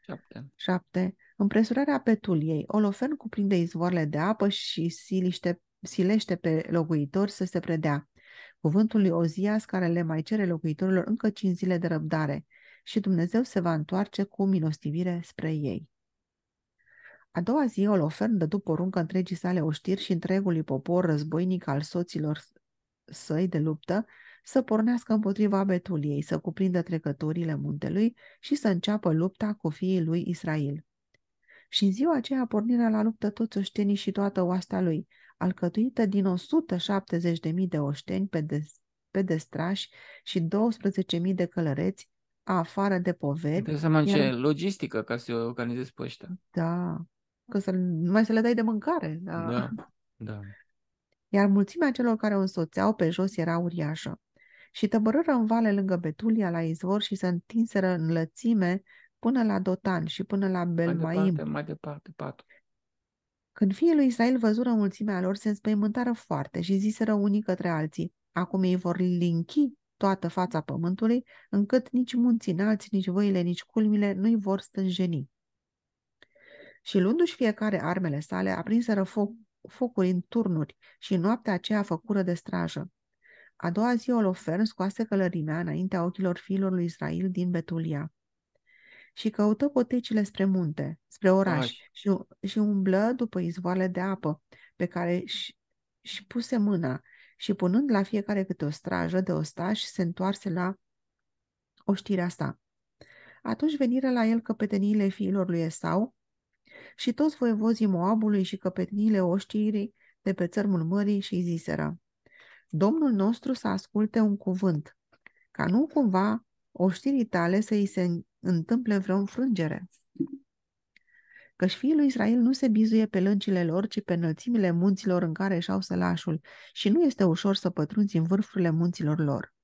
Șapte. Șapte. Împresurarea petuliei, Olofen cuprinde izvoarele de apă și siliște, silește pe locuitori să se predea. Cuvântul lui Ozias care le mai cere locuitorilor încă cinci zile de răbdare și Dumnezeu se va întoarce cu milostivire spre ei. A doua zi, Olofen dădu poruncă întregii sale oștiri și întregului popor războinic al soților săi de luptă să pornească împotriva Betuliei, să cuprindă trecătorile muntelui și să înceapă lupta cu fiii lui Israel. Și în ziua aceea pornirea la luptă toți oștenii și toată oastea lui, alcătuită din 170.000 de oșteni pedestrași și 12.000 de călăreți, afară de poveri. Trebuie să mănânce iar... logistică ca să organizezi pe ăștia. Da, că să, mai să le dai de mâncare. Da. da, da. Iar mulțimea celor care o însoțeau pe jos era uriașă. Și tăbărâră în vale lângă Betulia la izvor și se întinseră în lățime până la Dotan și până la Belmaim. Mai departe, mai departe, patru. Când fiii lui Israel văzură mulțimea lor, se înspăimântară foarte și ziseră unii către alții, acum ei vor linchi toată fața pământului, încât nici munții înalți, nici voile, nici culmile nu-i vor stânjeni. Și luându-și fiecare armele sale, aprinseră foc, focuri în turnuri și noaptea aceea făcură de strajă. A doua zi Olofern scoase călărimea înaintea ochilor fiilor lui Israel din Betulia și căută potecile spre munte, spre oraș și, și umblă după izvoale de apă pe care și, și puse mâna și punând la fiecare câte o strajă de ostaș se întoarse la oștirea sa. Atunci venirea la el căpeteniile fiilor lui Esau și toți voievozii Moabului și căpeteniile oștirii de pe țărmul mării și ziseră, Domnul nostru să asculte un cuvânt, ca nu cumva oștirii tale să îi se întâmple vreo înfrângere. Căci fiii lui Israel nu se bizuie pe lâncile lor, ci pe înălțimile munților în care își au sălașul și nu este ușor să pătrunzi în vârfurile munților lor.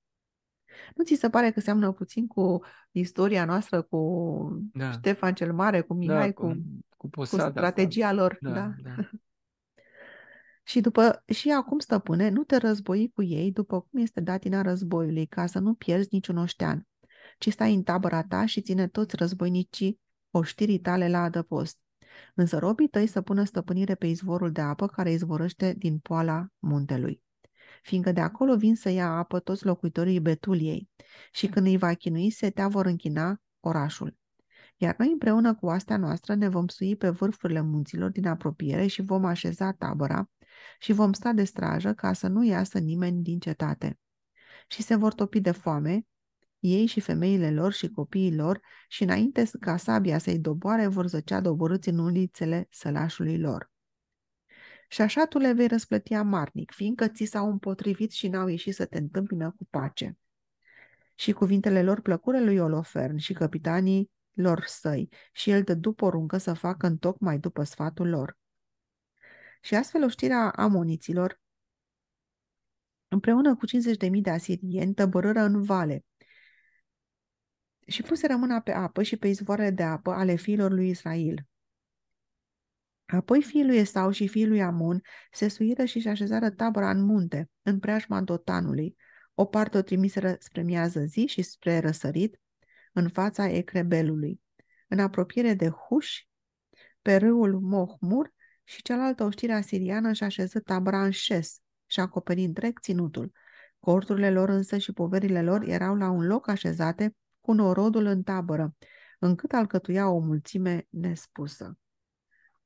Nu ți se pare că seamănă puțin cu istoria noastră, cu da. Ștefan cel Mare, cu da, Mihai, da, cu, cu, cu, posada, cu da. strategia da. lor? Da, da. da. [LAUGHS] Și după și acum, stăpâne, nu te război cu ei după cum este datina războiului, ca să nu pierzi niciun oștean ci stai în tabăra ta și ține toți războinicii oștirii tale la adăpost. Însă robii tăi să pună stăpânire pe izvorul de apă care izvorăște din poala muntelui. Fiindcă de acolo vin să ia apă toți locuitorii Betuliei și când îi va chinui, setea vor închina orașul. Iar noi împreună cu astea noastră ne vom sui pe vârfurile munților din apropiere și vom așeza tabăra și vom sta de strajă ca să nu iasă nimeni din cetate. Și se vor topi de foame ei și femeile lor și copiii lor și înainte ca sabia să-i doboare vor zăcea doborâți în ulițele sălașului lor. Și așa tu le vei răsplăti amarnic, fiindcă ți s-au împotrivit și n-au ieșit să te întâmpină cu pace. Și cuvintele lor plăcure lui Olofern și capitanii lor săi și el după poruncă să facă în tocmai după sfatul lor. Și astfel oștirea amoniților împreună cu 50.000 de asirieni tăbărâră în vale și puse rămâna pe apă și pe izvoarele de apă ale fiilor lui Israel. Apoi fiul lui Esau și fiul lui Amun se suiră și-și așezară tabăra în munte, în preajma Dotanului. O parte o trimiseră spre miază zi și spre răsărit, în fața Ecrebelului, în apropiere de Huș, pe râul Mohmur și cealaltă oștire asiriană și așeză tabăra în șes și acoperi întreg ținutul. Corturile lor însă și poverile lor erau la un loc așezate cu norodul în tabără, încât alcătuia o mulțime nespusă.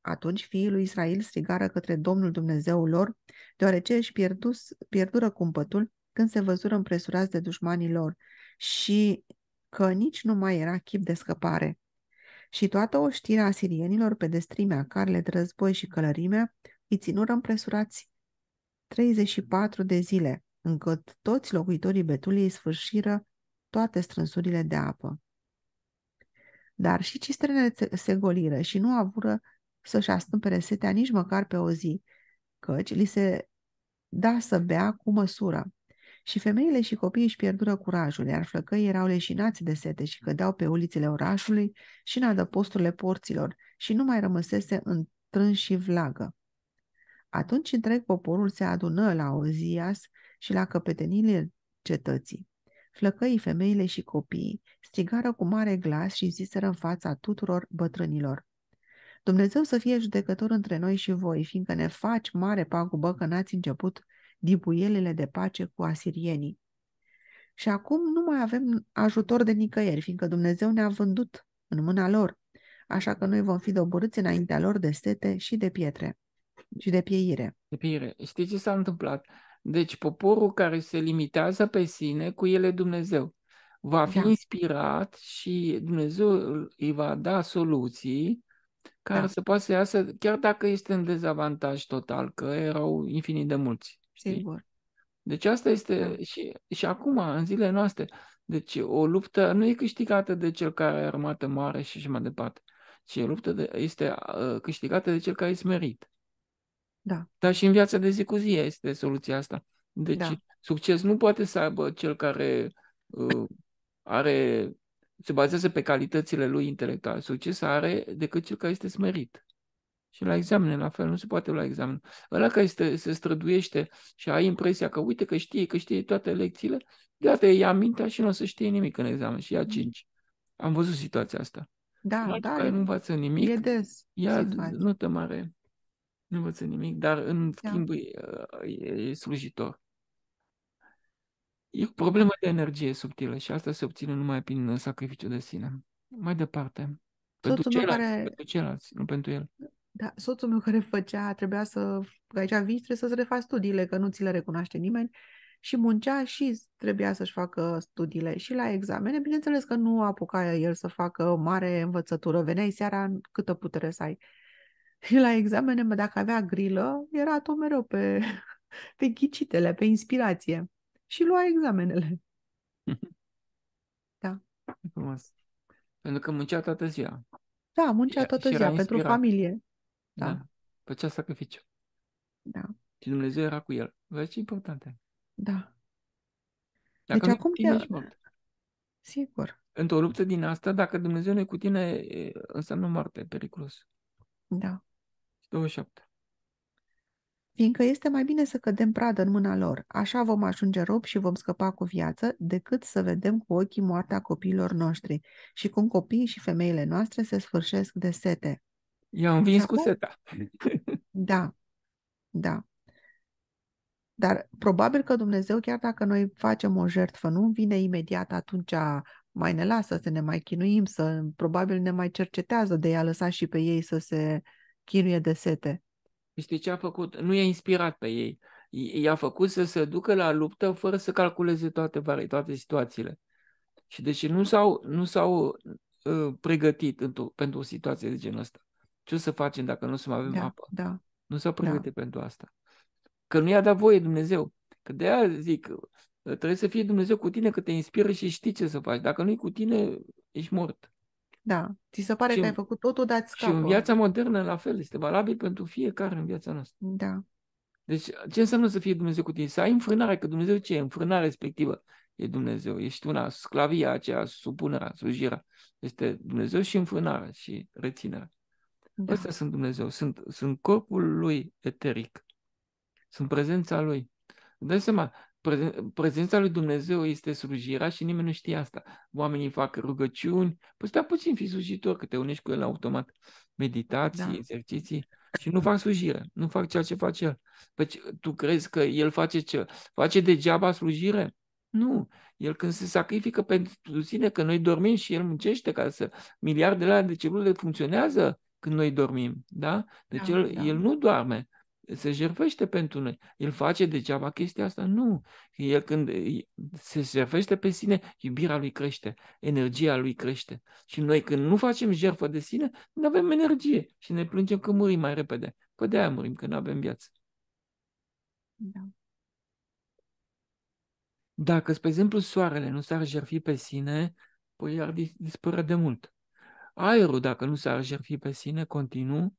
Atunci fiii lui Israel strigară către Domnul Dumnezeul lor, deoarece își pierdus, pierdură cumpătul când se văzură împresurați de dușmanii lor și că nici nu mai era chip de scăpare. Și toată oștirea asirienilor pe destrimea, carele de război și călărimea îi ținură împresurați 34 de zile, încât toți locuitorii Betuliei sfârșiră toate strânsurile de apă. Dar și cisternele se goliră și nu avură să-și astâmpere setea nici măcar pe o zi, căci li se da să bea cu măsură. Și femeile și copiii își pierdură curajul, iar flăcăii erau leșinați de sete și cădeau pe ulițele orașului și în adăposturile porților și nu mai rămăsese întrâns și vlagă. Atunci întreg poporul se adună la Ozias și la căpetenile cetății flăcăii femeile și copiii, strigară cu mare glas și ziseră în fața tuturor bătrânilor. Dumnezeu să fie judecător între noi și voi, fiindcă ne faci mare pagubă că n-ați început dibuielele de pace cu asirienii. Și acum nu mai avem ajutor de nicăieri, fiindcă Dumnezeu ne-a vândut în mâna lor, așa că noi vom fi doborâți înaintea lor de sete și de pietre și de pieire. De pieire. Știi ce s-a întâmplat? Deci poporul care se limitează pe sine, cu ele Dumnezeu va fi da. inspirat și Dumnezeu îi va da soluții care da. să poată să iasă, chiar dacă este în dezavantaj total, că erau infinit de mulți. Știi? Sigur. Deci asta este da. și, și acum, în zilele noastre. Deci o luptă nu e câștigată de cel care are armată mare și așa mai departe, ci luptă de, este câștigată de cel care e smerit. Da. Dar și în viața de zi cu zi este soluția asta. Deci da. succes nu poate să aibă cel care uh, are se bazează pe calitățile lui intelectuale. Succes are decât cel care este smerit. Și la examene, la fel, nu se poate la examen. Ăla care este, se străduiește și ai impresia că uite că știe, că știe toate lecțiile, deodată ia mintea și nu o să știe nimic în examen și ia mm. cinci. Am văzut situația asta. Da, da. Care nu învață nimic. E des. Ia notă mare nu învăță nimic, dar în da. schimb e, e slujitor. E o problemă de energie subtilă și asta se obține numai prin sacrificiu de sine. Mai departe. Pentru soțul ceilalți, care... pentru ceilalți, nu pentru el. Da, soțul meu care făcea, trebuia să, că aici vii, trebuie să-ți refaci studiile, că nu ți le recunoaște nimeni. Și muncea și trebuia să-și facă studiile și la examene. Bineînțeles că nu apuca el să facă mare învățătură. Veneai seara câtă putere să ai. Și [LAUGHS] la examene, mă, dacă avea grilă, era tot mereu pe, [LAUGHS] pe ghicitele, pe inspirație. Și lua examenele. [LAUGHS] da. Frumos. Pentru că muncea toată ziua. Da, muncea și, toată și ziua, inspirat. pentru familie. Da. da. Păcea sacrificiu. Da. Și Dumnezeu era cu el. Vezi ce importante. Da. Dacă deci acum te... Mort. Sigur. Într-o luptă din asta, dacă Dumnezeu nu e cu tine, înseamnă moarte, periculos. Da. 27. Fiindcă este mai bine să cădem pradă în mâna lor, așa vom ajunge rob și vom scăpa cu viață, decât să vedem cu ochii moartea copiilor noștri și cum copiii și femeile noastre se sfârșesc de sete. I-am vins cu seta. [LAUGHS] da, da. Dar probabil că Dumnezeu, chiar dacă noi facem o jertfă, nu vine imediat atunci mai ne lasă să ne mai chinuim, să probabil ne mai cercetează de a lăsa și pe ei să se chinuie de sete. Știi ce a făcut? Nu i-a inspirat pe ei. I-a făcut să se ducă la luptă fără să calculeze toate, toate situațiile. Și deși nu s-au, nu s-au uh, pregătit pentru o situație de genul ăsta. Ce o să facem dacă nu o să mai avem da, apă? Da. Nu s-au da. pregătit da. pentru asta. Că nu i-a dat voie Dumnezeu. Că de aia zic, trebuie să fie Dumnezeu cu tine, că te inspiră și știi ce să faci. Dacă nu-i cu tine, ești mort. Da, ți se pare și, că ai făcut totul, dar Și în viața modernă, la fel, este valabil pentru fiecare în viața noastră. Da. Deci, ce înseamnă să fie Dumnezeu cu tine? Să ai înfrânare, că Dumnezeu ce e? Înfrânare respectivă e Dumnezeu. Ești una, sclavia aceea, supunerea, slujirea. Este Dumnezeu și înfrânarea și reținerea. Da. Astea sunt Dumnezeu. Sunt, sunt corpul lui eteric. Sunt prezența lui. Dai seama, prezența lui Dumnezeu este slujirea și nimeni nu știe asta. Oamenii fac rugăciuni, păi stai puțin, fi slujitor, că te unești cu el automat. Meditații, da. exerciții și nu fac slujire, nu fac ceea ce face el. Păi tu crezi că el face ce? Face degeaba slujire? Nu. El când se sacrifică pentru sine, că noi dormim și el muncește ca să miliardele de celule funcționează când noi dormim, da? Deci da, el, da. el nu doarme se jervește pentru noi. El face degeaba chestia asta? Nu. El când se jervește pe sine, iubirea lui crește, energia lui crește. Și noi când nu facem jertfă de sine, nu avem energie și ne plângem că murim mai repede. Păi de-aia murim, că nu avem viață. Da. Dacă, spre exemplu, soarele nu s-ar jerfi pe sine, păi ar dispărea de mult. Aerul, dacă nu s-ar jerfi pe sine, continuu,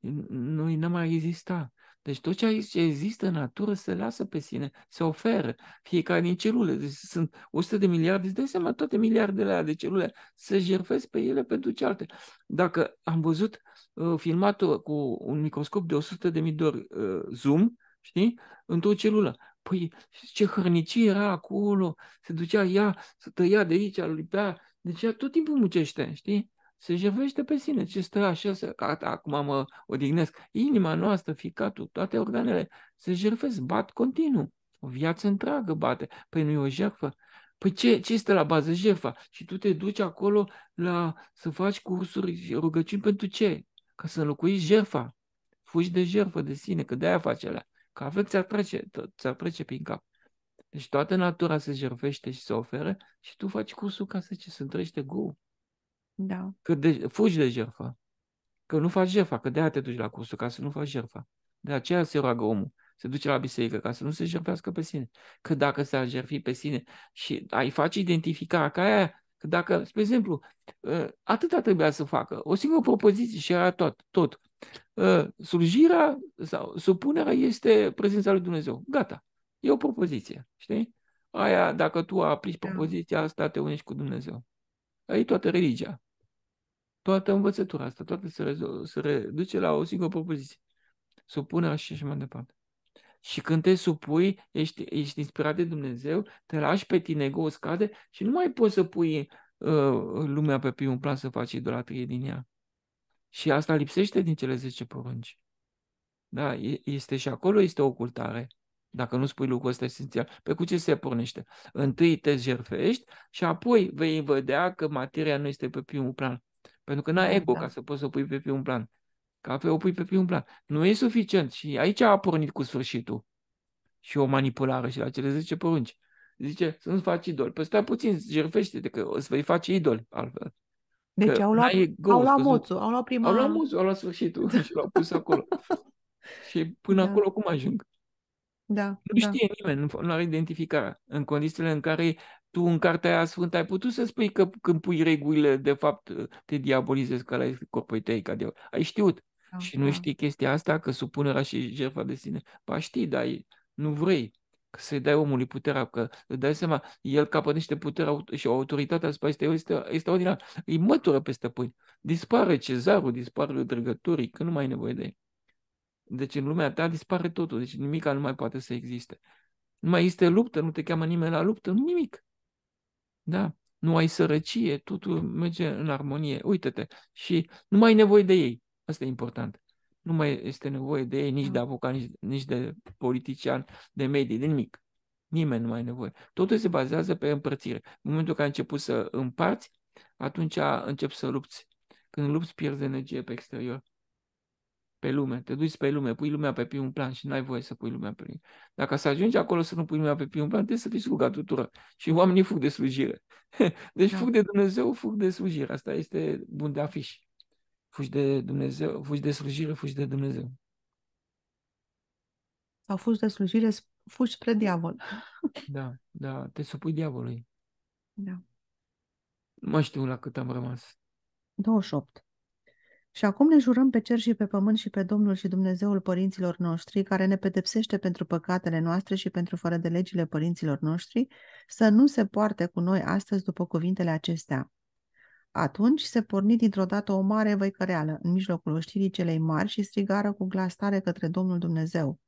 noi n-am mai exista. Deci tot ce există în natură se lasă pe sine, se oferă. Fiecare din celule, deci sunt 100 de miliarde, îți dai seama, toate miliardele de celule se jerfesc pe ele pentru cealaltă. Dacă am văzut uh, filmatul cu un microscop de 100 de mii de ori uh, zoom, știi, într-o celulă, Păi ce hărnicie era acolo, se ducea ea, se tăia de aici, lipea, deci ea tot timpul muncește, știi? se jevește pe sine, ce stă așa, să, acum mă odihnesc. Inima noastră, ficatul, toate organele se jerfesc, bat continuu. O viață întreagă bate. Păi nu e o jerfă, Păi ce, ce este la bază jerfa? Și tu te duci acolo la, să faci cursuri, rugăciuni pentru ce? Ca să înlocuiești jerfa, Fugi de jerfă de sine, că de-aia face alea. Că avea ți-ar trece, ți-ar trece prin cap. Deci toată natura se jervește și se oferă și tu faci cursul ca să ce, se întrește gol. Da. Că de, fugi de jertfă. Că nu faci jertfa, că de-aia te duci la cursul, ca să nu faci jertfa. De aceea se roagă omul. Se duce la biserică ca să nu se jertfească pe sine. Că dacă s-ar jertfi pe sine și ai face identificarea ca aia, că dacă, spre exemplu, ă, atâta trebuia să facă, o singură propoziție și era tot. tot. Ă, Surgirea sau supunerea este prezența lui Dumnezeu. Gata. E o propoziție, știi? Aia, dacă tu aplici da. propoziția asta, te unești cu Dumnezeu. e toată religia toată învățătura asta, toată se, rezolvă, se reduce la o singură propoziție. Supunerea și așa mai departe. Și când te supui, ești, ești inspirat de Dumnezeu, te lași pe tine, ego scade și nu mai poți să pui uh, lumea pe primul plan să faci idolatrie din ea. Și asta lipsește din cele 10 porunci. Da, este și acolo este o ocultare. Dacă nu spui lucrul ăsta esențial, pe cu ce se pornește? Întâi te jerfești și apoi vei vedea că materia nu este pe primul plan. Pentru că n-ai ego da. ca da. să poți să o pui pe primul plan. Ca pe o pui pe primul plan. Nu e suficient. Și aici a pornit cu sfârșitul. Și o manipulare și la cele 10 porunci. Zice, să nu-ți faci idol. Păi stai puțin, jerfește de că o să vei face idol altfel. Deci că au luat, ego, au luat moțul, au luat prima... Au luat moțul, au luat sfârșitul da. și l-au pus acolo. [LAUGHS] și până da. acolo cum ajung? Da, nu da. știe nimeni, nu, nu are identificarea. În condițiile în care tu în cartea aia sfântă ai putut să spui că când pui regulile, de fapt, te diabolizezi că la corpul tăi ca diavol. Ai știut. Da, și nu știi chestia asta, că supunerea și jertfa de sine. Ba știi, dar nu vrei că să-i dai omului puterea, că îți dai seama, el niște puterea și autoritatea asupra este, este ordinar. Îi mătură peste stăpâni. Dispare cezarul, dispare drăgătorii, că nu mai ai nevoie de ei. Deci în lumea ta dispare totul, deci nimic nu mai poate să existe. Nu mai este luptă, nu te cheamă nimeni la luptă, nimic. Da? Nu ai sărăcie, totul merge în armonie. Uită-te. Și nu mai ai nevoie de ei. Asta e important. Nu mai este nevoie de ei, nici de avocat, nici, nici de politician, de medii, de nimic. Nimeni nu mai are nevoie. Totul se bazează pe împărțire. În momentul în care ai început să împarți, atunci începi să lupți. Când lupți, pierzi energie pe exterior pe lume, te duci pe lume, pui lumea pe primul plan și n-ai voie să pui lumea pe lume. Dacă să ajungi acolo să nu pui lumea pe primul plan, trebuie să fii sluga tuturor. Și oamenii fug de slujire. [LAUGHS] Deci da. fug de Dumnezeu, fug de slujire. Asta este bun de afiș. Fugi de Dumnezeu, fugi de slujire, fugi de Dumnezeu. Sau fugi de slujire, fugi spre diavol. Da, da, te supui diavolului. Da. Nu mai știu la cât am rămas. 28. Și acum ne jurăm pe cer și pe pământ și pe Domnul și Dumnezeul părinților noștri, care ne pedepsește pentru păcatele noastre și pentru fără de legile părinților noștri, să nu se poarte cu noi astăzi după cuvintele acestea. Atunci se porni dintr-o dată o mare văicăreală în mijlocul oștirii celei mari și strigară cu glas tare către Domnul Dumnezeu.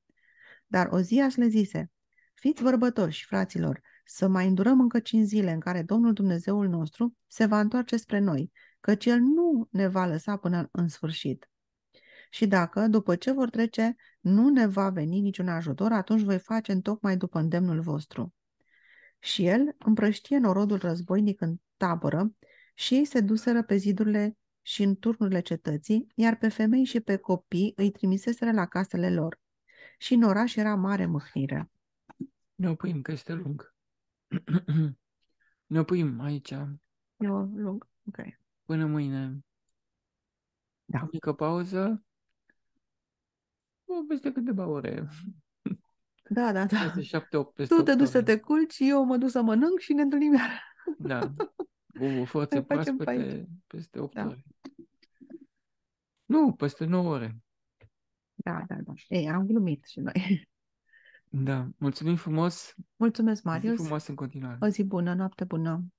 Dar o zi le zise, Fiți vorbătoși, fraților, să mai îndurăm încă cinci zile în care Domnul Dumnezeul nostru se va întoarce spre noi căci El nu ne va lăsa până în sfârșit. Și dacă, după ce vor trece, nu ne va veni niciun ajutor, atunci voi face tocmai după îndemnul vostru. Și el împrăștie norodul războinic în tabără și ei se duseră pe zidurile și în turnurile cetății, iar pe femei și pe copii îi trimiseseră la casele lor. Și în oraș era mare mâhnire. Ne opuim, că este lung. [CLEARS THROAT] ne opuim aici. Eu lung, ok. Până mâine. Da. O mică pauză. O peste câteva ore. Da, da, da. 7, 8, peste tu te duci să te culci, eu mă duc să mănânc și ne întâlnim iar. Da. o forță proaspete peste 8 da. ore. Nu, peste 9 ore. Da, da, da. Ei, am glumit și noi. Da, mulțumim frumos. Mulțumesc, Marius. O zi frumos în continuare. O zi bună, noapte bună.